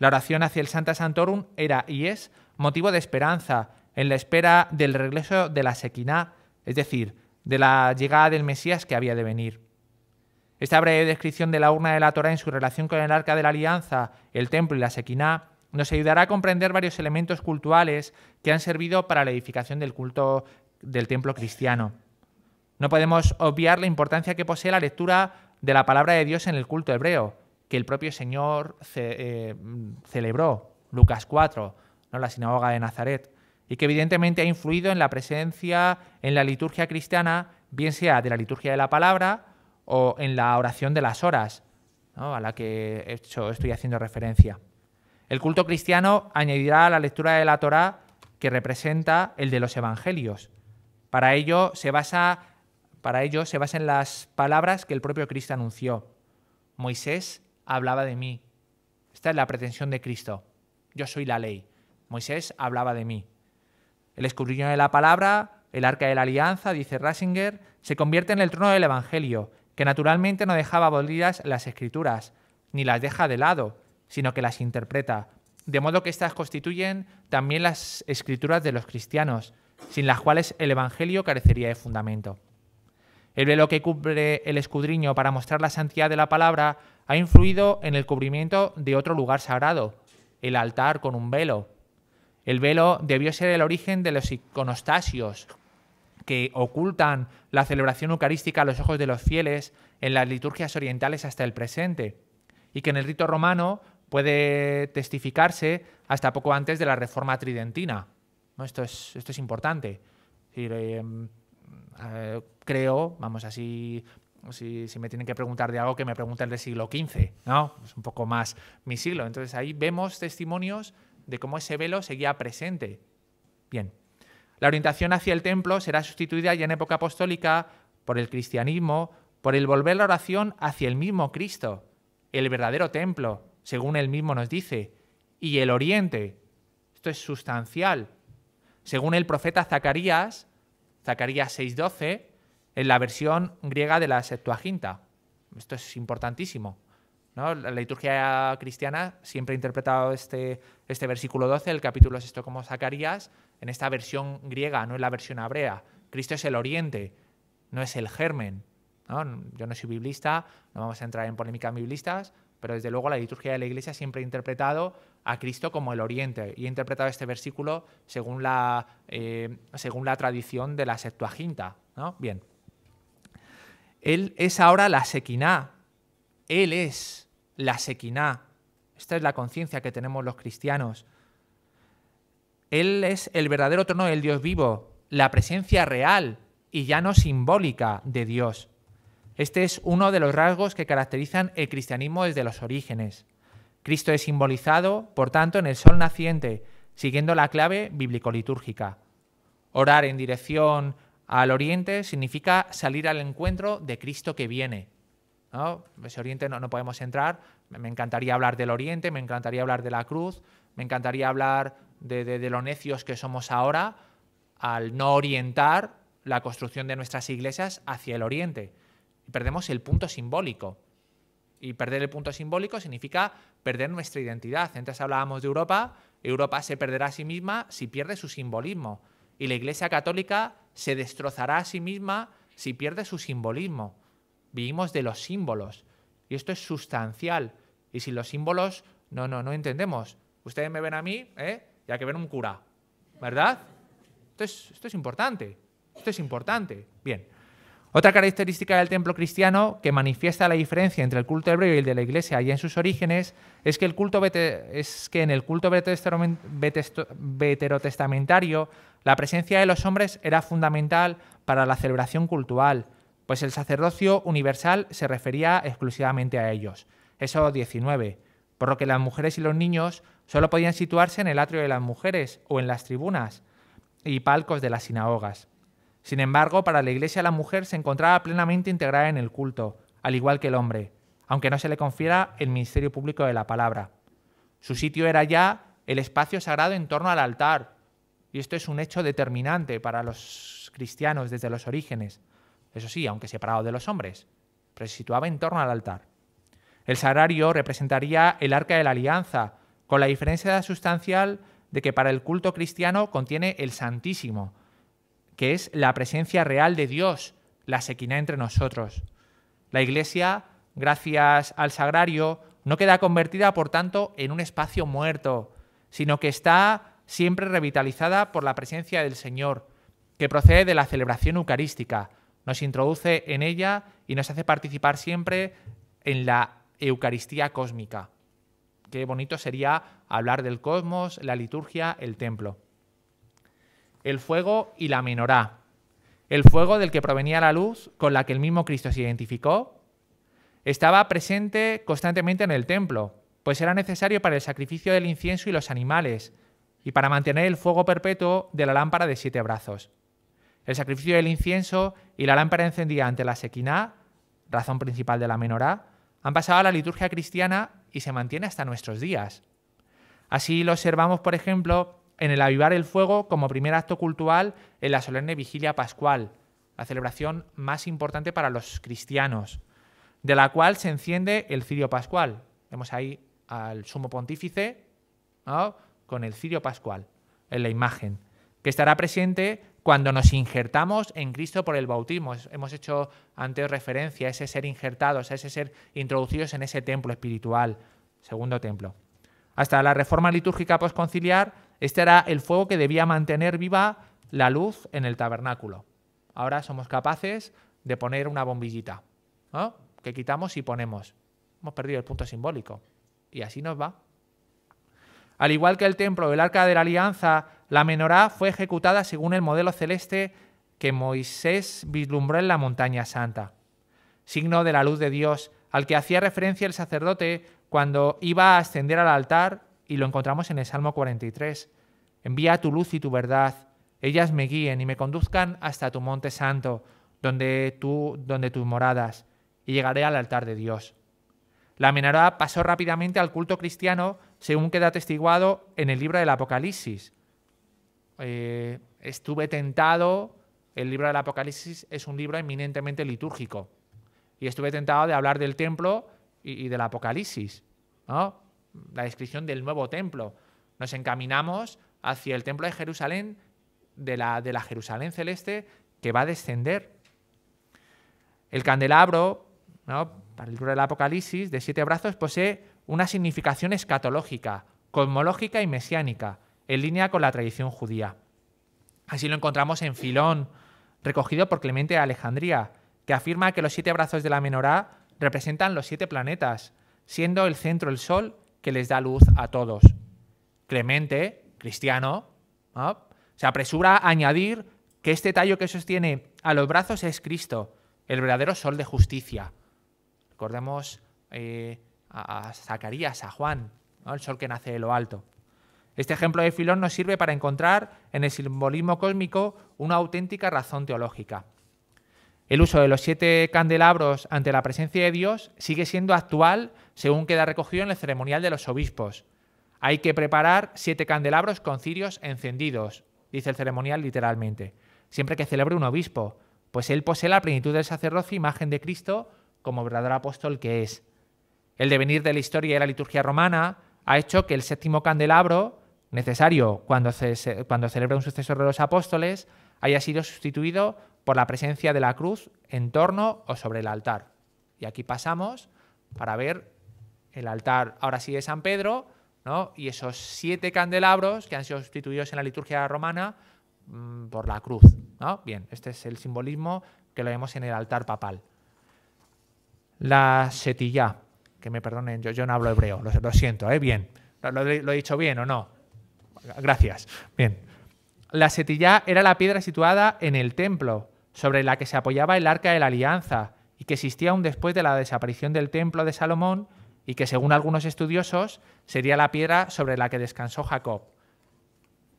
La oración hacia el Santa Santorum era y es motivo de esperanza en la espera del regreso de la Sequiná, es decir, de la llegada del Mesías que había de venir. Esta breve descripción de la urna de la Torá en su relación con el Arca de la Alianza, el templo y la Sequiná nos ayudará a comprender varios elementos culturales que han servido para la edificación del culto del templo cristiano. No podemos obviar la importancia que posee la lectura de la palabra de Dios en el culto hebreo, que el propio Señor eh, celebró, Lucas 4, la sinagoga de Nazaret, y que evidentemente ha influido en la presencia en la liturgia cristiana, bien sea de la liturgia de la palabra o en la oración de las horas, a la que estoy haciendo referencia. El culto cristiano añadirá a la lectura de la Torá que representa el de los evangelios. Para ello se basa, para ello se basa en las palabras que el propio Cristo anunció. Moisés hablaba de mí. Esta es la pretensión de Cristo. Yo soy la ley. Moisés hablaba de mí. El escudriñón de la palabra, el arca de la alianza, dice Rasinger, se convierte en el trono del Evangelio, que naturalmente no dejaba abolidas las escrituras, ni las deja de lado, sino que las interpreta. De modo que éstas constituyen también las escrituras de los cristianos, sin las cuales el Evangelio carecería de fundamento. El velo que cubre el escudriño para mostrar la santidad de la palabra ha influido en el cubrimiento de otro lugar sagrado, el altar con un velo. El velo debió ser el origen de los iconostasios, que ocultan la celebración eucarística a los ojos de los fieles en las liturgias orientales hasta el presente, y que en el rito romano puede testificarse hasta poco antes de la reforma tridentina. Esto, es, importante. Em, eh, creo, vamos así, si, me tienen que preguntar de algo, que me pregunten del siglo XV, ¿no? Es un poco más mi siglo. Entonces ahí vemos testimonios de cómo ese velo seguía presente. Bien. La orientación hacia el templo será sustituida ya en época apostólica por el cristianismo, por el volver la oración hacia el mismo Cristo, el verdadero templo, según él mismo nos dice, y el oriente. Esto es sustancial. Según el profeta Zacarías, Zacarías 6:12, en la versión griega de la Septuaginta. Esto es importantísimo. La liturgia cristiana siempre ha interpretado este, este versículo 12, el capítulo 6 como Zacarías, en esta versión griega, no en la versión hebrea. Cristo es el oriente, no es el germen. Yo no soy biblista, no vamos a entrar en polémicas biblistas, pero desde luego la liturgia de la Iglesia siempre ha interpretado a Cristo como el Oriente y ha interpretado este versículo según la, eh, según la tradición de la Septuaginta. Bien. Él es ahora la Sequiná. Él es la Sequiná. Esta es la conciencia que tenemos los cristianos. Él es el verdadero trono del Dios vivo, la presencia real y ya no simbólica de Dios. Este es uno de los rasgos que caracterizan el cristianismo desde los orígenes. Cristo es simbolizado, por tanto, en el sol naciente, siguiendo la clave bíblico-litúrgica. Orar en dirección al oriente significa salir al encuentro de Cristo que viene. ¿no? Ese oriente no, podemos entrar. Me encantaría hablar del oriente, me encantaría hablar de la cruz, me encantaría hablar de, de, los necios que somos ahora al no orientar la construcción de nuestras iglesias hacia el oriente perdemos el punto simbólico. Y perder el punto simbólico significa perder nuestra identidad. Antes hablábamos de Europa, Europa se perderá a sí misma si pierde su simbolismo. Y la Iglesia Católica se destrozará a sí misma si pierde su simbolismo. Vivimos de los símbolos. Y esto es sustancial. Y sin los símbolos, no, no, no entendemos. Ustedes me ven a mí, ¿eh? ya que ven un cura. ¿Verdad? esto es importante. Esto es importante. Bien. Otra característica del templo cristiano que manifiesta la diferencia entre el culto hebreo y el de la iglesia y en sus orígenes es que, culto en el culto veterotestamentario la presencia de los hombres era fundamental para la celebración cultural, pues el sacerdocio universal se refería exclusivamente a ellos. Eso 19. Por lo que las mujeres y los niños solo podían situarse en el atrio de las mujeres o en las tribunas y palcos de las sinagogas. Sin embargo, para la Iglesia la mujer se encontraba plenamente integrada en el culto, al igual que el hombre, aunque no se le confiera el ministerio público de la palabra. Su sitio era ya el espacio sagrado en torno al altar, y esto es un hecho determinante para los cristianos desde los orígenes, eso sí, aunque separado de los hombres, pero se situaba en torno al altar. El sagrario representaría el arca de la alianza, con la diferencia sustancial de que para el culto cristiano contiene el Santísimo, que es la presencia real de Dios, la sequina entre nosotros. La Iglesia, gracias al sagrario, no queda convertida, por tanto, en un espacio muerto, sino que está siempre revitalizada por la presencia del Señor, que procede de la celebración eucarística, nos introduce en ella y nos hace participar siempre en la Eucaristía cósmica. Qué bonito sería hablar del cosmos, la liturgia, el templo el fuego y la menorá, el fuego del que provenía la luz con la que el mismo Cristo se identificó, estaba presente constantemente en el templo, pues era necesario para el sacrificio del incienso y los animales, y para mantener el fuego perpetuo de la lámpara de siete brazos. El sacrificio del incienso y la lámpara encendida ante la sequiná, razón principal de la menorá, han pasado a la liturgia cristiana y se mantiene hasta nuestros días. Así lo observamos, por ejemplo, en el avivar el fuego como primer acto cultural en la solemne vigilia pascual, la celebración más importante para los cristianos, de la cual se enciende el cirio pascual. Vemos ahí al sumo pontífice con el cirio pascual en la imagen, que estará presente cuando nos injertamos en Cristo por el bautismo. Hemos hecho antes referencia a ese ser injertados, a ese ser introducidos en ese templo espiritual, segundo templo. Hasta la reforma litúrgica posconciliar este era el fuego que debía mantener viva la luz en el tabernáculo. Ahora somos capaces de poner una bombillita, que quitamos y ponemos. Hemos perdido el punto simbólico. Y así nos va. Al igual que el templo, del arca de la alianza, la menorá fue ejecutada según el modelo celeste que Moisés vislumbró en la montaña santa, signo de la luz de Dios, al que hacía referencia el sacerdote cuando iba a ascender al altar y lo encontramos en el Salmo 43. Envía tu luz y tu verdad, ellas me guíen y me conduzcan hasta tu monte santo, donde tú, donde tus moradas, y llegaré al altar de Dios. La menorá pasó rápidamente al culto cristiano, según queda atestiguado en el libro del Apocalipsis. Eh, estuve tentado, el libro del Apocalipsis es un libro eminentemente litúrgico, y estuve tentado de hablar del templo y, y del Apocalipsis, ¿no? la descripción del nuevo templo. Nos encaminamos hacia el templo de Jerusalén, de la, de la Jerusalén celeste, que va a descender. El candelabro, ¿no? para el libro del Apocalipsis, de siete brazos, posee una significación escatológica, cosmológica y mesiánica, en línea con la tradición judía. Así lo encontramos en Filón, recogido por Clemente de Alejandría, que afirma que los siete brazos de la menorá representan los siete planetas, siendo el centro el Sol que les da luz a todos. Clemente, cristiano, se apresura a añadir que este tallo que sostiene a los brazos es Cristo, el verdadero sol de justicia. Recordemos eh, a Zacarías, a Juan, el sol que nace de lo alto. Este ejemplo de Filón nos sirve para encontrar en el simbolismo cósmico una auténtica razón teológica. El uso de los siete candelabros ante la presencia de Dios sigue siendo actual según queda recogido en el ceremonial de los obispos. Hay que preparar siete candelabros con cirios encendidos, dice el ceremonial literalmente, siempre que celebre un obispo, pues él posee la plenitud del sacerdocio, imagen de Cristo, como verdadero apóstol que es. El devenir de la historia de la liturgia romana ha hecho que el séptimo candelabro, necesario cuando, cuando celebra un sucesor de los apóstoles, haya sido sustituido por la presencia de la cruz en torno o sobre el altar. Y aquí pasamos para ver el altar ahora sí de San Pedro, ¿no? y esos siete candelabros que han sido sustituidos en la liturgia romana mm, por la cruz. ¿no? Bien, este es el simbolismo que lo vemos en el altar papal. La setilla, que me perdonen, yo, no hablo hebreo, lo, siento, ¿eh? bien. ¿Lo, lo he dicho bien o no? Gracias. Bien. La setilla era la piedra situada en el templo, sobre la que se apoyaba el arca de la alianza, y que existía aún después de la desaparición del templo de Salomón y que según algunos estudiosos sería la piedra sobre la que descansó Jacob.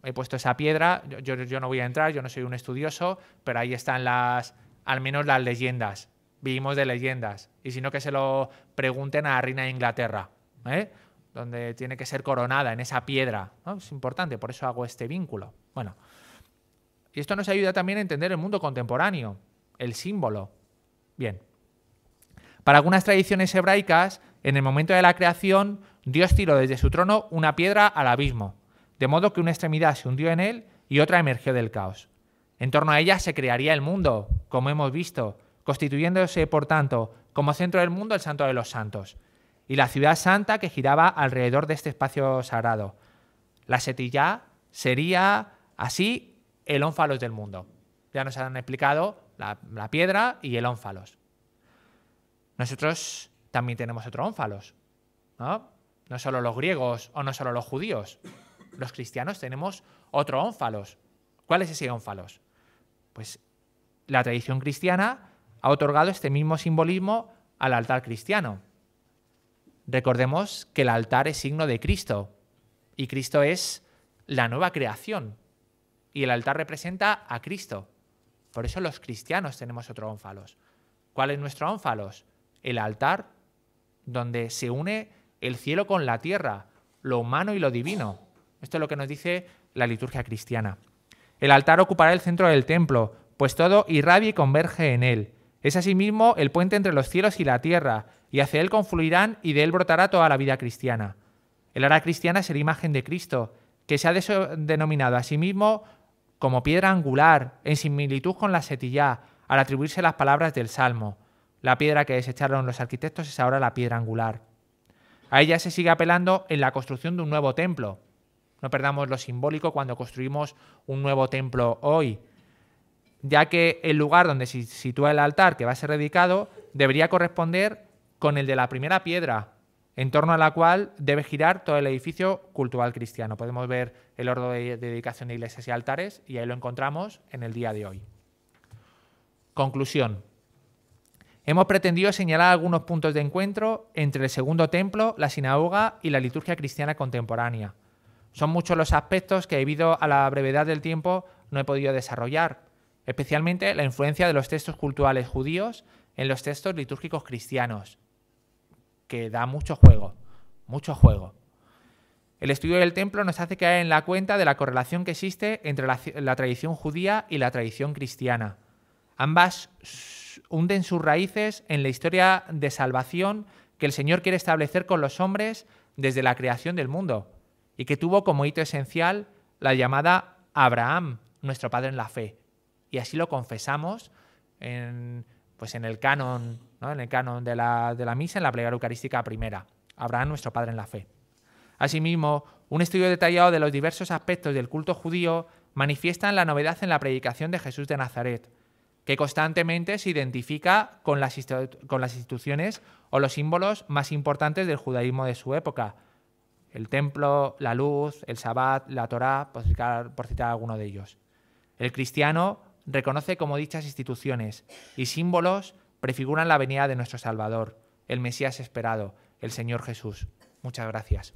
He puesto esa piedra, yo, no voy a entrar, yo no soy un estudioso, pero ahí están las, al menos las leyendas. Vivimos de leyendas. Y si no, que se lo pregunten a la reina de Inglaterra, ¿eh? donde tiene que ser coronada en esa piedra. Es importante, por eso hago este vínculo. Bueno, y esto nos ayuda también a entender el mundo contemporáneo, el símbolo. Bien. Para algunas tradiciones hebraicas, en el momento de la creación, Dios tiró desde su trono una piedra al abismo, de modo que una extremidad se hundió en él y otra emergió del caos. En torno a ella se crearía el mundo, como hemos visto, constituyéndose, por tanto, como centro del mundo el Santo de los Santos, y la ciudad santa que giraba alrededor de este espacio sagrado. La setilla sería, así, el ónfalos del mundo. Ya nos han explicado la, piedra y el ónfalos. Nosotros también tenemos otro ónfalos. ¿no? no solo los griegos o no solo los judíos. Los cristianos tenemos otro ónfalos. ¿Cuál es ese ónfalos? Pues la tradición cristiana ha otorgado este mismo simbolismo al altar cristiano. Recordemos que el altar es signo de Cristo y Cristo es la nueva creación y el altar representa a Cristo. Por eso los cristianos tenemos otro ónfalos. ¿Cuál es nuestro ónfalos? El altar donde se une el cielo con la tierra, lo humano y lo divino. Esto es lo que nos dice la liturgia cristiana. El altar ocupará el centro del templo, pues todo irradia y converge en él. Es asimismo el puente entre los cielos y la tierra, y hacia él confluirán y de él brotará toda la vida cristiana. El ara cristiana es el imagen de Cristo, que se ha denominado a sí mismo como piedra angular, en similitud con la setilla, al atribuirse las palabras del Salmo. La piedra que desecharon los arquitectos es ahora la piedra angular. A ella se sigue apelando en la construcción de un nuevo templo. No perdamos lo simbólico cuando construimos un nuevo templo hoy, ya que el lugar donde se sitúa el altar que va a ser dedicado debería corresponder con el de la primera piedra, en torno a la cual debe girar todo el edificio cultural cristiano. Podemos ver el orden de dedicación de iglesias y altares y ahí lo encontramos en el día de hoy. Conclusión. Hemos pretendido señalar algunos puntos de encuentro entre el segundo templo, la sinagoga y la liturgia cristiana contemporánea. Son muchos los aspectos que debido a la brevedad del tiempo no he podido desarrollar, especialmente la influencia de los textos culturales judíos en los textos litúrgicos cristianos, que da mucho juego, mucho juego. El estudio del templo nos hace caer en la cuenta de la correlación que existe entre la, tradición judía y la tradición cristiana. Ambas hunden sus raíces en la historia de salvación que el Señor quiere establecer con los hombres desde la creación del mundo y que tuvo como hito esencial la llamada Abraham, nuestro padre en la fe. Y así lo confesamos en, pues en el canon, en el canon de la, misa, en la plegaria eucarística primera. Abraham, nuestro padre en la fe. Asimismo, un estudio detallado de los diversos aspectos del culto judío manifiestan la novedad en la predicación de Jesús de Nazaret, que constantemente se identifica con las, instituciones o los símbolos más importantes del judaísmo de su época. El templo, la luz, el sabbat, la Torá, por citar alguno de ellos. El cristiano reconoce como dichas instituciones y símbolos prefiguran la venida de nuestro Salvador, el Mesías esperado, el Señor Jesús. Muchas gracias.